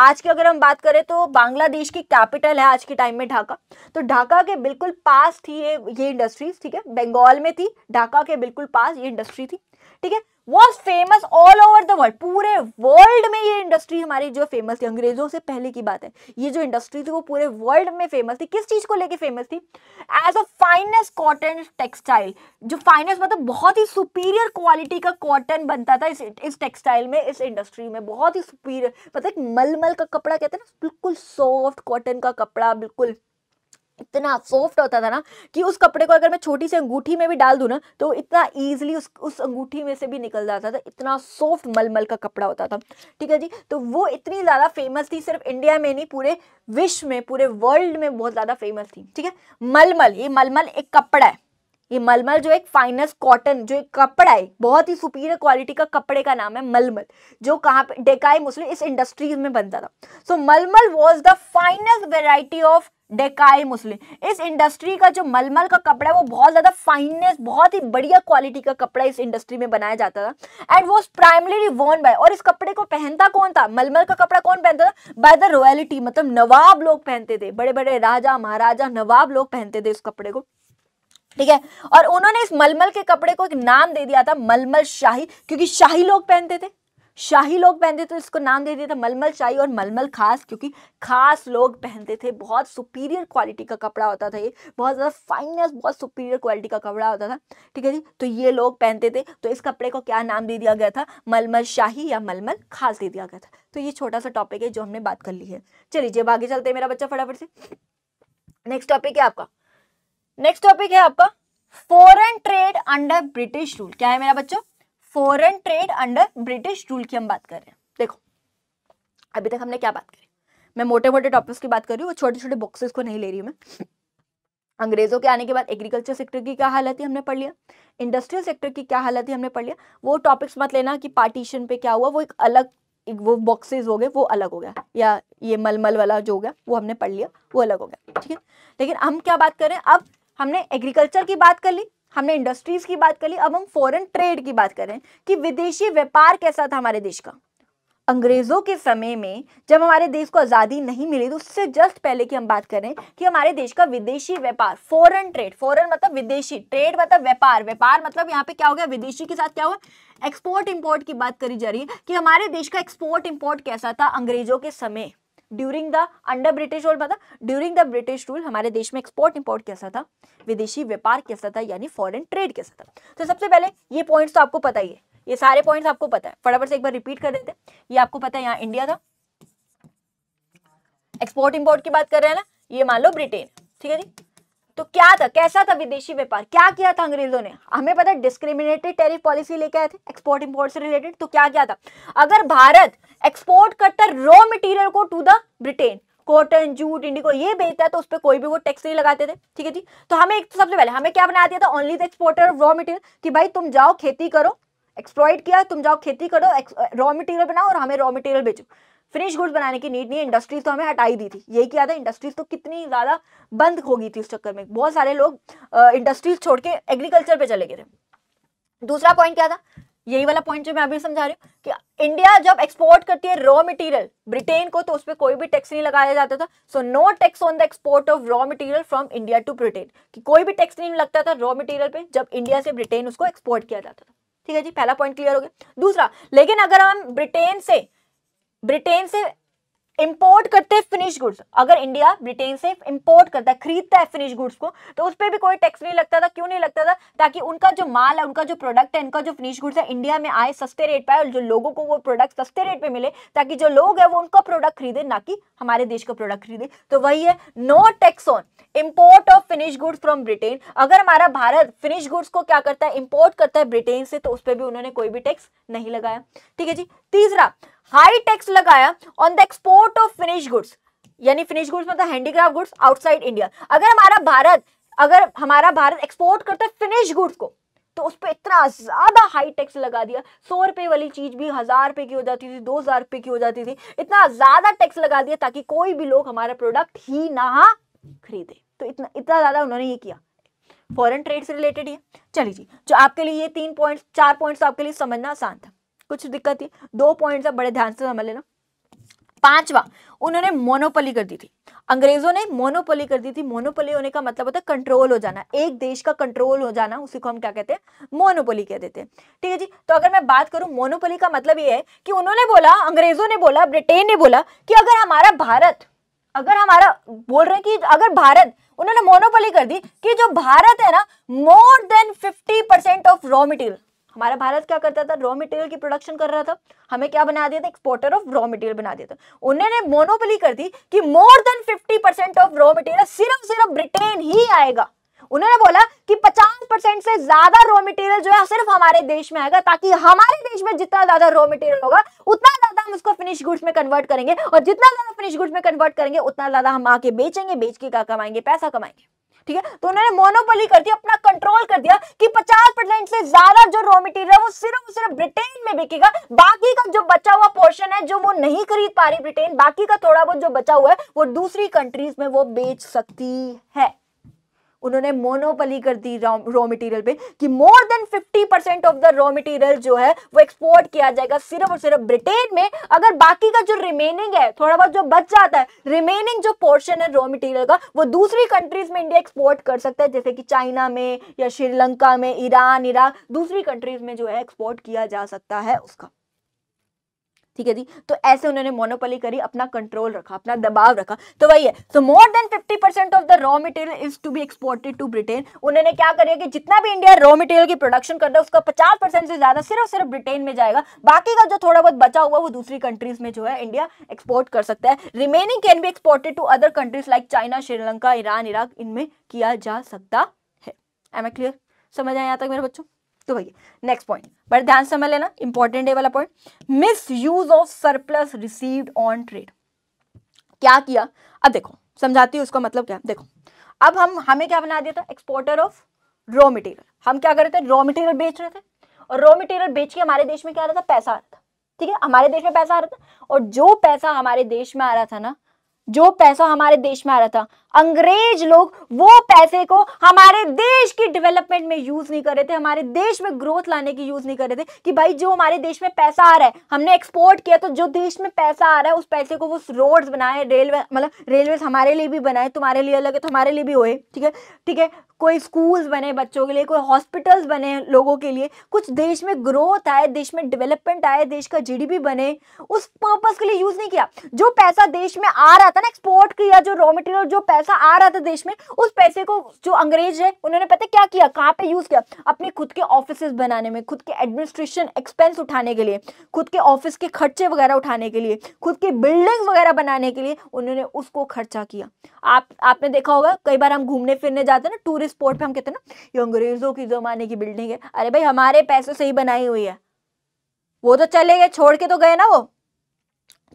आज की अगर हम बात करें तो बांग्लादेश की कैपिटल है आज के टाइम में ढाका तो ढाका के बिल्कुल पास थी ये ये इंडस्ट्रीज ठीक है बंगाल में थी ढाका के बिल्कुल पास ये इंडस्ट्री थी ठीक है was famous all over the world पूरे वर्ल्ड में ये इंडस्ट्री हमारी जो फेमस थी अंग्रेजों से पहले की बात है ये जो इंडस्ट्री थी वो पूरे वर्ल्ड में फेमस थी किस चीज़ को लेके फेमस थी as a finest cotton textile जो फाइनेस्ट मतलब बहुत ही सुपीरियर क्वालिटी का कॉटन बनता था इस इस टेक्सटाइल में इस इंडस्ट्री में बहुत ही सुपीरियर मतलब मलमल का कपड़ा कहते हैं ना बिल्कुल सॉफ्ट कॉटन का कपड़ा बिल्कुल इतना सॉफ्ट होता था ना कि उस कपड़े को अगर मैं छोटी सी अंगूठी में भी डाल दूँ ना तो इतना ईजिली उस उस अंगूठी में से भी निकल जाता था इतना सॉफ्ट मलमल का कपड़ा होता था ठीक है जी तो वो इतनी ज़्यादा फेमस थी सिर्फ इंडिया में नहीं पूरे विश्व में पूरे वर्ल्ड में बहुत ज़्यादा फेमस थी ठीक है मलमल ये मलमल एक कपड़ा है ये मलमल जो एक फाइनेस्ट कॉटन जो एक कपड़ा है बहुत ही सुपीरियर क्वालिटी का कपड़े का नाम है मलमल जो कहाँ पे डेकाई मुस्लिम इस इंडस्ट्रीज में बनता था so so, malmal was the finest variety of Dhakai muslin इस इंडस्ट्री का जो मलमल का कपड़ा है वो बहुत ज़्यादा फाइननेस बहुत ही बढ़िया क्वालिटी का कपड़ा इस इंडस्ट्री में बनाया जाता था एंड वो प्राइमरी वॉन बाय और इस कपड़े को पहनता कौन था मलमल का कपड़ा कौन पहनता था बाय द रॉयलिटी मतलब नवाब लोग पहनते थे बड़े बड़े राजा महाराजा नवाब लोग पहनते थे इस कपड़े को ठीक है और उन्होंने इस मलमल के कपड़े को एक नाम दे दिया था मलमल शाही क्योंकि शाही लोग पहनते थे शाही लोग पहनते तो इसको नाम दे दिया था मलमल शाही और मलमल खास क्योंकि खास लोग पहनते थे बहुत सुपीरियर क्वालिटी का कपड़ा होता था ये बहुत ज़्यादा फाइनेस्ट बहुत सुपीरियर क्वालिटी का कपड़ा होता था ठीक है जी तो ये लोग पहनते थे तो इस कपड़े को क्या नाम दे दिया गया था मलमल शाही या मलमल खास दे दिया गया था तो ये छोटा सा टॉपिक है जो हमने बात कर ली है चलिए जब आगे चलते हैं मेरा बच्चा फटाफट से नेक्स्ट टॉपिक है आपका नेक्स्ट टॉपिक है आपका foreign trade under British rule क्या है मेरा बच्चों foreign trade under British rule की हम बात कर रहे हैं देखो अभी तक हमने क्या बात करी मैं मोटे मोटे टॉपिक्स की बात कर रही हूँ छोटे छोटे बॉक्सेस को नहीं ले रही हूँ मैं अंग्रेजों के आने के बाद एग्रीकल्चर सेक्टर की क्या हालत थी हमने पढ़ लिया इंडस्ट्रियल सेक्टर की क्या हालत थी हमने पढ़ लिया वो टॉपिक्स मत लेना कि पार्टीशन पे क्या हुआ वो एक अलग एक वो बॉक्सेस हो गए वो अलग हो गया या ये मलमल वाला जो हो गया वो हमने पढ़ लिया वो अलग हो गया ठीक है लेकिन हम क्या बात करें अब हमने एग्रीकल्चर की बात कर ली हमने इंडस्ट्रीज की बात कर ली अब हम फॉरेन ट्रेड की बात करें कि विदेशी व्यापार कैसा था हमारे देश का अंग्रेज़ों के समय में जब हमारे देश को आज़ादी नहीं मिली तो उससे जस्ट पहले की हम बात करें कि हमारे देश का विदेशी व्यापार फॉरेन ट्रेड फॉरेन मतलब विदेशी ट्रेड मतलब व्यापार व्यापार मतलब यहाँ पे क्या हो गया विदेशी के साथ क्या हुआ एक्सपोर्ट इंपोर्ट की बात करी जा रही है कि हमारे देश का एक्सपोर्ट इंपोर्ट कैसा था अंग्रेज़ों के समय during the under British rule मतलब ड्यूरिंग द ब्रिटिश रूल हमारे देश में एक्सपोर्ट इंपोर्ट कैसा था विदेशी व्यापार कैसा था यानी फॉरेन ट्रेड कैसा था तो सबसे पहले ये पॉइंट्स तो आपको पता ही है ये सारे पॉइंट्स आपको पता है फटाफट से एक बार रिपीट कर देते हैं ये आपको पता है यहाँ इंडिया था एक्सपोर्ट इंपोर्ट की बात कर रहे हैं ना ये मान लो ब्रिटेन ठीक है जी तो क्या था कैसा था विदेशी व्यापार क्या किया था अंग्रेजों ने हमें पता है डिस्क्रिमिनेटरी टैरिफ पॉलिसी लेके आए थे एक्सपोर्ट इंपोर्ट से रिलेटेड तो क्या किया था अगर भारत एक्सपोर्ट करता रॉ मटेरियल को to the Britain cotton jute indigo ये बेचता है तो उस पर कोई भी वो टैक्स नहीं लगाते थे ठीक है जी तो हमें एक तो सबसे पहले हमें क्या बना दिया था only the exporter of raw material कि भाई तुम जाओ खेती करो एक्सप्लॉइट किया तुम जाओ खेती करो रॉ मटेरियल बनाओ और हमें रॉ मटेरियल बेचो फिनिश गुड्स बनाने की नीड नहीं है इंडस्ट्रीज तो हमें हटाई दी थी यही किया था इंडस्ट्रीज तो कितनी ज़्यादा बंद हो गई थी उस चक्कर में बहुत सारे लोग इंडस्ट्रीज छोड़ के एग्रीकल्चर पे चले गए थे दूसरा पॉइंट क्या था यही वाला पॉइंट जो मैं अभी समझा रही हूँ कि इंडिया जब एक्सपोर्ट करती है रॉ मटेरियल ब्रिटेन को तो उस पर कोई भी टैक्स नहीं लगाया जाता था so no tax on the export of raw material from India to Britain कि कोई भी टैक्स नहीं लगता था रॉ मटेरियल पे जब इंडिया से ब्रिटेन उसको एक्सपोर्ट किया जाता था ठीक है जी पहला पॉइंट क्लियर हो गया दूसरा लेकिन अगर हम ब्रिटेन से ब्रिटेन से इंपोर्ट करते हैं फिनिश गुड्स अगर इंडिया ब्रिटेन से इंपोर्ट करता है खरीदता है फिनिश गुड्स को तो उस पर भी कोई टैक्स नहीं लगता था क्यों नहीं लगता था ताकि उनका जो माल है उनका जो प्रोडक्ट है इनका जो फिनिश गुड्स है इंडिया में आए सस्ते रेट पर आए और जो लोगों को वो प्रोडक्ट सस्ते रेट पर मिले ताकि जो लोग है वो उनका प्रोडक्ट खरीदे ना कि हमारे देश का प्रोडक्ट खरीदे तो वही है no tax on import of finish goods from Britain अगर हमारा भारत फिनिश गुड्स को क्या करता है इम्पोर्ट करता है ब्रिटेन से तो उस पर भी उन्होंने कोई भी टैक्स नहीं लगाया ठीक है जी तीसरा हाई टैक्स लगाया on the export of finish goods यानी फिनिश गुड्स मतलब हैंडीक्राफ्ट गुड्स आउटसाइड इंडिया अगर हमारा भारत अगर हमारा भारत एक्सपोर्ट करता है फिनिश गुड्स को तो उस पर इतना ज़्यादा हाई टैक्स लगा दिया सौ रुपए वाली चीज़ भी हज़ार रुपए की हो जाती थी दो हज़ार रुपए की हो जाती थी इतना ज़्यादा टैक्स लगा दिया ताकि कोई भी लोग हमारा प्रोडक्ट ही ना खरीदे तो इतना इतना ज़्यादा उन्होंने ये किया फॉरेन ट्रेड से रिलेटेड ही चलिए जी जो आपके लिए ये तीन पॉइंट चार पॉइंट्स तो आपके लिए समझना आसान था कुछ दिक्कत थी दो पॉइंट आप बड़े ध्यान से समझ लेना पांचवा उन्होंने मोनोपली कर दी थी अंग्रेजों ने मोनोपली कर दी थी मोनोपली होने का मतलब होता है कंट्रोल हो जाना एक देश का कंट्रोल हो जाना उसी को हम क्या कहते हैं मोनोपली कह देते हैं ठीक है जी तो अगर मैं बात करूं मोनोपली का मतलब ये है कि उन्होंने बोला अंग्रेजों ने बोला ब्रिटेन ने बोला कि अगर हमारा भारत अगर हमारा बोल रहे हैं कि अगर भारत उन्होंने मोनोपली कर दी कि जो भारत है ना more than fifty percent of raw material हमारा भारत क्या करता था रॉ मटेरियल की प्रोडक्शन कर रहा था हमें क्या बना दिया था एक्सपोर्टर ऑफ रॉ मटेरियल बना दिया था उन्होंने मोनोपली कर दी कि more than fifty percent of raw material सिर्फ सिर्फ ब्रिटेन ही आएगा उन्होंने बोला कि 50 परसेंट से ज्यादा रॉ मटेरियल जो है सिर्फ हमारे देश में आएगा ताकि हमारे देश में जितना ज्यादा रॉ मटेरियल होगा उतना ज्यादा हम उसको फिनिश गुड्स में कन्वर्ट करेंगे और जितना ज्यादा फिनिश गुड्स में कन्वर्ट करेंगे उतना ज्यादा हम आके बेचेंगे बेच के क्या कमाएंगे पैसा कमाएंगे ठीक है तो उन्होंने मोनोपोली कर दिया अपना कंट्रोल कर दिया कि पचास परसेंट से ज्यादा जो रॉ मटेरियल है वो सिर्फ सिर्फ ब्रिटेन में बिकेगा बाकी का जो बचा हुआ पोर्शन है जो वो नहीं खरीद पा रही ब्रिटेन बाकी का थोड़ा बहुत जो बचा हुआ है वो दूसरी कंट्रीज में वो बेच सकती है उन्होंने मोनोपली कर दी रॉ मटेरियल पे कि more than 50 percent of the raw material जो है वो एक्सपोर्ट किया जाएगा सिर्फ और सिर्फ ब्रिटेन में अगर बाकी का जो रिमेनिंग है थोड़ा बहुत जो बच जाता है रिमेनिंग जो पोर्शन है रॉ मटेरियल का वो दूसरी कंट्रीज में इंडिया एक्सपोर्ट कर सकता है जैसे कि चाइना में या श्रीलंका में ईरान इराक दूसरी कंट्रीज में जो है एक्सपोर्ट किया जा सकता है उसका ठीक है जी तो ऐसे उन्होंने मोनोपली करी अपना कंट्रोल रखा अपना दबाव रखा तो वही है so more than fifty percent of the raw material is to be exported to Britain उन्होंने क्या करिए कि जितना भी इंडिया रॉ मटेरियल की प्रोडक्शन करता है उसका पचास परसेंट से ज्यादा सिर्फ सिर्फ ब्रिटेन में जाएगा बाकी का जो थोड़ा बहुत बचा हुआ वो दूसरी कंट्रीज में जो है इंडिया एक्सपोर्ट कर सकता है remaining can be exported to other countries like China Sri Lanka Iran Iraq इनमें किया जा सकता है एम ए क्लियर समझ आए यहाँ तक मेरे बच्चों तो भैया नेक्स्ट पॉइंट बड़े ध्यान से समझ लेना इंपॉर्टेंट है वाला point misuse of surplus received on trade क्या किया अब देखो समझाती हूँ उसका मतलब क्या देखो अब हम हमें क्या बना दिया था एक्सपोर्टर ऑफ रॉ मटेरियल हम क्या कर रहे थे रॉ मटेरियल बेच रहे थे और रॉ मटेरियल बेच के हमारे देश में क्या आ रहा था पैसा आ रहा था ठीक है हमारे देश में पैसा आ रहा था और जो पैसा हमारे देश में आ रहा था ना जो पैसा हमारे देश में आ रहा था अंग्रेज लोग वो पैसे को हमारे देश की डेवलपमेंट में यूज नहीं कर रहे थे हमारे देश में ग्रोथ लाने की यूज नहीं कर रहे थे कि भाई जो हमारे देश में पैसा आ रहा है हमने एक्सपोर्ट किया तो जो देश में पैसा आ रहा है उस पैसे को वो रोड्स बनाए रेलवे मतलब रेलवे हमारे लिए भी बनाए तुम्हारे लिए अलग है तो हमारे लिए भी होए ठीक है ठीक है कोई स्कूल्स बने बच्चों के लिए कोई हॉस्पिटल्स बने लोगों के लिए कुछ देश में ग्रोथ आए देश में डेवलपमेंट आए देश का जीडीपी बने उस पर्पज के लिए यूज नहीं किया जो पैसा देश में आ रहा था ना एक्सपोर्ट किया जो रॉ मटेरियल जो पैसा पैसा आ रहा था देश में उस पैसे को जो अंग्रेज है उन्होंने पता क्या किया कहाँ पे यूज किया अपने खुद के ऑफिस बनाने में खुद के एडमिनिस्ट्रेशन एक्सपेंस उठाने के लिए खुद के ऑफिस के खर्चे वगैरह उठाने के लिए खुद के बिल्डिंग वगैरह बनाने के लिए उन्होंने उसको खर्चा किया आप आपने देखा होगा कई बार हम घूमने फिरने जाते हैं ना टूरिस्ट स्पॉट पे हम कहते हैं ना ये अंग्रेजों की जमाने की बिल्डिंग है अरे भाई हमारे पैसों से ही बनाई हुई है वो तो चले गए छोड़ के तो गए ना वो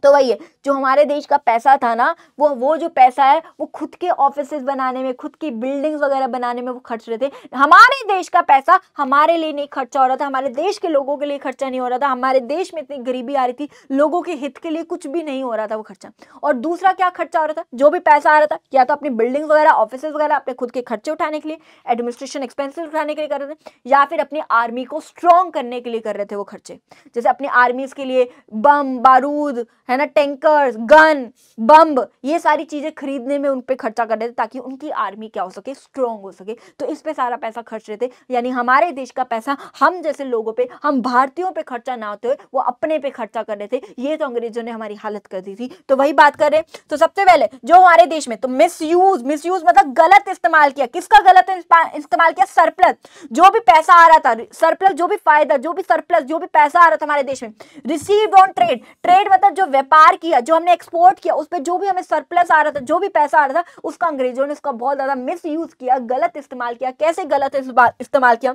तो वही है जो हमारे देश का पैसा था ना वो वो जो पैसा है वो खुद के ऑफिस बनाने में खुद की बिल्डिंग्स वगैरह बनाने में वो खर्च रहे थे हमारे देश का पैसा हमारे लिए नहीं खर्चा हो रहा था हमारे देश के लोगों के लिए खर्चा नहीं हो रहा था हमारे देश में इतनी गरीबी आ रही थी लोगों के हित के लिए कुछ भी नहीं हो रहा था वो खर्चा और दूसरा क्या खर्चा हो रहा था जो भी पैसा आ रहा था या तो अपनी बिल्डिंग्स वगैरह ऑफिस वगैरह अपने खुद के खर्चे उठाने के लिए एडमिनिस्ट्रेशन एक्सपेंसिस उठाने के लिए कर रहे थे या फिर अपनी आर्मी को स्ट्रॉन्ग करने के लिए कर रहे थे वो खर्चे जैसे अपनी आर्मीज के लिए बम बारूद है ना टैंकर गन बम ये सारी चीज़ें खरीदने में उन पर खर्चा कर रहे थे ताकि उनकी आर्मी क्या हो सके स्ट्रॉन्ग हो सके तो इस पर सारा पैसा खर्च रहे थे यानी हमारे देश का पैसा हम जैसे लोगों पर हम भारतीयों पर खर्चा ना होते वो अपने पे खर्चा कर रहे थे ये तो अंग्रेजों ने हमारी हालत कर दी थी तो वही बात कर रहे हैं तो सबसे पहले जो हमारे देश में तो मिस यूज मिस यूज मतलब गलत इस्तेमाल किया किसका गलत इस्तेमाल किया सरप्लस जो भी पैसा आ रहा था सरप्लस जो भी फायदा जो भी सरप्लस जो भी पैसा आ रहा था हमारे देश में रिसीव ऑन ट्रेड ट्रेड मतलब जो व्यापार किया जो हमने एक्सपोर्ट किया उस पर जो भी हमें सरप्लस आ रहा था जो भी पैसा आ रहा था उसका अंग्रेजों ने उसका बहुत ज़्यादा मिस किया गलत इस्तेमाल किया कैसे गलत इस्तेमाल किया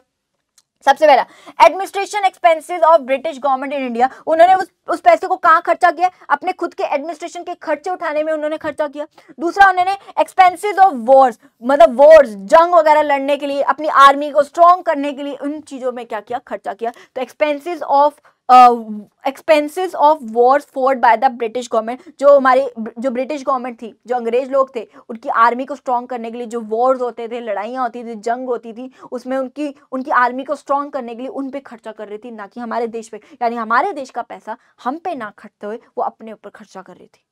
सबसे पहला administration expenses of British government in India उन्होंने उस उस पैसे को कहाँ खर्चा किया अपने खुद के एडमिनिस्ट्रेशन के खर्चे उठाने में उन्होंने खर्चा किया दूसरा उन्होंने एक्सपेंसेस ऑफ वॉर्स मतलब वॉर्स जंग वगैरह लड़ने के लिए अपनी आर्मी को स्ट्रॉन्ग करने के लिए उन चीज़ों में क्या किया खर्चा किया तो expenses of expenses of war forced by the British government जो हमारी जो ब्रिटिश गवर्नमेंट थी जो अंग्रेज लोग थे उनकी आर्मी को स्ट्रॉन्ग करने के लिए जो वॉर्स होते थे लड़ाइयाँ होती थी जंग होती थी उसमें उनकी उनकी आर्मी को स्ट्रॉन्ग करने के लिए उन पर खर्चा कर रही थी ना कि हमारे देश पर यानी हमारे देश का पैसा हम पे ना खर्चते हुए वो अपने ऊपर खर्चा कर रही थी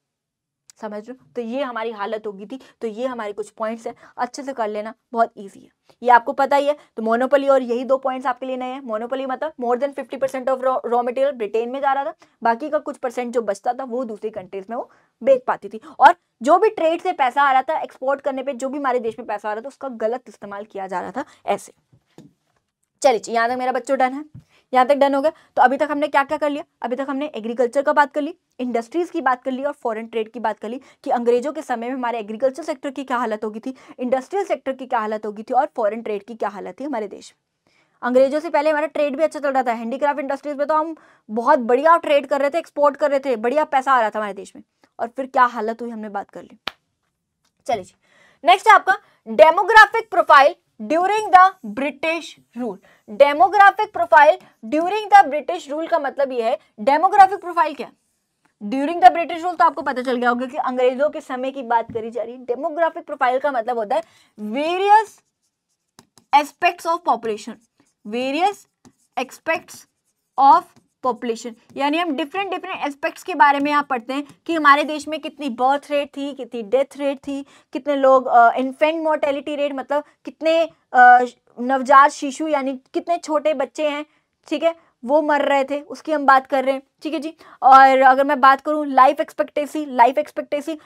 समझ लो तो ये हमारी हालत होगी थी तो ये हमारे कुछ पॉइंट्स हैं अच्छे से कर लेना बहुत ईजी है ये आपको पता ही है तो मोनोपोली और यही दो पॉइंट्स आपके लिए नए हैं मोनोपोली मतलब more than fifty percent of raw material Britain में जा रहा था बाकी का कुछ परसेंट जो बचता था वो दूसरी कंट्रीज में वो बेच पाती थी और जो भी ट्रेड से पैसा आ रहा था एक्सपोर्ट करने पर जो भी हमारे देश में पैसा आ रहा था उसका गलत इस्तेमाल किया जा रहा था ऐसे चलिए यहाँ तक मेरा बच्चों डन है यहाँ तक डन हो गया तो अभी तक हमने क्या क्या कर लिया अभी तक हमने एग्रीकल्चर का बात कर ली इंडस्ट्रीज़ की बात कर ली और फॉरेन ट्रेड की बात कर ली कि अंग्रेजों के समय में हमारे एग्रीकल्चर सेक्टर की क्या हालत होगी थी इंडस्ट्रियल सेक्टर की क्या हालत होगी थी और फॉरेन ट्रेड की क्या हालत थी हमारे देश में अंग्रेजों से पहले हमारा ट्रेड भी अच्छा चल रहा था हैंडीक्राफ्ट इंडस्ट्रीज में तो हम बहुत बढ़िया ट्रेड कर रहे थे एक्सपोर्ट कर रहे थे बढ़िया पैसा आ रहा था हमारे देश में और फिर क्या हालत हुई हमने बात कर ली चलिए नेक्स्ट है आपका demographic profile during the British rule demographic profile during the British rule का मतलब यह है डेमोग्राफिक प्रोफाइल क्या ड्यूरिंग द ब्रिटिश रूल तो आपको पता चल गया होगा कि अंग्रेजों के समय की बात करी जा रही है डेमोग्राफिक प्रोफाइल का मतलब होता है various aspects of population various aspects of population यानी हम डिफरेंट डिफरेंट एस्पेक्ट्स के बारे में यहाँ पढ़ते हैं कि हमारे देश में कितनी बर्थ रेट थी कितनी डेथ रेट थी कितने लोग इन्फेंट मोर्टेलिटी रेट मतलब कितने नवजात शिशु यानी कितने छोटे बच्चे हैं ठीक है वो मर रहे थे उसकी हम बात कर रहे हैं ठीक है जी और अगर मैं बात करूँ life expectancy life expectancy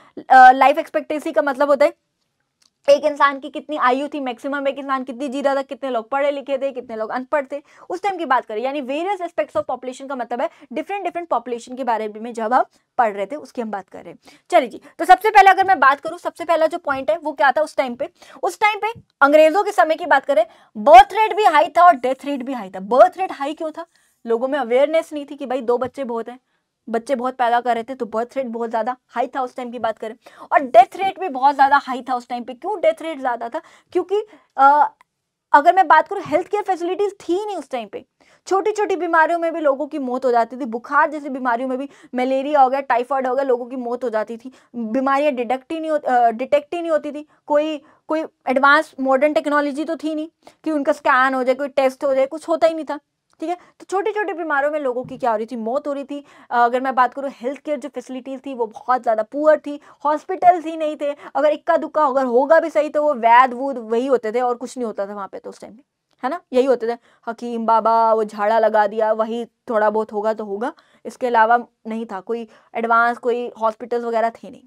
life expectancy का मतलब होता है एक इंसान की कितनी आयु थी मैक्सिमम एक इंसान कितनी जी रहा था कितने लोग पढ़े लिखे थे कितने लोग अनपढ़ थे उस टाइम की बात करें यानी वेरियस एस्पेक्ट्स ऑफ पॉपुलेशन का मतलब है डिफरेंट डिफरेंट पॉपुलेशन के बारे में जब हम पढ़ रहे थे उसकी हम बात कर रहे हैं चलिए जी तो सबसे पहले अगर मैं बात करूँ सबसे पहला जो पॉइंट है वो क्या था उस टाइम पे उस टाइम पे अंग्रेजों के समय की बात करें बर्थ रेट भी हाई था और डेथ रेट भी हाई था बर्थ रेट हाई क्यों था लोगों में अवेयरनेस नहीं थी कि भाई दो बच्चे बहुत हैं बच्चे बहुत पैदा कर रहे थे तो बर्थ रेट बहुत ज़्यादा हाई था उस टाइम की बात करें और डेथ रेट भी बहुत ज़्यादा हाई था उस टाइम पे क्यों डेथ रेट ज़्यादा था क्योंकि आ, अगर मैं बात करूँ हेल्थ केयर फैसिलिटीज़ थी नहीं उस टाइम पे छोटी छोटी बीमारियों में भी लोगों की मौत हो जाती थी बुखार जैसी बीमारियों में भी मलेरिया हो गया टाइफाइड हो गया लोगों की मौत हो जाती थी बीमारियाँ डिटेक्ट ही नहीं डिटेक्ट ही नहीं होती थी कोई कोई एडवांस मॉडर्न टेक्नोलॉजी तो थी नहीं कि उनका स्कैन हो जाए कोई टेस्ट हो जाए कुछ होता ही नहीं था ठीक है तो छोटे छोटे बीमारों में लोगों की क्या हो रही थी मौत हो रही थी अगर मैं बात करूँ हेल्थ केयर जो फैसिलिटीज़ थी वो बहुत ज़्यादा पुअर थी हॉस्पिटल्स ही नहीं थे अगर इक्का दुक्का अगर होगा भी सही तो वो वैद वूद वही होते थे और कुछ नहीं होता था वहाँ पे तो उस टाइम में है ना यही होते थे हकीम बाबा वो झाड़ा लगा दिया वही थोड़ा बहुत होगा तो होगा इसके अलावा नहीं था कोई एडवांस कोई हॉस्पिटल्स वगैरह थे नहीं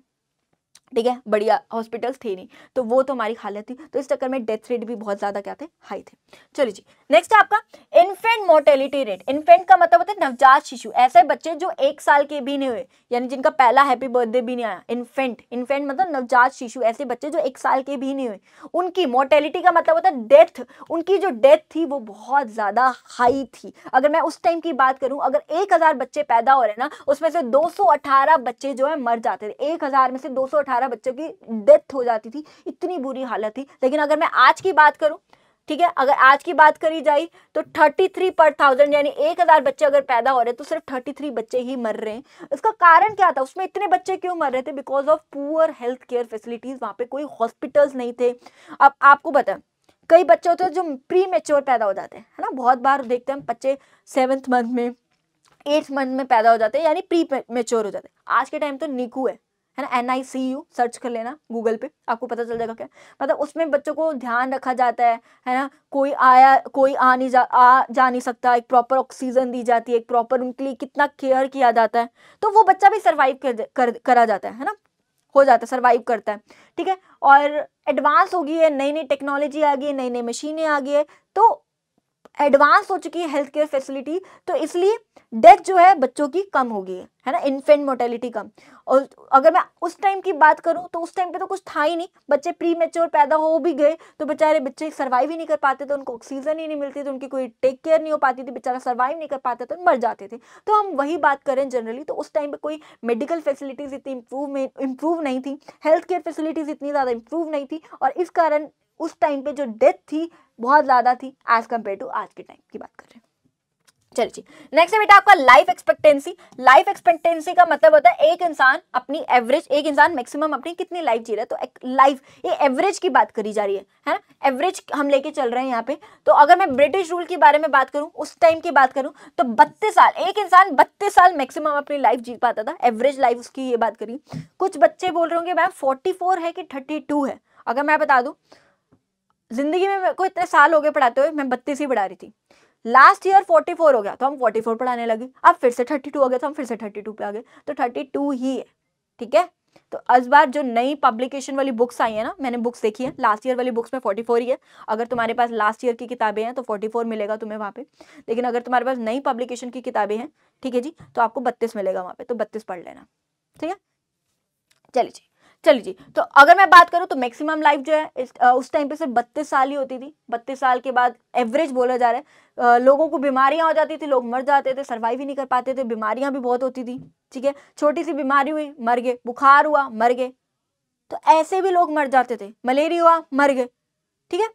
ठीक है बढ़िया हॉस्पिटल्स थे नहीं तो वो तो हमारी हालत थी तो इस चक्कर में डेथ रेट भी बहुत ज़्यादा क्या थे हाई थे चलिए जी नेक्स्ट है आपका इन्फेंट मोर्टेलिटी रेट इन्फेंट का मतलब होता है नवजात शिशु ऐसे बच्चे जो एक साल के भी नहीं हुए यानी जिनका पहला हैप्पी बर्थडे भी नहीं आया इन्फेंट इन्फेंट मतलब नवजात शिशु ऐसे बच्चे जो एक साल के भी नहीं हुए उनकी मोर्टेलिटी का मतलब होता है डेथ उनकी जो डेथ थी वो बहुत ज़्यादा हाई थी अगर मैं उस टाइम की बात करूं अगर एक बच्चे पैदा हो रहे ना उसमें से दो बच्चे जो है मर जाते थे एक में से दो बारह बच्चों की डेथ हो जाती थी इतनी बुरी हालत थी लेकिन अगर मैं आज की बात करूँ ठीक है अगर आज की बात करी जाए तो थर्टी थ्री पर थाउजेंड यानी एक हज़ार बच्चे अगर पैदा हो रहे तो सिर्फ थर्टी थ्री बच्चे ही मर रहे हैं इसका कारण क्या था उसमें इतने बच्चे क्यों मर रहे थे because of poor health care facilities वहां पे कोई हॉस्पिटल्स नहीं थे अब आपको बताएं कई बच्चे होते हैं तो जो प्री मेच्योर पैदा हो जाते हैं है ना बहुत बार देखते हैं बच्चे सेवन्थ मंथ में एट्थ मंथ में पैदा हो जाते हैं यानी प्री मेच्योर हो जाते हैं आज के टाइम तो निकू है है ना N I C U search कर लेना गूगल पे आपको पता चल जाएगा क्या मतलब उसमें बच्चों को ध्यान रखा जाता है है ना कोई आया कोई आ नहीं जा आ जा नहीं सकता एक प्रॉपर ऑक्सीजन दी जाती है एक प्रॉपर उनके लिए कितना केयर किया जाता है तो वो बच्चा भी सर्वाइव कर, कर करा जाता है है ना हो जाता है सर्वाइव करता है ठीक है और एडवांस हो गई है नई नई टेक्नोलॉजी आ गई है नई नई मशीनें आ गई है तो एडवांस हो चुकी है हेल्थ केयर फैसिलिटी तो इसलिए डेथ जो है बच्चों की कम होगी है ना इन्फेंट मोर्टेलिटी कम और अगर मैं उस टाइम की बात करूं तो उस टाइम पे तो कुछ था ही नहीं बच्चे प्री मेच्योर पैदा हो भी गए तो बेचारे बच्चे सर्वाइव ही नहीं कर पाते थे उनको ऑक्सीजन ही नहीं मिलती थी उनकी कोई टेक केयर नहीं हो पाती थी बेचारा सर्वाइव नहीं कर पाते थे मर जाते थे तो हम वही बात करें जनरली तो उस टाइम पर कोई मेडिकल फैसिलिटीज़ इतनी इम्प्रूव इम्प्रूव नहीं थी हेल्थ केयर फैसिलिटीज़ इतनी ज़्यादा इम्प्रूव नहीं थी और इस कारण उस टाइम पे जो डेथ थी बहुत ज़्यादा थी एज़ कम्पेयर टू आज के टाइम की बात कर रहे हैं चलिए जी नेक्स्ट है बेटा आपका लाइफ एक्सपेक्टेंसी लाइफ एक्सपेक्टेंसी का मतलब होता है एक इंसान अपनी एवरेज एक इंसान मैक्सिमम अपनी कितनी लाइफ जी रहा है तो एक लाइफ ये एवरेज की बात करी जा रही है है ना एवरेज हम लेके चल रहे हैं यहाँ पे तो अगर मैं ब्रिटिश रूल के बारे में बात करूँ उस टाइम की बात करूँ तो बत्तीस साल एक इंसान बत्तीस साल मैक्सिमम अपनी लाइफ जी पाता था एवरेज लाइफ उसकी ये बात करी कुछ बच्चे बोल रहे होंगे मैम फोर्टी है कि थर्टी है अगर मैं बता दूँ जिंदगी में मेरे को इतने साल हो गए पढ़ाते हुए मैं बत्तीस ही पढ़ा रही थी लास्ट ईयर फोर्टी फोर हो गया तो हम फोर्टी फोर पढ़ाने लगे अब फिर से थर्टी टू हो गया तो हम फिर से थर्टी टू पे आ गए तो थर्टी टू ही है ठीक है तो इस बार जो नई पब्लिकेशन वाली बुक्स आई है ना मैंने बुक्स देखी है लास्ट ईयर वाली बुक्स में फोर्टी फोर ही है अगर तुम्हारे पास लास्ट ईयर की किताबें हैं तो फोर्टी फोर मिलेगा तुम्हें वहाँ पे लेकिन अगर तुम्हारे पास नई पब्लिकेशन की किताबें हैं ठीक है जी तो आपको बत्तीस मिलेगा वहाँ पे तो बत्तीस पढ़ लेना ठीक है चलिए जी चलिए तो अगर मैं बात करूँ तो मैक्सिमम लाइफ जो है उस टाइम पे सिर्फ बत्तीस साल ही होती थी बत्तीस साल के बाद एवरेज बोला जा रहा है लोगों को बीमारियां हो जाती थी लोग मर जाते थे सर्वाइव ही नहीं कर पाते थे बीमारियां भी बहुत होती थी ठीक है छोटी सी बीमारी हुई मर गए बुखार हुआ मर गए तो ऐसे भी लोग मर जाते थे मलेरिया हुआ मर गए ठीक है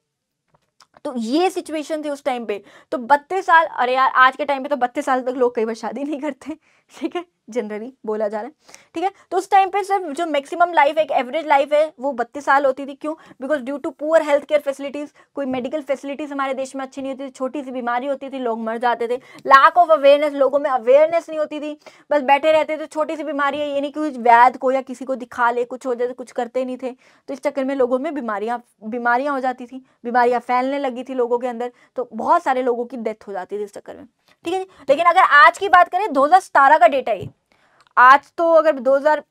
तो ये सिचुएशन थी उस टाइम पे तो बत्तीस साल अरे यार आज के टाइम पे तो बत्तीस साल तक लोग कई बार शादी नहीं करते ठीक है जनरली बोला जा रहा है ठीक है तो उस टाइम पे सिर्फ जो मैक्सिमम लाइफ एक एवरेज लाइफ है वो बत्तीस साल होती थी क्यों because due to poor health care facilities कोई मेडिकल फैसिलिटीज़ हमारे देश में अच्छी नहीं होती थी छोटी सी बीमारी होती थी लोग मर जाते थे लाक ऑफ अवेयरनेस लोगों में अवेयरनेस नहीं होती थी बस बैठे रहते थे छोटी सी बीमारी है ये नहीं कि कुछ वैद को या किसी को दिखा ले कुछ हो जाए तो कुछ करते नहीं थे तो इस चक्कर में लोगों में बीमारियाँ बीमारियाँ हो जाती थी बीमारियाँ फैलने लगी थी लोगों के अंदर तो बहुत सारे लोगों की डेथ हो जाती थी इस चक्कर में ठीक है लेकिन अगर आज की बात करें दो 2017 का डेटा है आज तो अगर 2000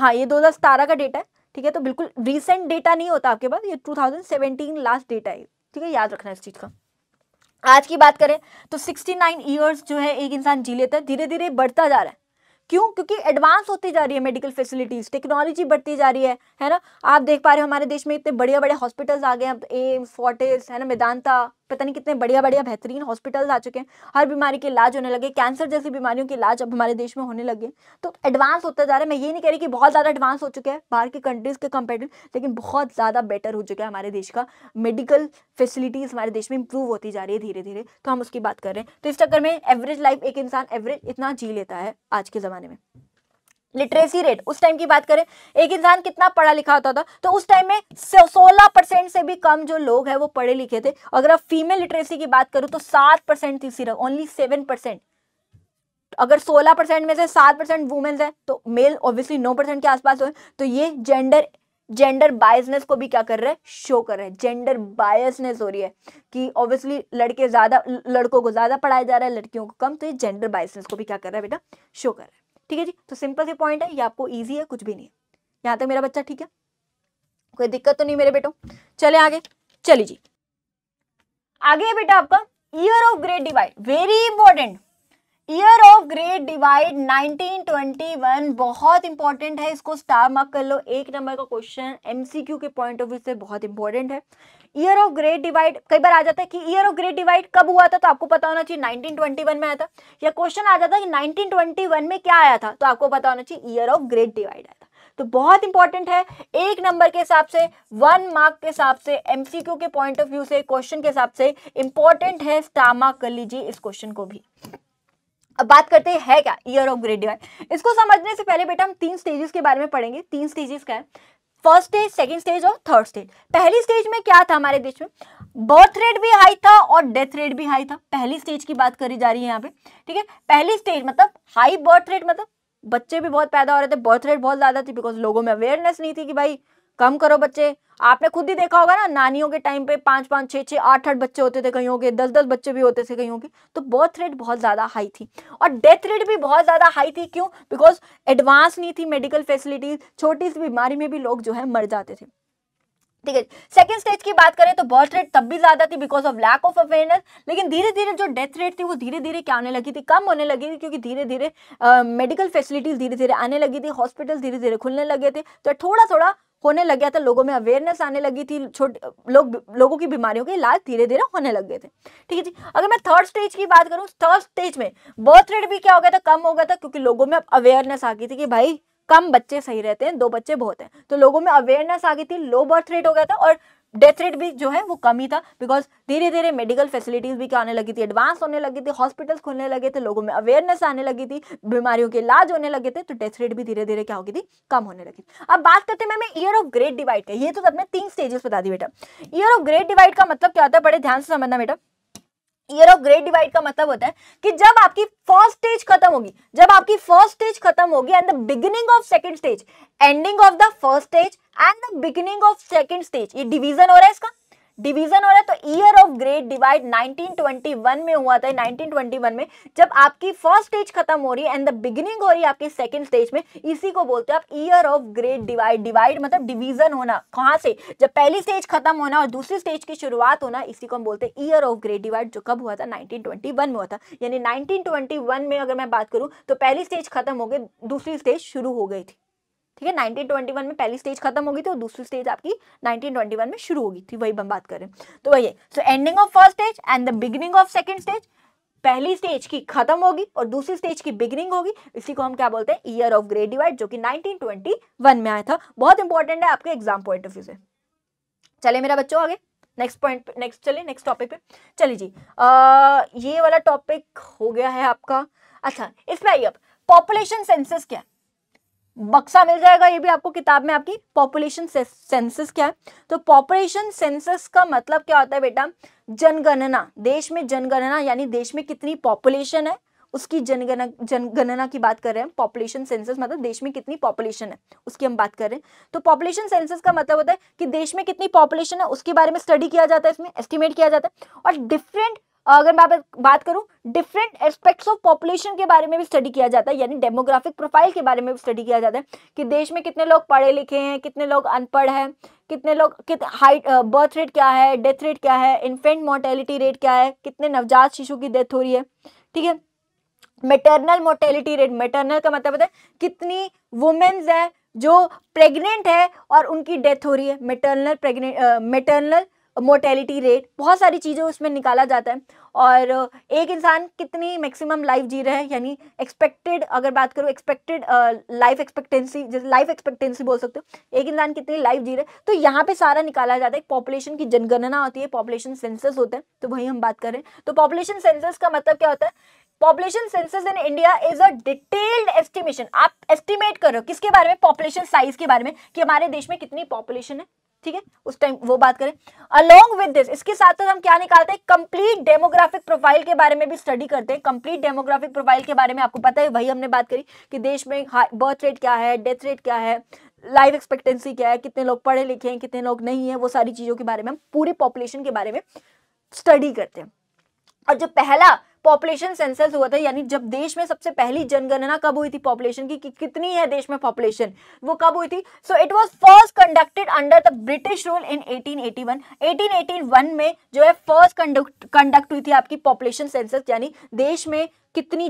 हाँ ये 2017 का डेटा है ठीक है तो बिल्कुल रिसेंट डेटा नहीं होता आपके पास ये 2017 लास्ट डेटा है ठीक है याद रखना इस चीज़ का आज की बात करें तो 69 ईयर्स जो है एक इंसान जी लेता है धीरे धीरे बढ़ता जा रहा है क्यों क्योंकि एडवांस होती जा रही है मेडिकल फैसिलिटीज़ टेक्नोलॉजी बढ़ती जा रही है है ना आप देख पा रहे हो हमारे देश में इतने बढ़िया बड़े हॉस्पिटल्स आ गए हैं एम्स फोर्टिस है ना मेदांता पता नहीं कितने बढ़िया बढ़िया बेहतरीन हॉस्पिटल्स आ चुके हैं हर बीमारी के इलाज होने लगे कैंसर जैसी बीमारियों के इलाज अब हमारे देश में होने लगे तो एडवांस होता जा रहा है मैं ये नहीं कह रही कि बहुत ज़्यादा एडवांस हो चुके हैं बाहर की कंट्रीज़ के कंपेरिटिव लेकिन बहुत ज़्यादा बेटर हो चुका है हमारे देश का मेडिकल फैसिलिटीज़ हमारे देश में इंप्रूव होती जा रही है धीरे धीरे तो हम उसकी बात कर रहे हैं तो इस चक्कर में एवरेज लाइफ एक इंसान एवरेज इतना जी लेता है आज के ज़माने में लिटरेसी रेट उस टाइम की बात करें एक इंसान कितना पढ़ा लिखा होता था तो उस टाइम में सोलह परसेंट से भी कम जो लोग हैं वो पढ़े लिखे थे अगर आप फीमेल लिटरेसी की बात करूं तो सात परसेंट थी सिर्फ ओनली सेवन परसेंट अगर 16 परसेंट में से 7 परसेंट वुमेन्स हैं तो मेल ऑब्वियसली 9 परसेंट के आसपास हो तो ये जेंडर जेंडर बायसनेस को भी क्या कर रहे हैं शो कर रहे हैं जेंडर बायसनेस हो रही है कि ऑब्वियसली लड़के ज़्यादा लड़कों को ज़्यादा पढ़ाया जा रहा है लड़कियों को कम तो ये जेंडर बायसनेस को भी क्या कर रहा है बेटा शो कर रहा है ठीक है जी तो सिंपल से पॉइंट है ये आपको ईजी है कुछ भी नहीं है यहाँ तक मेरा बच्चा ठीक है कोई दिक्कत तो नहीं मेरे बेटो चले आगे चलिए जी आगे बेटा आपका year of great divide very important year of great divide 1921 बहुत इंपॉर्टेंट है इसको स्टार मार्क कर लो एक नंबर का क्वेश्चन एमसीक्यू के पॉइंट ऑफ व्यू से बहुत इंपॉर्टेंट है ईयर ऑफ ग्रेट डिवाइड कई बार आ जाता है कि ईयर ऑफ ग्रेट डिवाइड कब हुआ था तो आपको पता होना चाहिए 1921 में आया था या क्वेश्चन आ जाता है कि 1921 में क्या आया था तो आपको पता होना चाहिए ईयर ऑफ ग्रेट डिवाइड आया था तो बहुत इंपॉर्टेंट है एक नंबर के हिसाब से वन मार्क के हिसाब से एमसीक्यू के पॉइंट ऑफ व्यू से क्वेश्चन के हिसाब से इंपॉर्टेंट है स्टार मार्क कर लीजिए इस क्वेश्चन को भी अब बात करते हैं है क्या ईयर ऑफ ग्रेट डिवाइड इसको समझने से पहले बेटा हम तीन स्टेजेस के बारे में पढ़ेंगे तीन स्टेजेस का है फर्स्ट स्टेज सेकेंड स्टेज और थर्ड स्टेज पहली स्टेज में क्या था हमारे देश में बर्थ रेट भी हाई था और डेथ रेट भी हाई था पहली स्टेज की बात करी जा रही है यहाँ पे ठीक है पहली स्टेज मतलब हाई बर्थ रेट मतलब बच्चे भी बहुत पैदा हो रहे थे बर्थ रेट बहुत ज़्यादा थी बिकॉज लोगों में अवेयरनेस नहीं थी कि भाई कम करो बच्चे आपने खुद ही देखा होगा ना नानियों के टाइम पे पाँच पाँच छह छह आठ आठ बच्चे होते थे कहीं होंगे दस दस बच्चे भी होते थे कहीं होंगे तो बर्थ रेट बहुत ज़्यादा हाई थी और डेथ रेट भी बहुत ज़्यादा हाई थी क्यों बिकॉज एडवांस नहीं थी मेडिकल फैसिलिटीज छोटी सी बीमारी में भी लोग जो है मर जाते थे ठीक है सेकेंड स्टेज की बात करें तो बर्थ रेट तब भी ज्यादा थी because of lack of awareness लेकिन धीरे धीरे जो डेथ रेट थी वो धीरे धीरे क्या होने लगी थी कम होने लगी थी क्योंकि धीरे धीरे मेडिकल फैसिलिटीज धीरे धीरे आने लगी थी हॉस्पिटल धीरे धीरे खुलने लगे थे तो थोड़ा थोड़ा होने लग गया था लोगों में अवेयरनेस आने लगी थी छोटे लोग लोगों की बीमारियों के इलाज धीरे धीरे होने लग गए थे ठीक है जी अगर मैं थर्ड स्टेज की बात करूँ थर्ड स्टेज में बर्थ रेट भी क्या हो गया था कम हो गया था क्योंकि लोगों में अवेयरनेस आ गई थी कि भाई कम बच्चे सही रहते हैं दो बच्चे बहुत हैं तो लोगों में अवेयरनेस आ गई थी लो बर्थ रेट हो गया था और डेथ रेट भी जो है वो कम ही था बिकॉज धीरे धीरे मेडिकल फैसिलिटीज भी क्या आने लगी थी एडवांस होने लगी थी हॉस्पिटल्स खुलने लगे थे लोगों में अवेयरनेस आने लगी थी बीमारियों के इलाज होने लगे थे तो डेथ रेट भी धीरे धीरे क्या होगी थी कम होने लगी अब बात करते हैं ma'am year of great divide का ये तो सबने तीन स्टेजेस बता दी बेटा ईयर ऑफ ग्रेट डिवाइड का मतलब क्या होता है बड़े ध्यान से समझना बेटा ईयर ऑफ ग्रेट डिवाइड का मतलब होता है कि जब आपकी फर्स्ट स्टेज खत्म होगी जब आपकी फर्स्ट स्टेज खत्म होगी and the beginning of second stage ending of the first stage and the beginning of second stage ये डिवीजन हो रहा है इसका डिवीजन हो रहा है तो ईयर ऑफ ग्रेट डिवाइड 1921 में हुआ था 1921 में जब आपकी फर्स्ट स्टेज खत्म हो रही है एंड द बिगिनिंग हो रही है आपकी सेकंड स्टेज में इसी को बोलते हैं आप year of great divide divide मतलब डिवीजन होना कहाँ से जब पहली स्टेज खत्म होना और दूसरी स्टेज की शुरुआत होना इसी को हम बोलते हैं ईयर ऑफ ग्रेट डिवाइड जो कब हुआ था नाइनटीन में हुआ था यानी नाइनटीन में अगर मैं बात करूँ तो पहली स्टेज खत्म हो गई दूसरी स्टेज शुरू हो गई थी ठीक है 1921 में पहली स्टेज खत्म होगी थी और दूसरी स्टेज आपकी 1921 में शुरू होगी थी वही हम बात करें तो वही so ending of first stage and the beginning of second stage पहली स्टेज की खत्म होगी और दूसरी स्टेज की बिगिनिंग होगी इसी को हम क्या बोलते हैं ईयर ऑफ ग्रेट डिवाइड जो कि 1921 में आया था बहुत इंपॉर्टेंट है आपके एग्जाम पॉइंट ऑफ व्यू से चले मेरा बच्चों आगे नेक्स्ट पॉइंट पे नेक्स्ट चलिए नेक्स्ट टॉपिक पे चलिए जी आ, ये वाला टॉपिक हो गया है आपका अच्छा इसमें आइए अब पॉपुलेशन सेंसस क्या है बक्सा मिल जाएगा ये भी आपको किताब में आपकी पॉपुलेशन सेंसस क्या है तो पॉपुलेशन सेंसस का मतलब क्या होता है बेटा जनगणना देश में जनगणना यानी देश में कितनी पॉपुलेशन है उसकी जनगणना जनगणना की बात कर रहे हैं पॉपुलेशन सेंसस मतलब देश में कितनी पॉपुलेशन है उसकी हम बात कर रहे हैं तो पॉपुलेशन सेंसस का मतलब होता है कि देश में कितनी पॉपुलेशन है उसके बारे में स्टडी किया जाता है इसमें एस्टिमेट किया जाता है और डिफरेंट अगर मैं बात करूं डिफरेंट एस्पेक्ट्स ऑफ पॉपुलेशन के बारे में भी स्टडी किया जाता है यानी डेमोग्राफिक प्रोफाइल के बारे में भी स्टडी किया जाता है कि देश में कितने लोग पढ़े लिखे हैं कितने लोग अनपढ़ हैं कितने लोग कित हाइट बर्थ रेट क्या है डेथ रेट क्या है इन्फेंट मोर्टेलिटी रेट क्या है कितने नवजात शिशु की डेथ हो रही है ठीक है मेटरनल मोर्टेलिटी रेट मेटरनल का मतलब है कितनी वुमेन्स है जो प्रेग्नेंट है और उनकी डेथ हो रही है maternal pregnant maternal mortality rate बहुत सारी चीज़ें उसमें निकाला जाता है और एक इंसान कितनी मैक्सिमम लाइफ जी रहा है यानी एक्सपेक्टेड अगर बात करूँ एक्सपेक्टेड लाइफ एक्सपेक्टेंसी जैसे लाइफ एक्सपेक्टेंसी बोल सकते हो एक इंसान कितनी लाइफ जी रहा है तो यहाँ पे सारा निकाला जाता है पॉपुलेशन की जनगणना होती है पॉपुलेशन सेंसस होते हैं तो वही हम बात करें तो पॉपुलेशन सेंसस का मतलब क्या होता है population census in India is a detailed estimation आप एस्टिमेट करो किसके बारे में पॉपुलेशन साइज के बारे में कि हमारे देश में कितनी पॉपुलेशन है ठीक है उस टाइम वो बात करें अलोंग विद दिस इसके साथ साथ हम क्या निकालते हैं कंप्लीट डेमोग्राफिक प्रोफाइल के बारे में भी स्टडी करते हैं कंप्लीट डेमोग्राफिक प्रोफाइल के बारे में आपको पता है वही हमने बात करी कि देश में बर्थ रेट क्या है डेथ रेट क्या है लाइफ एक्सपेक्टेंसी क्या है कितने लोग पढ़े लिखे हैं कितने लोग नहीं है वो सारी चीज़ों के बारे में हम पूरी पॉपुलेशन के बारे में स्टडी करते हैं और जो पहला पॉपुलेशन सेंसस हुआ था यानी जब देश में सबसे पहली जनगणना कब हुई थी पॉपुलेशन की कि कितनी है देश में पॉपुलेशन वो कब हुई थी so it was first conducted under the British rule in 1881 1881 में जो है फर्स्ट कंडक्ट कंडक्ट हुई थी आपकी पॉपुलेशन सेंसस यानी देश में कितनी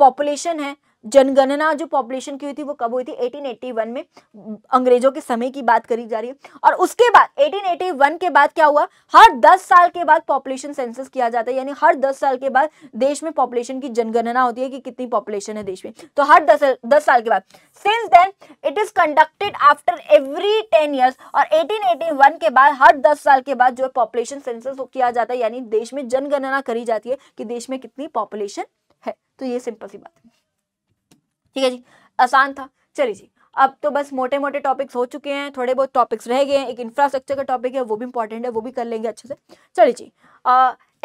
पॉपुलेशन है जनगणना जो पॉपुलेशन की हुई थी वो कब हुई थी 1881 में अंग्रेजों के समय की बात करी जा रही है और उसके बाद 1881 के बाद क्या हुआ हर 10 साल के बाद पॉपुलेशन सेंसस किया जाता है यानी हर 10 साल के बाद देश में पॉपुलेशन की जनगणना होती है कि कितनी पॉपुलेशन है देश में तो हर दस दस साल के बाद since then it is conducted after every ten years और एटीन के बाद हर दस साल के बाद जो है पॉपुलेशन सेंसस किया जाता है यानी देश में जनगणना करी जाती है कि देश में कितनी पॉपुलेशन है तो ये सिंपल सी बात है ठीक है जी आसान था चलिए जी अब तो बस मोटे मोटे टॉपिक्स हो चुके हैं थोड़े बहुत टॉपिक्स रह गए हैं एक इंफ्रास्ट्रक्चर का टॉपिक है वो भी इंपॉर्टेंट है वो भी कर लेंगे अच्छे से चलिए जी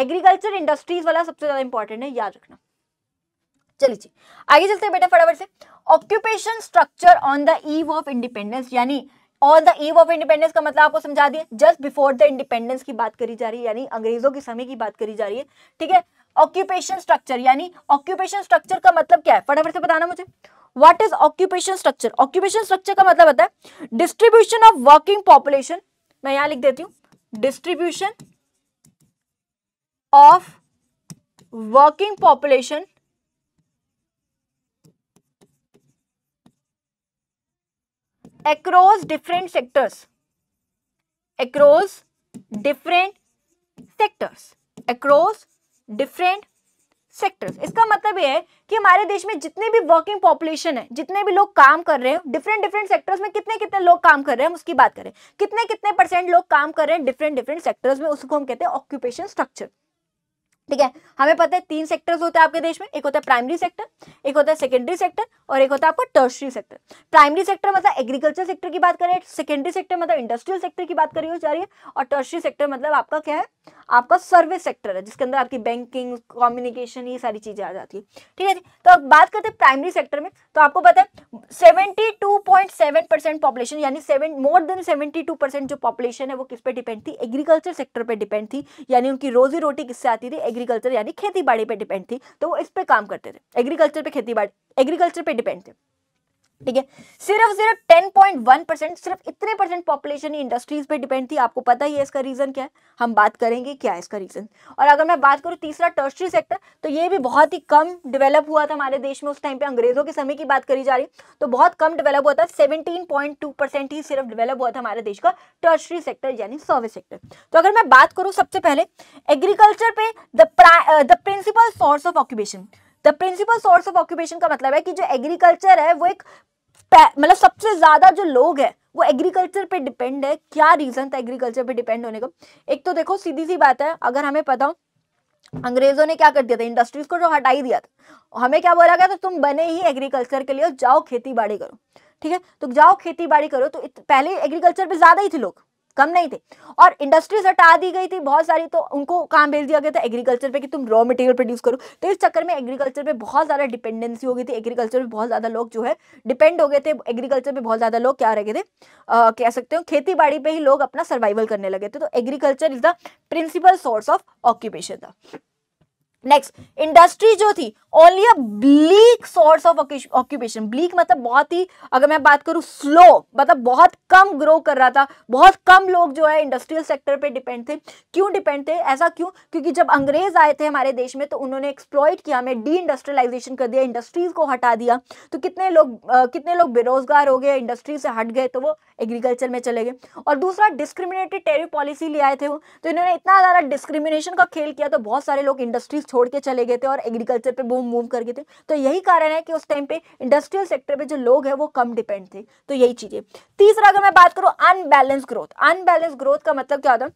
एग्रीकल्चर इंडस्ट्रीज वाला सबसे ज़्यादा इंपॉर्टेंट है याद रखना चलिए जी आगे चलते हैं बेटा फटाफट से occupation structure on the eve of independence यानी on the eve of independence का मतलब आपको समझा दिया जस्ट बिफोर द इंडिपेंडेंस की बात करी जा रही है यानी अंग्रेजों के समय की बात करी जा रही है ठीक है ऑक्यूपेशन स्ट्रक्चर यानी ऑक्यूपेशन स्ट्रक्चर का मतलब क्या है फटाफट से बताना मुझे what is occupation structure occupation structure का मतलब होता है डिस्ट्रीब्यूशन ऑफ वर्किंग पॉपुलेशन मैं यहां लिख देती हूं distribution of working population across different sectors across different sectors across different sectors इसका मतलब ये है कि हमारे देश में जितने भी वर्किंग पॉपुलेशन है जितने भी लोग काम कर रहे हैं डिफरेंट डिफरेंट सेक्टर्स में कितने कितने लोग काम कर रहे हैं हम उसकी बात करें कितने कितने परसेंट लोग काम कर रहे हैं डिफरेंट डिफरेंट सेक्टर्स में उसको हम कहते हैं ऑक्यूपेशन स्ट्रक्चर ठीक है हमें पता है तीन सेक्टर्स होते हैं आपके देश में एक होता है प्राइमरी सेक्टर एक होता है सेकेंडरी सेक्टर और एक होता है आपका टर्सरी सेक्टर प्राइमरी सेक्टर मतलब एग्रीकल्चर सेक्टर की बात करें सेकेंडरी सेक्टर मतलब इंडस्ट्रियल सेक्टर की बात करी जा रही है और टर्सरी सेक्टर मतलब आपका क्या है आपका सर्विस सेक्टर है जिसके अंदर आपकी बैंकिंग कम्युनिकेशन ये सारी चीजें आ जाती है ठीक है जी तो अब बात करते हैं प्राइमरी सेक्टर में तो आपको पता है seventy two point seven percent population यानी seven more than seventy two percent जो पॉपुलेशन है वो किस पे डिपेंड थी एग्रीकल्चर सेक्टर पर डिपेंड थी यानी उनकी रोजी रोटी किससे आती थी एग्रीकल्चर यानी खेती बाड़ी पर डिपेंड थी तो वो इस पर काम करते थे एग्रीकल्चर पे खेती बाड़ी एग्रीकल्चर पे डिपेंड थे ठीक है सिर्फ सिर्फ 10.1 परसेंट सिर्फ इतने परसेंट पॉपुलेशन ही इंडस्ट्रीज पे डिपेंड थी आपको पता ही है इसका रीजन क्या है हम बात करेंगे क्या है इसका रीजन और अगर मैं बात करूँ तीसरा टर्सरी सेक्टर तो ये भी बहुत ही कम डेवलप हुआ था हमारे देश में उस टाइम पे अंग्रेजों के समय की बात करी जा रही तो बहुत कम डेवलप हुआ था सेवनटीन ही सिर्फ डेवलप हुआ था हमारे देश का टर्सरी सेक्टर यानी सर्विस सेक्टर तो अगर मैं बात करूँ सबसे पहले एग्रीकल्चर पे the principal source of occupation the principal source of occupation का मतलब है कि जो एग्रीकल्चर है वो एक मतलब सबसे ज्यादा जो लोग हैं वो एग्रीकल्चर पे डिपेंड है क्या रीजन था एग्रीकल्चर पे डिपेंड होने का एक तो देखो सीधी सी बात है अगर हमें पता हो अंग्रेजों ने क्या कर दिया था इंडस्ट्रीज को जो हटा ही दिया था हमें क्या बोला गया था तुम बने ही एग्रीकल्चर के लिए जाओ खेती बाड़ी करो ठीक है तो जाओ खेती बाड़ी करो तो पहले एग्रीकल्चर पे ज्यादा ही थे लोग कम नहीं थे और इंडस्ट्रीज हटा दी गई थी बहुत सारी तो उनको काम भेज दिया गया था एग्रीकल्चर पे कि तुम रॉ मटेरियल प्रोड्यूस करो तो इस चक्कर में एग्रीकल्चर पे बहुत ज़्यादा डिपेंडेंसी हो गई थी एग्रीकल्चर पे बहुत ज़्यादा लोग जो है डिपेंड हो गए थे एग्रीकल्चर पे बहुत ज़्यादा लोग क्या रह गए थे आ, कह सकते हो खेती बाड़ी पर ही लोग अपना सर्वाइवल करने लगे थे तो agriculture is the principal source of occupation था नेक्स्ट इंडस्ट्री जो थी only a bleak source of occupation bleak मतलब बहुत ही अगर मैं बात करूं स्लो मतलब बहुत कम ग्रो कर रहा था बहुत कम लोग जो है इंडस्ट्रियल सेक्टर पे डिपेंड थे क्यों डिपेंड थे ऐसा क्यों क्योंकि जब अंग्रेज आए थे हमारे देश में तो उन्होंने एक्सप्लॉयट किया हमें डी इंडस्ट्रियलाइजेशन कर दिया इंडस्ट्रीज को हटा दिया तो कितने लोग आ, कितने लोग बेरोजगार हो गए इंडस्ट्री से हट गए तो वो एग्रीकल्चर में चले गए और दूसरा डिस्क्रिमिनेटेड टेरिफ पॉलिसी ले आए थे वो तो इन्होंने इतना ज़्यादा डिस्क्रिमिनेशन का खेल किया तो बहुत सारे लोग इंडस्ट्रीज छोड़ के चले गए थे और एग्रीकल्चर पे बूम मूव कर गए थे तो यही कारण है कि उस टाइम पे इंडस्ट्रियल सेक्टर पे जो लोग हैं वो कम डिपेंड थे तो यही चीज़ें तीसरा अगर मैं बात करूँ अनबैलेंस ग्रोथ अनबैलेंस ग्रोथ का मतलब क्या होता है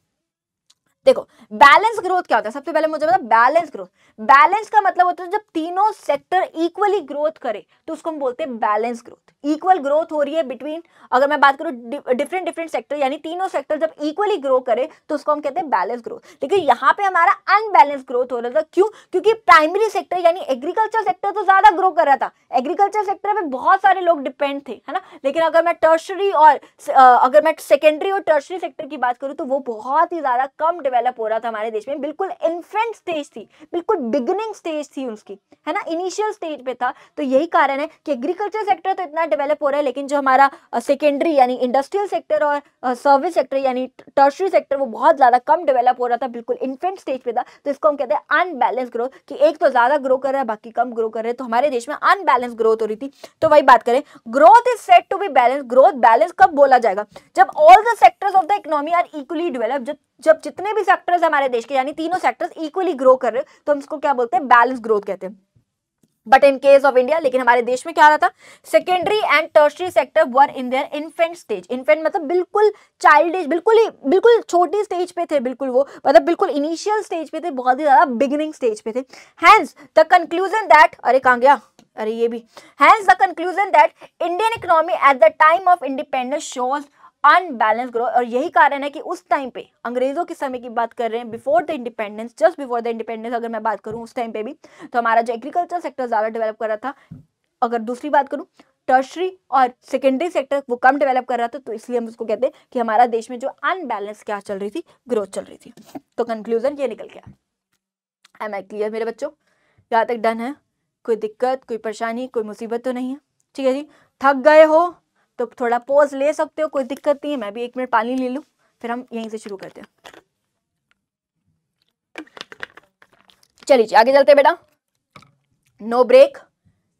देखो बैलेंस ग्रोथ क्या होता है सबसे पहले मुझे बता बैलेंस ग्रोथ बैलेंस का मतलब होता है जब तीनों सेक्टर इक्वली ग्रोथ करे तो उसको हम बोलते हैं बैलेंस ग्रोथ इक्वल ग्रोथ हो रही है बिटवीन अगर मैं बात करूं डिफरेंट डिफरेंट सेक्टर यानी तीनों सेक्टर जब इक्वली ग्रो करे तो उसको हम कहते हैं बैलेंस ग्रोथ लेकिन यहाँ पे हमारा अनबैलेंस ग्रोथ हो रहा था क्यों क्योंकि प्राइमरी सेक्टर यानी एग्रीकल्चर सेक्टर तो ज्यादा ग्रो कर रहा था एग्रीकल्चर सेक्टर में बहुत सारे लोग डिपेंड थे है ना लेकिन अगर मैं टर्सरी और अगर मैं सेकेंडरी और टर्सरी सेक्टर की बात करूँ तो वो बहुत ही ज्यादा कम डेवलप हो रहा था हमारे देश में बिल्कुल इन्फेंट स्टेज थी बिल्कुल बिगनिंग स्टेज थी उसकी है ना इनिशियल स्टेज पे था तो यही कारण है कि एग्रीकल्चर सेक्टर तो इतना डेवलप हो रहा है लेकिन जो हमारा सेकेंडरी यानी इंडस्ट्रियल सेक्टर और सर्विस सेक्टर यानी टर्सरी सेक्टर वो बहुत ज़्यादा कम डेवलप हो रहा था बिल्कुल इन्फेंट स्टेज पे था तो इसको हम कहते हैं अनबैलेंस ग्रोथ कि एक तो ज़्यादा ग्रो कर रहा है बाकी कम ग्रो कर रहे हैं तो हमारे देश में अनबैलेंस ग्रोथ हो रही थी तो वही बात करें growth is set to be balance growth balance कब बोला जाएगा जब all the sectors of the economy are equally develop जब जब जितने भी सेक्टर्स हमारे देश के यानी तीनों सेक्टर्स इक्वली ग्रो कर रहे तो हम इसको क्या बोलते हैं बैलेंस ग्रोथ कहते हैं but in case of India लेकिन हमारे देश में क्या रहा था secondary and tertiary sector were in their infant stage infant मतलब बिल्कुल चाइल्ड एज बिल्कुल ही बिल्कुल छोटी स्टेज पे थे बिल्कुल वो मतलब बिल्कुल इनिशियल स्टेज पे थे बहुत ही ज़्यादा बिगिनिंग स्टेज पे थे हैंस द कंक्लूजन दैट अरे कहाँ गया अरे ये भी hence the conclusion that Indian economy at the time of independence shows unbalance growth और यही कारण है कि उस टाइम पे अंग्रेज़ों के समय की बात कर रहे हैं before the independence just before the independence अगर मैं बात करूँ उस टाइम पे भी तो हमारा जो एग्रीकल्चर सेक्टर ज़्यादा डेवलप कर रहा था अगर दूसरी बात करूँ टर्शरी और सेकेंडरी सेक्टर वो कम डेवलप कर रहा था तो इसलिए हम उसको कहते हैं कि हमारा देश में जो अनबैलेंस क्या चल रही थी ग्रोथ चल रही थी तो कंक्लूजन ये निकल गया आई एम क्लियर मेरे बच्चों यहाँ तक डन है कोई दिक्कत कोई परेशानी कोई मुसीबत तो नहीं है ठीक है जी थक गए हो तो थोड़ा पोज ले सकते हो कोई दिक्कत नहीं है मैं भी एक मिनट पानी ले लूँ फिर हम यहीं से शुरू करते हैं चलिए आगे चलते हैं बेटा नो ब्रेक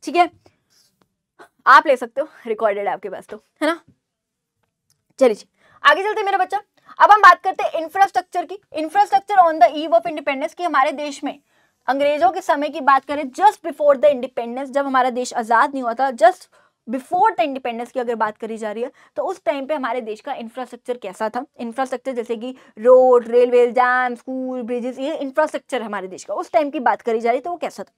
ठीक है आप ले सकते हो रिकॉर्डेड है आपके पास तो है ना चलिए जी आगे चलते मेरा बच्चा अब हम बात करते हैं इंफ्रास्ट्रक्चर की infrastructure on the eve of independence की हमारे देश में अंग्रेजों के समय की बात करें जस्ट बिफोर द इंडिपेंडेंस जब हमारा देश आज़ाद नहीं हुआ था जस्ट बिफोर द इंडिपेंडेंस की अगर बात करी जा रही है तो उस टाइम पे हमारे देश का इंफ्रास्ट्रक्चर कैसा था इंफ्रास्ट्रक्चर जैसे कि road railway dam school bridges ये इंफ्रास्ट्रक्चर है हमारे देश का उस टाइम की बात करी जा रही है तो वो कैसा था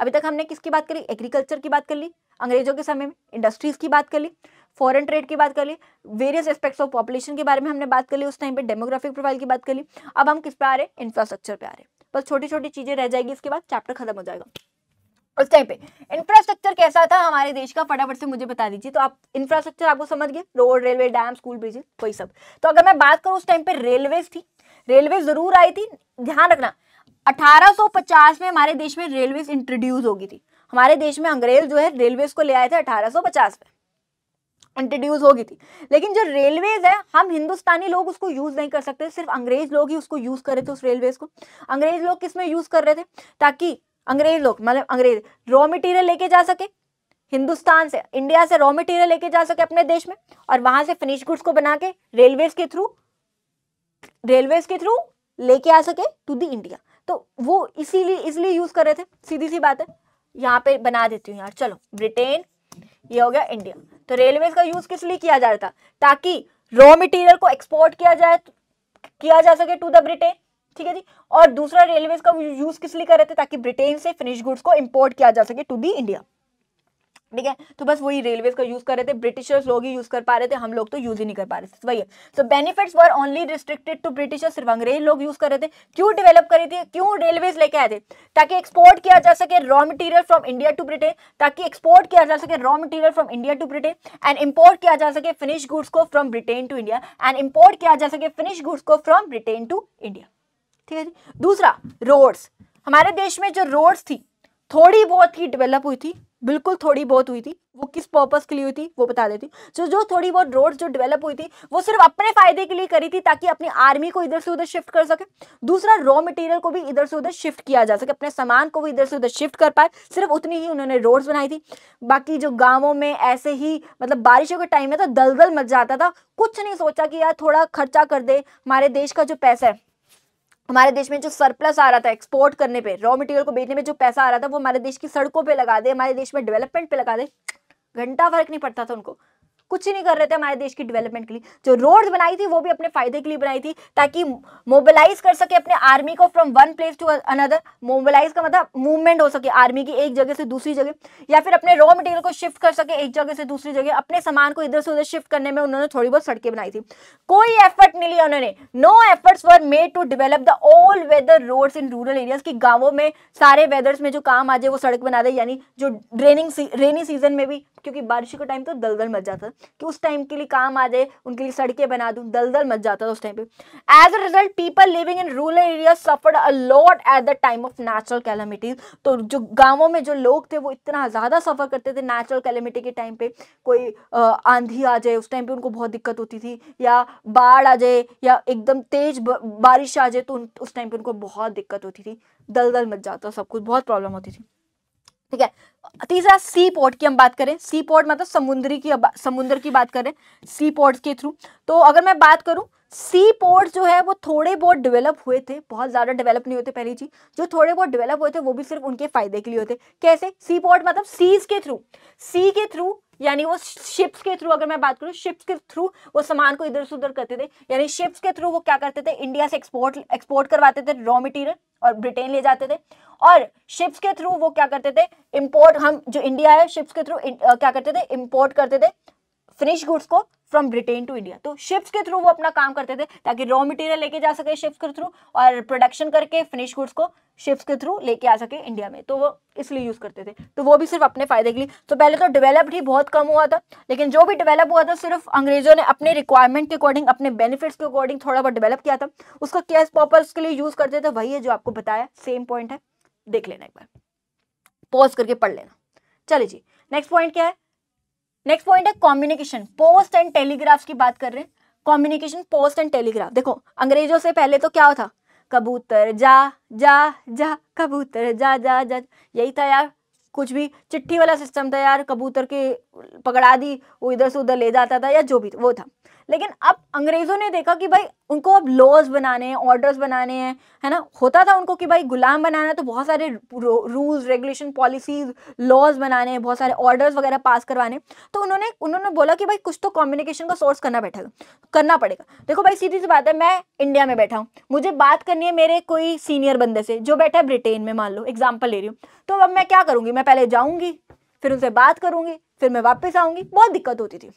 अभी तक हमने किसकी बात करी एग्रीकल्चर की बात कर ली अंग्रेजों के समय में इंडस्ट्रीज़ की बात कर ली फॉरेन ट्रेड की बात कर ली वेरियस एस्पेक्ट्स ऑफ पॉपुलेशन के बारे में हमने बात कर ली उस टाइम पे डेमोग्राफिक प्रोफाइल की बात कर ली अब हम किस पे आ रहे हैं इंफ्रास्ट्रक्चर पे आ रहे हैं बस छोटी छोटी चीज़ें रह जाएगी इसके बाद चैप्टर खत्म हो जाएगा उस टाइम पे इंफ्रास्ट्रक्चर कैसा था हमारे देश का फटाफट से मुझे बता दीजिए तो आप इंफ्रास्ट्रक्चर आपको समझ गए road railway dam school bridges कोई सब तो अगर मैं बात करूँ उस टाइम पे रेलवेज थी रेलवे जरूर आई थी ध्यान रखना 1850 में हमारे देश में रेलवे इंट्रोड्यूस हो गई थी हमारे देश में अंग्रेज जो है रेलवे को ले आए थे 1850 में इंट्रोड्यूस हो गई थी लेकिन जो रेलवे है हम हिंदुस्तानी लोग उसको यूज नहीं कर सकते सिर्फ अंग्रेज लोग ही उसको यूज कर रहे थे उस रेलवे को अंग्रेज लोग किस में यूज कर रहे थे ताकि अंग्रेज लोग मतलब अंग्रेज रॉ मटेरियल लेके जा सके हिंदुस्तान से इंडिया से रॉ मटेरियल लेके जा सके अपने देश में और वहां से फिनिश गुड्स को बना के रेलवेज के थ्रू रेलवेज के थ्रू लेके आ सके टू द इंडिया तो वो इसीलिए इसलिए यूज कर रहे थे सीधी सी बात है यहाँ पे बना देती हूँ यार चलो ब्रिटेन ये हो गया इंडिया तो रेलवेज का यूज किस लिए किया जा रहा था ताकि रॉ मटेरियल को एक्सपोर्ट किया जाए किया जा सके टू द ब्रिटेन ठीक है जी और दूसरा रेलवे का यूज किस लिए कर रहे थे ताकि ब्रिटेन से फिनिश गुड्स को इम्पोर्ट किया जा सके टू दी इंडिया ठीक है तो बस वही रेलवे का यूज कर रहे थे ब्रिटिशर्स लोग ही यूज कर पा रहे थे हम लोग तो यूज ही नहीं कर पा रहे थे वही so benefits were only restricted to Britishers सिर्फ अंग्रेज लोग यूज कर रहे थे क्यों डेवलप करे थे क्यों रेलवेज लेके आए थे ताकि एक्सपोर्ट किया जा सके raw material from India to Britain ताकि एक्सपोर्ट किया जा सके raw material from India to Britain and import किया जा सके फिनिश गुड्स को from Britain to India and import किया जा सके फिनिश गुड्स को फ्रॉम ब्रिटेन टू इंडिया ठीक है जी दूसरा रोड्स हमारे देश में जो रोड्स थी थोड़ी बहुत ही डेवलप हुई थी बिल्कुल थोड़ी बहुत हुई थी वो किस पर्पज के लिए हुई थी वो बता देती जो जो थोड़ी बहुत रोड्स जो डेवलप हुई थी वो सिर्फ अपने फायदे के लिए करी थी ताकि अपनी आर्मी को इधर से उधर शिफ्ट कर सके दूसरा रॉ मटेरियल को भी इधर से उधर शिफ्ट किया जा सके अपने सामान को भी इधर से उधर शिफ्ट कर पाए सिर्फ उतनी ही उन्होंने रोड्स बनाई थी बाकी जो गाँवों में ऐसे ही मतलब बारिशों के टाइम में तो दलदल मच जाता था कुछ नहीं सोचा कि यार थोड़ा खर्चा कर दे हमारे देश का जो पैसा है हमारे देश में जो सरप्लस आ रहा था एक्सपोर्ट करने पे रॉ मटेरियल को बेचने में जो पैसा आ रहा था वो हमारे देश की सड़कों पे लगा दे हमारे देश में डेवलपमेंट पे लगा दे घंटा फर्क नहीं पड़ता था उनको कुछ ही नहीं कर रहे थे हमारे देश की डेवलपमेंट के लिए जो रोड्स बनाई थी वो भी अपने फायदे के लिए बनाई थी ताकि मोबिलाइज कर सके अपने आर्मी को from one place to another mobilize का मतलब मूवमेंट हो सके आर्मी की एक जगह से दूसरी जगह या फिर अपने रॉ मटेरियल को शिफ्ट कर सके एक जगह से दूसरी जगह अपने सामान को इधर से उधर शिफ्ट करने में उन्होंने थोड़ी बहुत सड़कें बनाई थी कोई एफर्ट नहीं लिया उन्होंने no efforts were made to develop the all weather roads in rural areas की गाँवों में सारे वेदर्स में जो काम आ जाए वो सड़क बना दे यानी जो रेनिंग रेनी सीजन में भी क्योंकि बारिश के टाइम तो दलदल मच जाता कि उस टाइम के लिए काम आ जाए उनके लिए सड़कें बना दूँ दलदल मच जाता था उस टाइम पे as a result people living in rural area suffered a lot at the time of natural calamities तो जो गाँवों में जो लोग थे वो इतना ज़्यादा सफ़र करते थे नेचुरल कैलमिटी के टाइम पे कोई आंधी आ जाए उस टाइम पर उनको बहुत दिक्कत होती थी या बाढ़ आ जाए या एकदम तेज़ बारिश आ जाए तो उस टाइम पर उनको बहुत दिक्कत होती थी दलदल मच जाता सब कुछ बहुत प्रॉब्लम होती थी ठीक है तीसरा सी पोर्ट की हम बात करें सी पोर्ट मतलब समुद्री की समुद्र की बात करें सी पोर्ट के थ्रू तो अगर मैं बात करूं सी पोर्ट जो है वो थोड़े बहुत डेवलप हुए थे बहुत ज़्यादा डेवलप नहीं होते पहली चीज़ जो थोड़े बहुत डेवलप हुए थे वो भी सिर्फ उनके फ़ायदे के लिए होते कैसे सी पोर्ट मतलब सीज के थ्रू सी के थ्रू यानी वो शिप्स के थ्रू अगर मैं बात करूँ शिप्स के थ्रू वो सामान को इधर से उधर करते थे यानी शिप्स के थ्रू वो क्या करते थे इंडिया से एक्सपोर्ट एक्सपोर्ट करवाते थे रॉ मटेरियल और ब्रिटेन ले जाते थे और शिप्स के थ्रू वो क्या करते थे इम्पोर्ट हम जो इंडिया है शिप्स के थ्रू क्या करते थे इम्पोर्ट करते थे फिनिश गुड्स को फ्रॉम ब्रिटेन टू इंडिया तो शिप्स के थ्रू वो अपना काम करते थे ताकि रॉ मटेरियल लेके जा सके शिप्स के थ्रू और प्रोडक्शन करके फिनिश गुड्स को शिप्स के थ्रू लेके आ सके इंडिया में तो वो इसलिए यूज़ करते थे तो वो भी सिर्फ अपने फायदे के लिए तो पहले तो डेवलप्ड ही बहुत कम हुआ था लेकिन जो भी डेवलप हुआ था सिर्फ अंग्रेजों ने अपने रिक्वायरमेंट के अकॉर्डिंग अपने बेनिफिट्स के अकॉर्डिंग थोड़ा बहुत डेवलप किया था उसको केस पर्पज के लिए यूज़ करते थे वही है जो आपको बताया सेम पॉइंट है देख लेना एक बार पॉज करके पढ़ लेना चलिए जी नेक्स्ट पॉइंट क्या है नेक्स्ट पॉइंट है कॉम्युनिकेशन पोस्ट एंड टेलीग्राफ्स की बात कर रहे हैं कॉम्युनिकेशन पोस्ट एंड टेलीग्राफ देखो अंग्रेजों से पहले तो क्या होता कबूतर जा जा जा कबूतर जा जा जा यही था यार कुछ भी चिट्ठी वाला सिस्टम था यार कबूतर के पकड़ा दी वो इधर से उधर ले जाता था या जो भी वो था लेकिन अब अंग्रेज़ों ने देखा कि भाई उनको अब लॉज बनाने हैं ऑर्डर्स बनाने हैं है ना होता था उनको कि भाई गुलाम बनाना है तो बहुत सारे रूल्स रेगुलेशन पॉलिसीज लॉज बनाने हैं बहुत सारे ऑर्डर्स वगैरह पास करवाने तो उन्होंने उन्होंने बोला कि भाई कुछ तो कम्युनिकेशन का सोर्स करना बैठा करना पड़ेगा देखो भाई सीधी सी बात है मैं इंडिया में बैठा हूँ मुझे बात करनी है मेरे कोई सीनियर बंदे से जो बैठा है ब्रिटेन में मान लो एग्जाम्पल ले रही हूँ तो अब मैं क्या करूँगी मैं पहले जाऊँगी फिर उनसे बात करूँगी फिर मैं वापस आऊंगी बहुत दिक्कत होती थी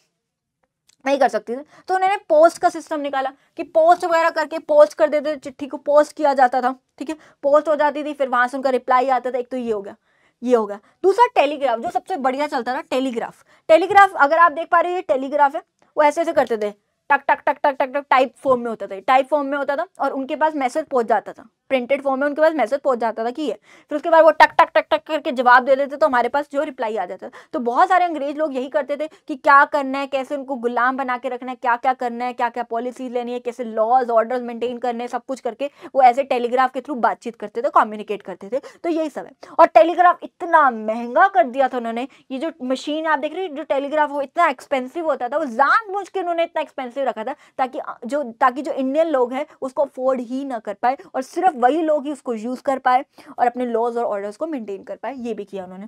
नहीं कर सकती थी तो उन्होंने पोस्ट का सिस्टम निकाला कि पोस्ट वगैरह करके पोस्ट कर देते चिट्ठी को पोस्ट किया जाता था ठीक है पोस्ट हो जाती थी फिर वहां से उनका रिप्लाई आता था एक तो ये हो गया ये हो गया दूसरा टेलीग्राफ जो सबसे बढ़िया चलता था टेलीग्राफ टेलीग्राफ अगर आप देख पा रहे हो ये टेलीग्राफ है वो ऐसे ऐसे करते थे टक टक टक टक टक टक टाइप फॉर्म में होता था टाइप फॉर्म में होता था और उनके पास मैसेज पहुंच जाता था प्रिंटेड फॉर्म में उनके पास मैसेज पहुंच जाता था कि ये फिर उसके बाद वो टक टक टक टक करके जवाब दे देते तो हमारे पास जो रिप्लाई आ जाता था तो बहुत सारे अंग्रेज लोग यही करते थे कि क्या करना है कैसे उनको गुलाम बना के रखना है क्या क्या करना है क्या क्या पॉलिसीज लेनी है कैसे लॉज ऑर्डर मेंटेन करने सब कुछ करके वो ऐसे टेलीग्राफ के थ्रू बातचीत करते थे कम्युनिकेट करते थे तो यही सब है और टेलीग्राफ इतना महंगा कर दिया था उन्होंने ये जो मशीन आप देख रहे जो टेलीग्राफ वो इतना एक्सपेंसिव होता था वो जान बुझ के उन्होंने इतना एक्सपेंसिव रखा था ताकि जो ताकि जो इंडियन लोग हैं उसको अफोर्ड ही ना कर पाए और सिर्फ सिर्फ मतलब वही लोग ही उसको यूज़ कर पाए और अपने लॉज और ऑर्डर्स को मेनटेन कर पाए ये भी किया उन्होंने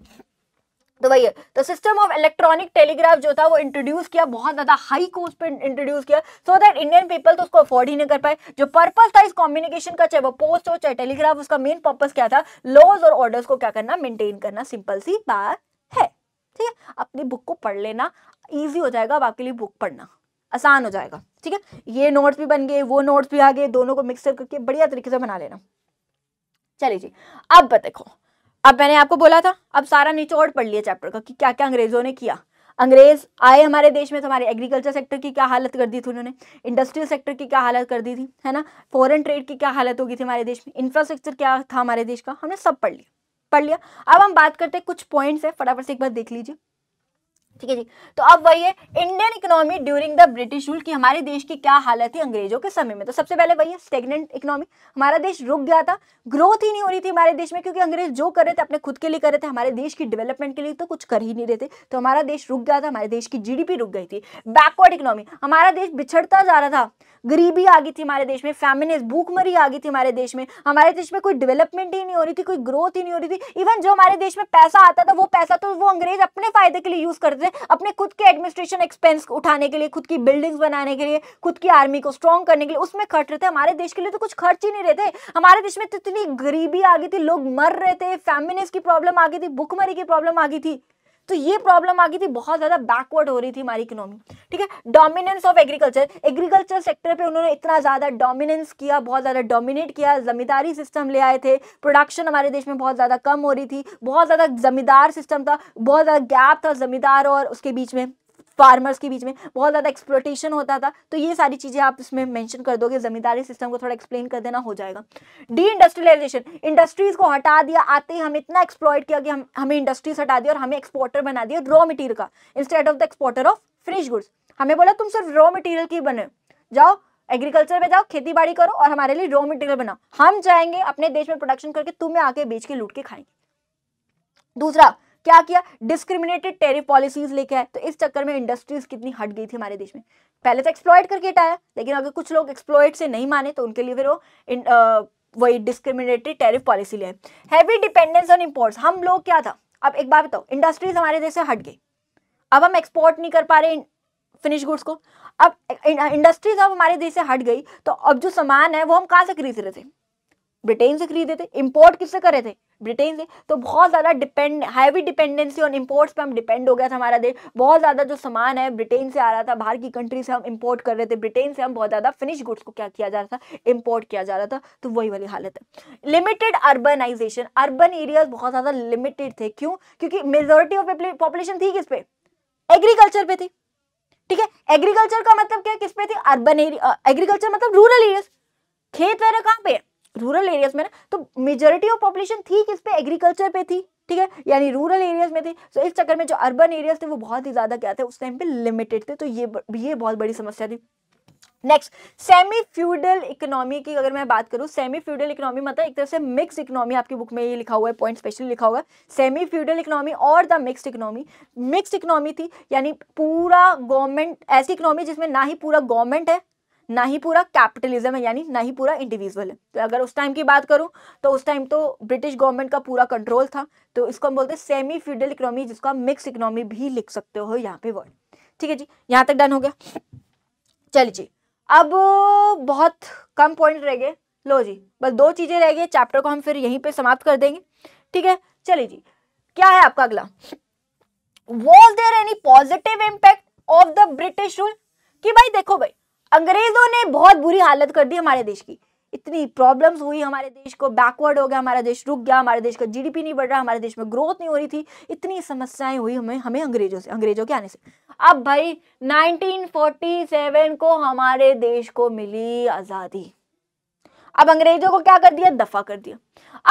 तो वही तो सिस्टम ऑफ इलेक्ट्रॉनिक टेलीग्राफ जो था वो इंट्रोड्यूस किया बहुत ज़्यादा हाई कोस्ट पे इंट्रोड्यूस किया सो दैट इंडियन पीपल तो उसको अफोर्ड ही नहीं कर पाए जो पर्पस था इस कम्युनिकेशन का चाहे वो पोस्ट हो चाहे टेलीग्राफ उसका मेन पर्पस क्या था लॉज और ऑर्डर्स को क्या करना मेंटेन करना सिंपल सी बात है ठीक है अपनी बुक को पढ़ लेना ईजी हो जाएगा अब आपके लिए बुक पढ़ना आसान हो जाएगा ठीक है ये नोट्स भी बन गए वो नोट्स भी आ गए दोनों को मिक्सर करके बढ़िया तरीके से बना लेना चलिए जी अब देखो अब मैंने आपको बोला था अब सारा निचोड़ पढ़ लिया चैप्टर का कि क्या क्या अंग्रेजों ने किया अंग्रेज आए हमारे देश में तो हमारे एग्रीकल्चर सेक्टर की क्या हालत कर दी थी उन्होंने इंडस्ट्रियल सेक्टर की क्या हालत कर दी थी है ना फॉरेन ट्रेड की क्या हालत हो गई थी हमारे देश में इंफ्रास्ट्रक्चर क्या था हमारे देश का हमने सब पढ़ लिया पढ़ लिया अब हम बात करते हैं कुछ पॉइंट्स है फटाफट से एक बार देख लीजिए ठीक है जी तो अब वही है Indian economy during the British rule की हमारे देश की क्या हालत थी अंग्रेजों के समय में तो सबसे पहले वही है स्टेगनेंट इकोनॉमी हमारा देश रुक गया था ग्रोथ ही नहीं हो रही थी हमारे देश में क्योंकि अंग्रेज जो कर रहे थे अपने खुद के लिए कर रहे थे हमारे देश की डेवलपमेंट के लिए तो कुछ कर ही नहीं रहे थे तो हमारा देश रुक गया था हमारे देश की जीडीपी रुक गई थी बैकवर्ड इकोनॉमी हमारा देश बिछड़ता जा रहा था गरीबी आ गई थी हमारे देश में फैमिनेस भूखमरी आ गई थी हमारे देश में हमारे देश में कोई डेवलपमेंट ही नहीं हो रही थी कोई ग्रोथ ही नहीं हो रही थी इवन जो हमारे देश में पैसा आता था वो पैसा तो वो अंग्रेज अपने फायदे के लिए यूज करते हैं अपने खुद के एडमिनिस्ट्रेशन एक्सपेंस उठाने के लिए खुद की बिल्डिंग्स बनाने के लिए खुद की आर्मी को स्ट्रॉन्ग करने के लिए उसमें खर्च रहे थे हमारे देश के लिए तो कुछ खर्च ही नहीं रहते हमारे देश में तो इतनी गरीबी आ गई थी लोग मर रहे थे फैमिलीज की प्रॉब्लम आ गई थी भुखमरी की प्रॉब्लम आ गई थी तो ये प्रॉब्लम आ गई थी बहुत ज़्यादा बैकवर्ड हो रही थी हमारी इकोनॉमी ठीक है dominance of agriculture agriculture sector पे उन्होंने इतना ज़्यादा डोमिनेंस किया बहुत ज़्यादा डोमिनेट किया जमींदारी सिस्टम ले आए थे प्रोडक्शन हमारे देश में बहुत ज़्यादा कम हो रही थी बहुत ज़्यादा जमींदार सिस्टम था बहुत ज़्यादा गैप था जमींदार और उसके बीच में फार्मर्स के बीच में बहुत ज़्यादा एक्सप्लोटेशन होता था तो ये सारी चीज़ें आप इसमें मैंशन कर दोगे जमींदारी सिस्टम को थोड़ा एक्सप्लेन कर देना हो जाएगा डी इंडस्ट्रियलाइजेशन इंडस्ट्रीज़ को हटा दिया आते ही हम इतना एक्सप्लॉयट किया कि हम हमें इंडस्ट्रीज हटा दिया और हमें एक्सपोर्टर बना दिया रॉ मटीरियल का instead of the exporter of finish goods हमें बोला तुम सिर्फ रॉ मटीरियल की बने जाओ एग्रीकल्चर में जाओ खेती करो और हमारे लिए रॉ मटेरियल बनाओ हम जाएंगे अपने देश में प्रोडक्शन करके तुम्हें आके बेच के लूट के खाएंगे दूसरा क्या किया डिस्क्रिमिनेटेड टेरिफ पॉलिसीज लेके आए तो इस चक्कर में इंडस्ट्रीज कितनी हट गई थी हमारे देश में पहले तो एक्सप्लॉयट करके हटाया लेकिन अगर कुछ लोग एक्सप्लॉयट से नहीं माने तो उनके लिए फिर वो इन, आ, वही डिस्क्रिमिनेटरी टेरिफ पॉलिसी ले हैवी डिपेंडेंस ऑन इम्पोर्ट्स हम लोग क्या था अब एक बात बताओ इंडस्ट्रीज हमारे देश से हट गई अब हम एक्सपोर्ट नहीं कर पा रहे फिनिश गुड्स को अब इंडस्ट्रीज अब हमारे देश से हट गई तो अब जो सामान है वो हम कहाँ से खरीद रहे थे ब्रिटेन से खरीदे थे इम्पोर्ट किससे करे थे ब्रिटेन से तो बहुत ज़्यादा depend heavy dependency on imports पे हम डिपेंड हो गया था हमारा देश बहुत ज़्यादा जो सामान है ब्रिटेन से आ रहा था बाहर की कंट्री से हम इम्पोर्ट कर रहे थे ब्रिटेन से हम बहुत ज़्यादा फिनिश गुड्स को क्या किया जा रहा था इम्पोर्ट किया जा रहा था तो वही वाली हालत है लिमिटेड अर्बनाइजेशन अर्बन एरियाज बहुत ज़्यादा लिमिटेड थे क्यों क्योंकि मेजोरिटी ऑफ पॉपुलेशन थी किस पे एग्रीकल्चर पे थी ठीक है एग्रीकल्चर का मतलब क्या किस पे थी अर्बन एरिया एग्रीकल्चर मतलब रूरल एरियाज खेत वगैरह कहाँ पे है रूरल एरियाज में ना तो मेजोरिटी ऑफ पॉपुलेशन थी किस पे एग्रीकल्चर पे थी ठीक है यानी रूरल एरियाज में थी तो इस चक्कर में जो अर्बन एरियाज थे वो बहुत ही ज़्यादा क्या थे उस टाइम पे लिमिटेड थे तो ये ये बहुत बड़ी समस्या थी नेक्स्ट सेमी फ्यूडल इकोनॉमी की अगर मैं बात करूँ सेमी फ्यूडल इकोनॉमी मतलब एक तरह से मिक्स इकोनॉमी आपकी बुक में ये लिखा हुआ है पॉइंट स्पेशली लिखा हुआ सेमी फ्यूडल इकोनॉमी और the mixed economy mixed economy थी यानी पूरा गवर्नमेंट ऐसी इकोनॉमी जिसमें ना ही पूरा गवर्नमेंट है ना ही पूरा कैपिटलिज्म है यानी ना ही पूरा इंडिविजुअल है तो अगर उस टाइम की बात करूं तो उस टाइम तो ब्रिटिश गवर्नमेंट का पूरा कंट्रोल था तो इसको हम बोलते हैं सेमी फ्यूडल इकोनॉमी जिसको आप मिक्स इकोनॉमी भी लिख सकते हो यहाँ पे वर्ड ठीक है जी यहाँ तक डन हो गया चलिए जी अब बहुत कम पॉइंट रह गए लो जी बस दो चीज़ें रह गई चैप्टर को हम फिर यहीं पर समाप्त कर देंगे ठीक है चलिए जी क्या है आपका अगला was there any positive impact of the British rule कि भाई देखो भाई अंग्रेजों ने बहुत बुरी हालत कर दी हमारे देश की इतनी प्रॉब्लम्स हुई हमारे देश को बैकवर्ड हो गया हमारा देश रुक गया हमारे देश का जीडीपी नहीं बढ़ रहा हमारे देश में ग्रोथ नहीं हो रही थी इतनी समस्याएं हुई हमें हमें अंग्रेजों से अंग्रेजों के आने से अब भाई 1947 को हमारे देश को मिली आज़ादी अब अंग्रेजों को क्या कर दिया दफा कर दिया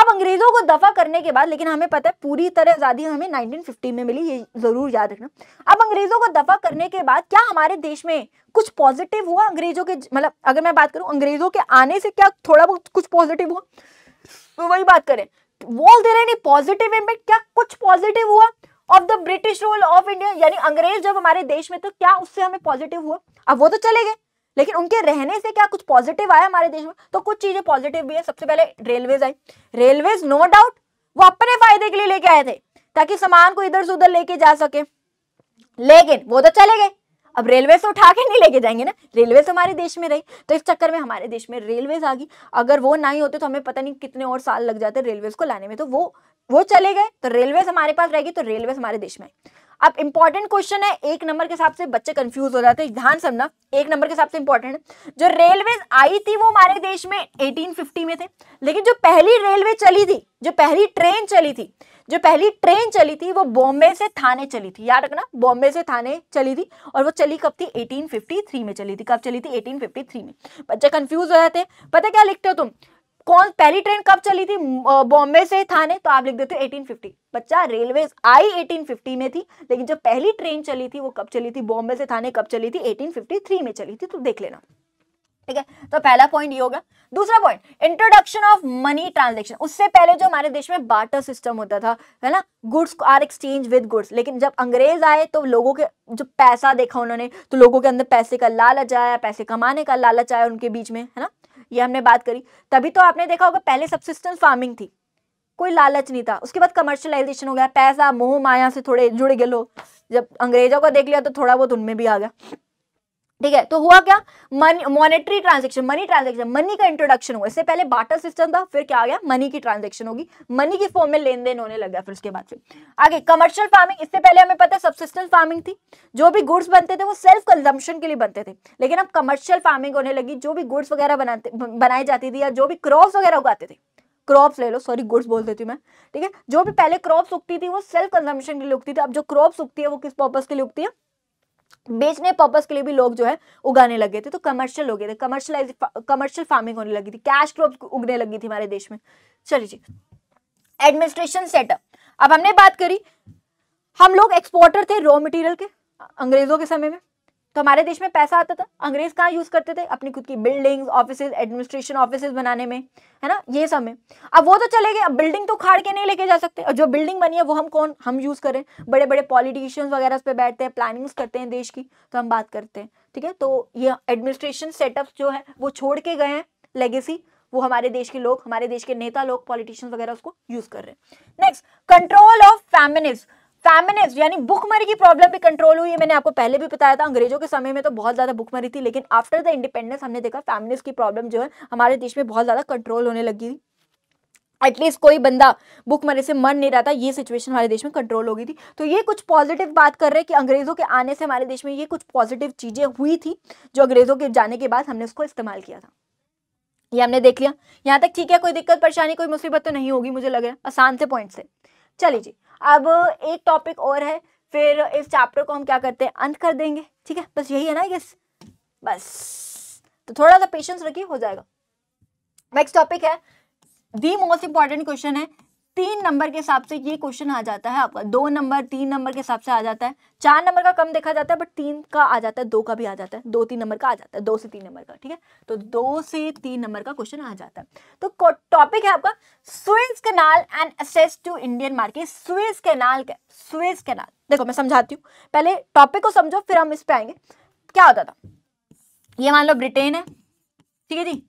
अब अंग्रेजों को दफा करने के बाद लेकिन हमें पता है पूरी तरह आज़ादी हमें 1950 में मिली ये ज़रूर याद रखना अब अंग्रेजों को दफा करने के बाद क्या हमारे देश में कुछ पॉजिटिव हुआ अंग्रेजों के मतलब अगर मैं बात करूं अंग्रेजों के आने से क्या थोड़ा बहुत कुछ पॉजिटिव हुआ तो वही बात करें बोल दे रहे पॉजिटिव इम्पैक्ट क्या कुछ पॉजिटिव हुआ of the British rule of India यानी अंग्रेज जब हमारे देश में तो क्या उससे हमें पॉजिटिव हुआ अब वो तो चले गए लेकिन उनके रहने से क्या कुछ पॉजिटिव आया हमारे देश में तो कुछ चीजें पॉजिटिव भी है सबसे पहले रेलवेज आई रेलवेज नो डाउट वो अपने फायदे के लिए लेके आए थे ताकि सामान को इधर से उधर लेके जा सके लेकिन वो तो चले गए अब रेलवे से तो उठा के नहीं लेके जाएंगे ना रेलवे से हमारे देश में रही तो इस चक्कर में हमारे देश में रेलवे आ गई अगर वो ना ही होते तो हमें पता नहीं कितने और साल लग जाते रेलवे को लाने में तो वो वो चले गए तो रेलवे हमारे पास रहेगी तो रेलवे हमारे देश में आई अब इंपॉर्टेंट क्वेश्चन है एक नंबर के हिसाब से बच्चे कंफ्यूज हो जाते हैं ध्यान समझना एक नंबर के हिसाब से इंपॉर्टेंट है जो रेलवे आई थी वो हमारे देश में एटीन में थे लेकिन जो पहली रेलवे चली थी जो पहली ट्रेन चली थी जो पहली ट्रेन चली थी वो बॉम्बे से थाने चली थी याद रखना बॉम्बे से थाने चली थी और वो चली कब थी 1853 में चली थी कब चली थी 1853 में बच्चे कंफ्यूज हो जाते हैं पता क्या लिखते हो तुम कौन पहली ट्रेन कब चली थी बॉम्बे से थाने तो आप लिख देते हो 1850 बच्चा रेलवे आई 1850 में थी लेकिन जो पहली ट्रेन चली थी वो कब चली थी बॉम्बे से थाने कब चली थी 1853 में चली थी तो देख लेना ठीक है तो पहला पॉइंट ये होगा दूसरा point introduction of money transaction उससे पहले जो हमारे देश में बाटर सिस्टम होता था है ना goods are exchange with goods लेकिन जब अंग्रेज आए तो लोगों के जो पैसा देखा उन्होंने तो लोगों के अंदर पैसे का लालच आया पैसे कमाने का लालच आया उनके बीच में है ना ये हमने बात करी तभी तो आपने देखा होगा पहले सबसिस्टेंस फार्मिंग थी कोई लालच नहीं था उसके बाद कमर्शियलाइजेशन हो गया पैसा मोह माया से थोड़े जुड़ गए लोग जब अंग्रेजों को देख लिया तो थोड़ा बहुत उनमें भी आ गया ठीक है तो हुआ क्या money monetary transaction money transaction money का इंट्रोडक्शन हुआ इससे पहले बाटर सिस्टम था फिर क्या आ गया मनी की ट्रांजेक्शन होगी मनी की फॉर्म में लेन देन होने लग गया फिर उसके बाद से आगे कमर्शियल फार्मिंग इससे पहले हमें पता है सबसिस्टेंस फार्मिंग थी जो भी गुड्स बनते थे वो सेल्फ कंजम्पन के लिए बनते थे लेकिन अब कमर्शियल फार्मिंग होने लगी जो भी गुड्स वगैरह बनाते बनाई जाती थी या जो भी क्रॉप्स वगैरह उगाते थे क्रॉप्स ले लो सॉरी गुड्स बोल देती मैं ठीक है जो भी पहले क्रॉप्स उगती थी वो सेल्फ कंजम्पन के लिए उगती थी अब जो क्रॉप्स उगती है वो किस पर्पज के लिए उगती है बेचने पर्पज के लिए भी लोग जो है उगाने लगे थे तो कमर्शियल हो गए थे कमर्शलाइज कमर्शियल फार्मिंग होने लगी थी कैश क्रॉप उगने लगी थी हमारे देश में चलिए जी एडमिनिस्ट्रेशन सेटअप अब हमने बात करी हम लोग एक्सपोर्टर थे रॉ मटेरियल के अंग्रेजों के समय में तो हमारे देश में पैसा आता था अंग्रेज कहाँ यूज करते थे अपनी खुद की बिल्डिंग्स ऑफिस एडमिनिस्ट्रेशन ऑफिस बनाने में है ना ये सब में अब वो तो चले गए अब बिल्डिंग तो खाड़ के नहीं लेके जा सकते और जो बिल्डिंग बनी है वो हम कौन हम यूज करें बड़े बड़े पॉलिटिशियंस वगैरह उस पर बैठते हैं प्लानिंग्स करते हैं देश की तो हम बात करते हैं ठीक है तो ये एडमिनिस्ट्रेशन सेटअप जो है वो छोड़ के गए हैं लेगेसी वो हमारे देश के लोग हमारे देश के नेता लोग पॉलिटिशियंस वगैरह उसको यूज कर रहे हैं next control of feminist feminist यानी भुखमरी की प्रॉब्लम भी कंट्रोल हुई मैंने आपको पहले भी बताया था अंग्रेजों के समय में तो बहुत ज्यादा भुखमरी थी लेकिन आफ्टर द इंडिपेंडेंस हमने देखा फैमिनिस्ट की प्रॉब्लम जो है हमारे देश में बहुत ज्यादा कंट्रोल होने लगी थी एटलीस्ट कोई बंदा भुखमरी से मर नहीं रहा था ये सिचुएशन हमारे देश में कंट्रोल हो गई थी तो ये कुछ पॉजिटिव बात कर रहे हैं कि अंग्रेज़ों के आने से हमारे देश में ये कुछ पॉजिटिव चीज़ें हुई थी जो अंग्रेज़ों के जाने के बाद हमने उसको इस्तेमाल किया था ये हमने देख लिया यहाँ तक ठीक है कोई दिक्कत परेशानी कोई मुसीबत तो नहीं होगी मुझे लग रहा है आसान से पॉइंट से चलिए जी अब एक टॉपिक और है फिर इस चैप्टर को हम क्या करते हैं अंत कर देंगे ठीक है बस यही है ना यस बस तो थोड़ा सा पेशेंस रखिए हो जाएगा नेक्स्ट टॉपिक है दी मोस्ट इंपॉर्टेंट क्वेश्चन है तीन नंबर के हिसाब से ये क्वेश्चन आ जाता है आपका दो नंबर तीन नंबर के हिसाब से आ जाता है चार नंबर का कम देखा जाता है बट तीन का आ जाता है दो का भी आ जाता है दो तीन नंबर का आ जाता है दो से तीन नंबर का ठीक है तो दो से तीन नंबर का क्वेश्चन आ जाता है तो टॉपिक है आपका Suez canal and access to Indian market Suez canal का स्वेज कैनाल देखो मैं समझाती हूँ पहले टॉपिक को समझो फिर हम इस पर आएंगे क्या होता था ये मान लो ब्रिटेन है ठीक है जी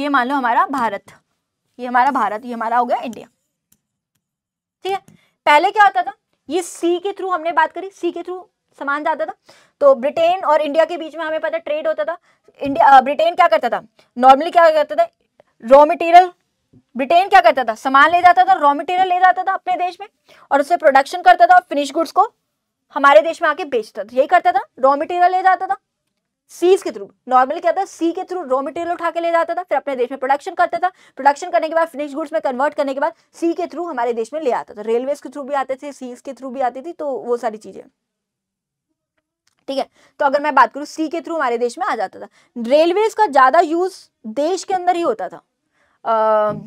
ये मान लो हमारा भारत ये हमारा भारत ये हमारा हो गया इंडिया ठीक है पहले क्या होता था ये सी के थ्रू हमने बात करी सी के थ्रू सामान जाता था तो ब्रिटेन और इंडिया के बीच में हमें पता ट्रेड होता था इंडिया ब्रिटेन क्या करता था नॉर्मली क्या करता था रॉ मटेरियल ब्रिटेन क्या करता था सामान ले जाता था रॉ मटेरियल ले जाता था अपने देश में और उससे प्रोडक्शन करता था और फिनिश गुड्स को हमारे देश में आके बेचता था यही करता था रॉ मटेरियल ले जाता था सीज के थ्रू नॉर्मल क्या था सी के थ्रू रॉ मटेरियल उठा के ले जाता था फिर अपने देश में प्रोडक्शन करता था प्रोडक्शन करने के बाद फिनिश गुड्स में कन्वर्ट करने के बाद सी के थ्रू हमारे देश में ले आता था रेलवे के थ्रू भी आते थे सीज के थ्रू भी आती थी तो वो सारी चीजें ठीक है तो अगर मैं बात करूँ सी के थ्रू हमारे देश में आ जाता था रेलवेज का ज़्यादा यूज़ देश के अंदर ही होता था अः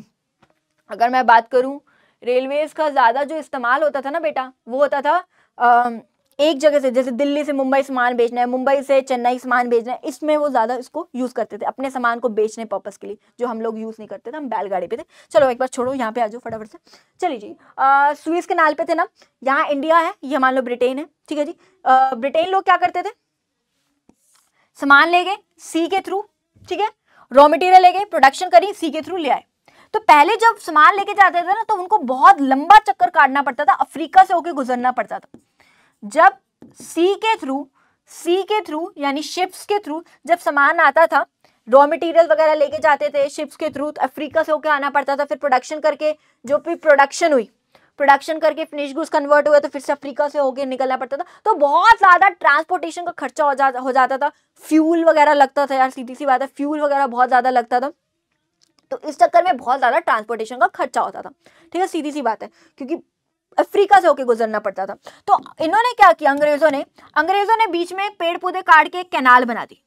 अगर मैं बात करूं रेलवेज का ज़्यादा जो इस्तेमाल होता था ना बेटा वो होता था आ, एक जगह से जैसे दिल्ली से मुंबई सामान बेचना है मुंबई से चेन्नई सामान बेचना है इसमें वो ज़्यादा इसको यूज़ करते थे अपने सामान को बेचने पर्पज़ के लिए जो हम लोग यूज़ नहीं करते थे हम बैलगाड़ी पे थे चलो एक बार छोड़ो यहाँ पे आ जाओ फटाफट से चलिए जी स्वीस के नाल पे थे ना यहाँ इंडिया है ये मान लो ब्रिटेन है ठीक है जी ब्रिटेन लोग क्या करते थे सामान ले गए सी के थ्रू ठीक है रॉ मटेरियल ले गए प्रोडक्शन करी सी के थ्रू ले आए तो पहले जब सामान लेके जाते थे ना तो उनको बहुत लंबा चक्कर काटना पड़ता था अफ्रीका से होके गुजरना पड़ता था जब सी के थ्रू सी के थ्रू यानी शिप्स के थ्रू जब सामान आता था रॉ मटेरियल वगैरह लेके जाते थे शिप्स के थ्रू अफ्रीका से होकर आना पड़ता था फिर प्रोडक्शन करके जो भी प्रोडक्शन हुई प्रोडक्शन करके फिनिश गुड्स कन्वर्ट हुए तो फिर से अफ्रीका से होके निकलना पड़ता था तो बहुत ज़्यादा ट्रांसपोर्टेशन का खर्चा हो जाता हो जाता था फ्यूल वगैरह लगता था यार सीधी सी बात है फ्यूल वगैरह बहुत ज़्यादा लगता था तो इस चक्कर में बहुत ज़्यादा ट्रांसपोर्टेशन का खर्चा होता था ठीक है सीधी सी बात है क्योंकि अफ्रीका से होकर गुजरना पड़ता था तो इन्होंने क्या किया अंग्रेजों ने अंग्रेजों ने बीच में पेड़ पौधे काट के एक कैनाल बना दी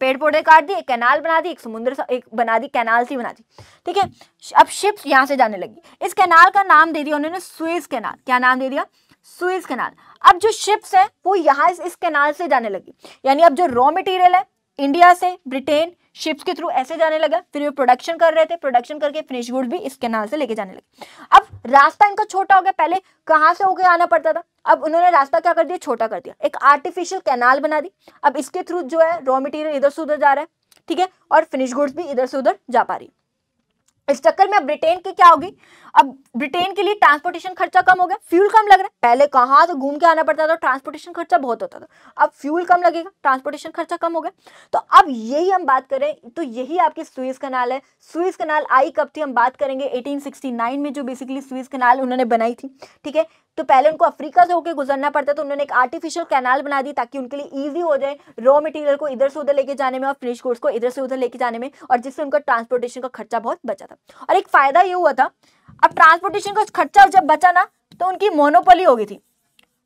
पेड़ पौधे काट दिए कैनाल बना दी एक समुद्र एक बना दी कैनाल सी बना दी ठीक है अब शिप्स यहाँ से जाने लगी इस कैनाल का नाम दे दिया उन्होंने सुएज कैनाल क्या नाम दे दिया सुएज कैनाल अब जो शिप्स है वो यहाँ इस कैनाल से जाने लगी यानी अब जो रॉ मटेरियल है इंडिया से ब्रिटेन शिप्स के थ्रू ऐसे जाने लगा फिर ये प्रोडक्शन कर रहे थे प्रोडक्शन करके फिनिश गुड भी इस कैनाल से लेके जाने लगे अब रास्ता इनका छोटा हो गया पहले कहाँ से होके आना पड़ता था अब उन्होंने रास्ता क्या कर दिया छोटा कर दिया एक आर्टिफिशियल कैनाल बना दी अब इसके थ्रू जो है रॉ मटेरियल इधर से उधर जा रहा है ठीक है और फिनिश गुड्स भी इधर से उधर जा पा रही है इस चक्कर में ब्रिटेन की क्या होगी अब ब्रिटेन के लिए ट्रांसपोर्टेशन खर्चा कम हो गया फ्यूल कम लग रहा है पहले कहा तो घूम के आना पड़ता था ट्रांसपोर्टेशन खर्चा बहुत होता था अब फ्यूल कम लगेगा ट्रांसपोर्टेशन खर्चा कम हो गया तो अब यही हम बात करें तो यही आपकी स्विस कनाल है स्विस कनाल आई कब थी हम बात करेंगे 1869 में जो बेसिकली स्विस कनाल उन्होंने बनाई थी ठीक है तो पहले उनको अफ्रीका से होकर गुजरना पड़ता तो उन्होंने एक आर्टिफिशियल कैनाल बना दी ताकि उनके लिए इजी हो जाए रॉ मटेरियल को इधर से उधर लेके जाने में और फिनिश कोर्स को इधर से उधर लेके जाने में और जिससे उनका ट्रांसपोर्टेशन का खर्चा बहुत बचा था और एक फायदा ये हुआ था अब ट्रांसपोर्टेशन का खर्चा जब बचा ना तो उनकी मोनोपोली हो गई थी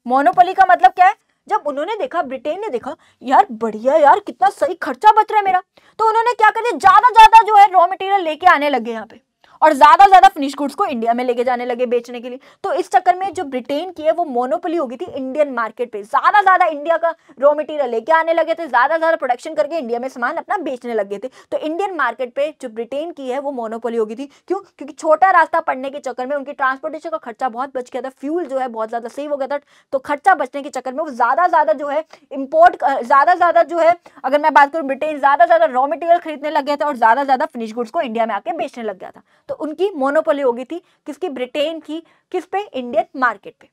मोनोपोली का मतलब क्या है जब उन्होंने देखा ब्रिटेन ने देखा यार बढ़िया यार कितना सही खर्चा बच रहा है मेरा तो उन्होंने क्या कर दिया ज्यादा ज्यादा जो है रॉ मटेरियल लेके आने लगे यहाँ पे और ज़्यादा ज़्यादा फिनिश गुड्स को इंडिया में लेके जाने लगे बेचने के लिए तो इस चक्कर में जो ब्रिटेन की है वो मोनोपली हो गई थी इंडियन मार्केट पे ज़्यादा ज़्यादा इंडिया का रॉ मटेरियल लेके आने लगे थे ज़्यादा ज़्यादा प्रोडक्शन करके इंडिया में सामान अपना बेचने लगे थे तो इंडियन मार्केट पर जो ब्रिटेन की है वो मोनोपली हो गई थी क्यों क्योंकि छोटा रास्ता पड़ने के चक्कर में उनकी ट्रांसपोर्टेशन का खर्चा बहुत बच गया था फ्यूल जो है बहुत ज़्यादा सेव हो गया था तो खर्चा बचने के चक्कर में वो ज़्यादा ज़्यादा जो है इंपोर्ट ज़्यादा ज़्यादा जो है अगर मैं बात करूँ ब्रिटेन ज़्यादा ज़्यादा रॉ मटेरियल खरीदने लग गया था और ज़्यादा ज़्यादा फिनिश गुड्स को इंडिया में आके बेचने लग गया था तो उनकी मोनोपोली होगी थी किसकी ब्रिटेन की किस पे इंडियन मार्केट पे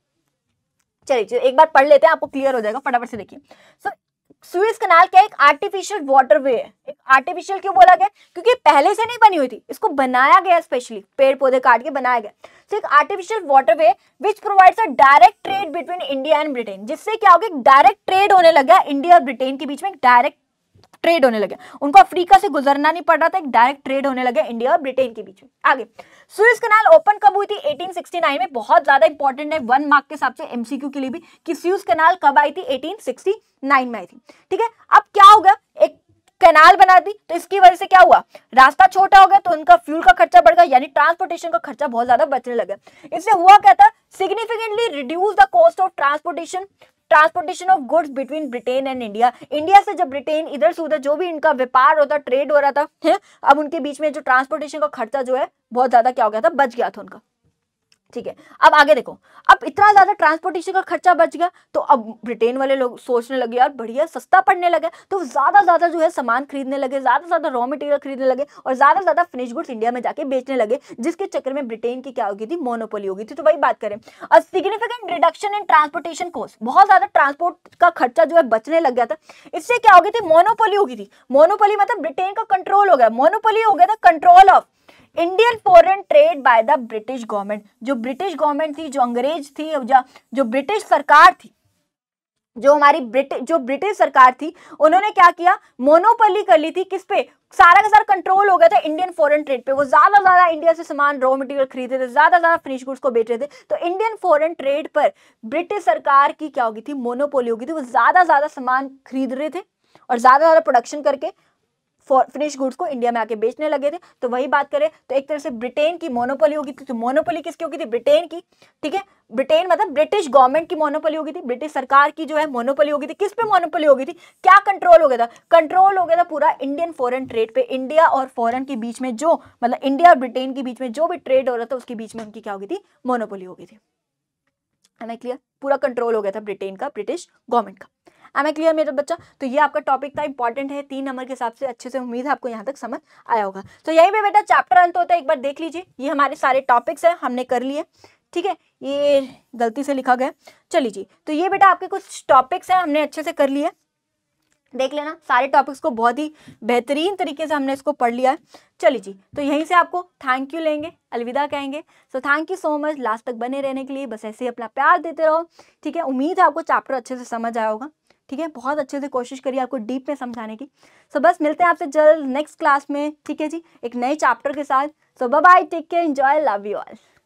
चलिए एक बार पढ़ लेते हैं आपको क्लियर हो जाएगा फटाफट से देखिए सो so, कनाल क्या एक आर्टिफिशियल वाटर वे है एक आर्टिफिशियल क्यों बोला गया क्योंकि पहले से नहीं बनी हुई थी इसको बनाया गया स्पेशली पेड़ पौधे काट के बनाया गया सो so, एक artificial waterway which provides a direct trade between India and Britain जिससे क्या होगा एक डायरेक्ट ट्रेड होने लगा इंडिया और ब्रिटेन के बीच में डायरेक्ट ट्रेड होने लगे उनको अफ्रीका से गुजरना नहीं पड़ रहा था एक डायरेक्ट ट्रेड होने लगे इंडिया और ब्रिटेन के बीच में आगे सुइस कनाल ओपन कब हुई थी 1869 में बहुत ज्यादा इंपॉर्टेंट है वन मार्क के हिसाब से एमसीक्यू के लिए भी कि सुइस कनाल कब आई थी 1869 में आई थी ठीक है अब क्या होगा एक कैनाल बना दी तो इसकी वजह से क्या हुआ रास्ता छोटा हो गया तो उनका फ्यूल का खर्चा बढ़ गया यानी ट्रांसपोर्टेशन का खर्चा बहुत ज्यादा बचने लगा इससे हुआ क्या था significantly reduce the cost of transportation transportation of goods between Britain and India India से जब ब्रिटेन इधर से उधर जो भी इनका व्यापार होता ट्रेड हो रहा था अब उनके बीच में जो ट्रांसपोर्टेशन का खर्चा जो है बहुत ज्यादा क्या हो गया था बच गया था उनका ठीक है अब आगे देखो अब इतना ज्यादा ट्रांसपोर्टेशन का खर्चा बच गया तो अब ब्रिटेन वाले लोग सोचने लगे यार बढ़िया सस्ता पड़ने लगा तो ज्यादा ज्यादा जो है सामान खरीदने लगे ज्यादा ज्यादा रॉ मटेरियल खरीदने लगे और ज्यादा ज्यादा फिनिश गुड्स इंडिया में जाके बेचने लगे जिसके चक्कर में ब्रिटेन की क्या होगी थी मोनोपोली होगी थी तो वही बात करें अब significant reduction in transportation cost बहुत ज्यादा ट्रांसपोर्ट का खर्चा जो है बचने लग गया था इससे क्या होगी थी मोनोपोली होगी थी मोनोपोली मतलब ब्रिटेन का कंट्रोल हो गया मोनोपोली हो गया था control of Indian foreign trade by the British government जो ब्रिटिश गवर्नमेंट थी जो अंग्रेज थी जो ब्रिटिश सरकार थी जो हमारी ब्रिटिश जो ब्रिटिश सरकार थी उन्होंने क्या किया मोनोपली कर ली थी किस पे सारा का सारा कंट्रोल हो गया था इंडियन फॉरेन ट्रेड पे वो ज्यादा ज्यादा इंडिया से सामान रॉ मटेरियल खरीद रहे थे ज्यादा ज्यादा फिनिश गुड्स को बेच रहे थे तो इंडियन फॉरेन ट्रेड पर ब्रिटिश सरकार की क्या होगी थी मोनोपोली होगी थी वो ज्यादा ज्यादा सामान खरीद रहे थे और ज्यादा ज्यादा प्रोडक्शन करके फिनिश गुड्स को इंडिया में आके बेचने लगे थे तो वही बात करें तो एक तरह से ब्रिटेन की मोनोपोली होगी थी तो मोनोपोली किसकी होगी थी ब्रिटेन की ठीक है ब्रिटेन मतलब ब्रिटिश गवर्नमेंट की मोनोपोली होगी थी ब्रिटिश सरकार की जो है मोनोपोली होगी थी किस पे मोनोपोली होगी थी क्या कंट्रोल हो गया था कंट्रोल हो गया था पूरा इंडियन फॉरन ट्रेड पे इंडिया और फॉरन के बीच में जो मतलब इंडिया और ब्रिटेन के बीच में जो भी ट्रेड हो रहा था उसके बीच में उनकी क्या होगी थी मोनोपोली होगी थी क्लियर पूरा कंट्रोल हो गया था ब्रिटेन का ब्रिटिश गवर्नमेंट का आम ए क्लियर मेरे बच्चा तो ये आपका टॉपिक था इंपॉर्टेंट है तीन नंबर के हिसाब से अच्छे से उम्मीद है आपको यहाँ तक समझ आया होगा तो यही पे बेटा चैप्टर अंत होता है एक बार देख लीजिए ये हमारे सारे टॉपिक्स हैं हमने कर लिए ठीक है ये गलती से लिखा गया चलिए जी तो ये बेटा आपके कुछ टॉपिक्स हैं हमने अच्छे से कर लिए देख लेना सारे टॉपिक्स को बहुत ही बेहतरीन तरीके से हमने इसको पढ़ लिया है चलिए जी तो यहीं से आपको थैंक यू लेंगे अलविदा कहेंगे so thank you so much last तक बने रहने के लिए बस ऐसे ही अपना प्यार देते रहो ठीक है उम्मीद है आपको चैप्टर अच्छे से समझ आया होगा ठीक है बहुत अच्छे से कोशिश करिए आपको डीप में समझाने की सो बस मिलते हैं आपसे जल्द नेक्स्ट क्लास में ठीक है जी एक नए चैप्टर के साथ so bye take care enjoy love you all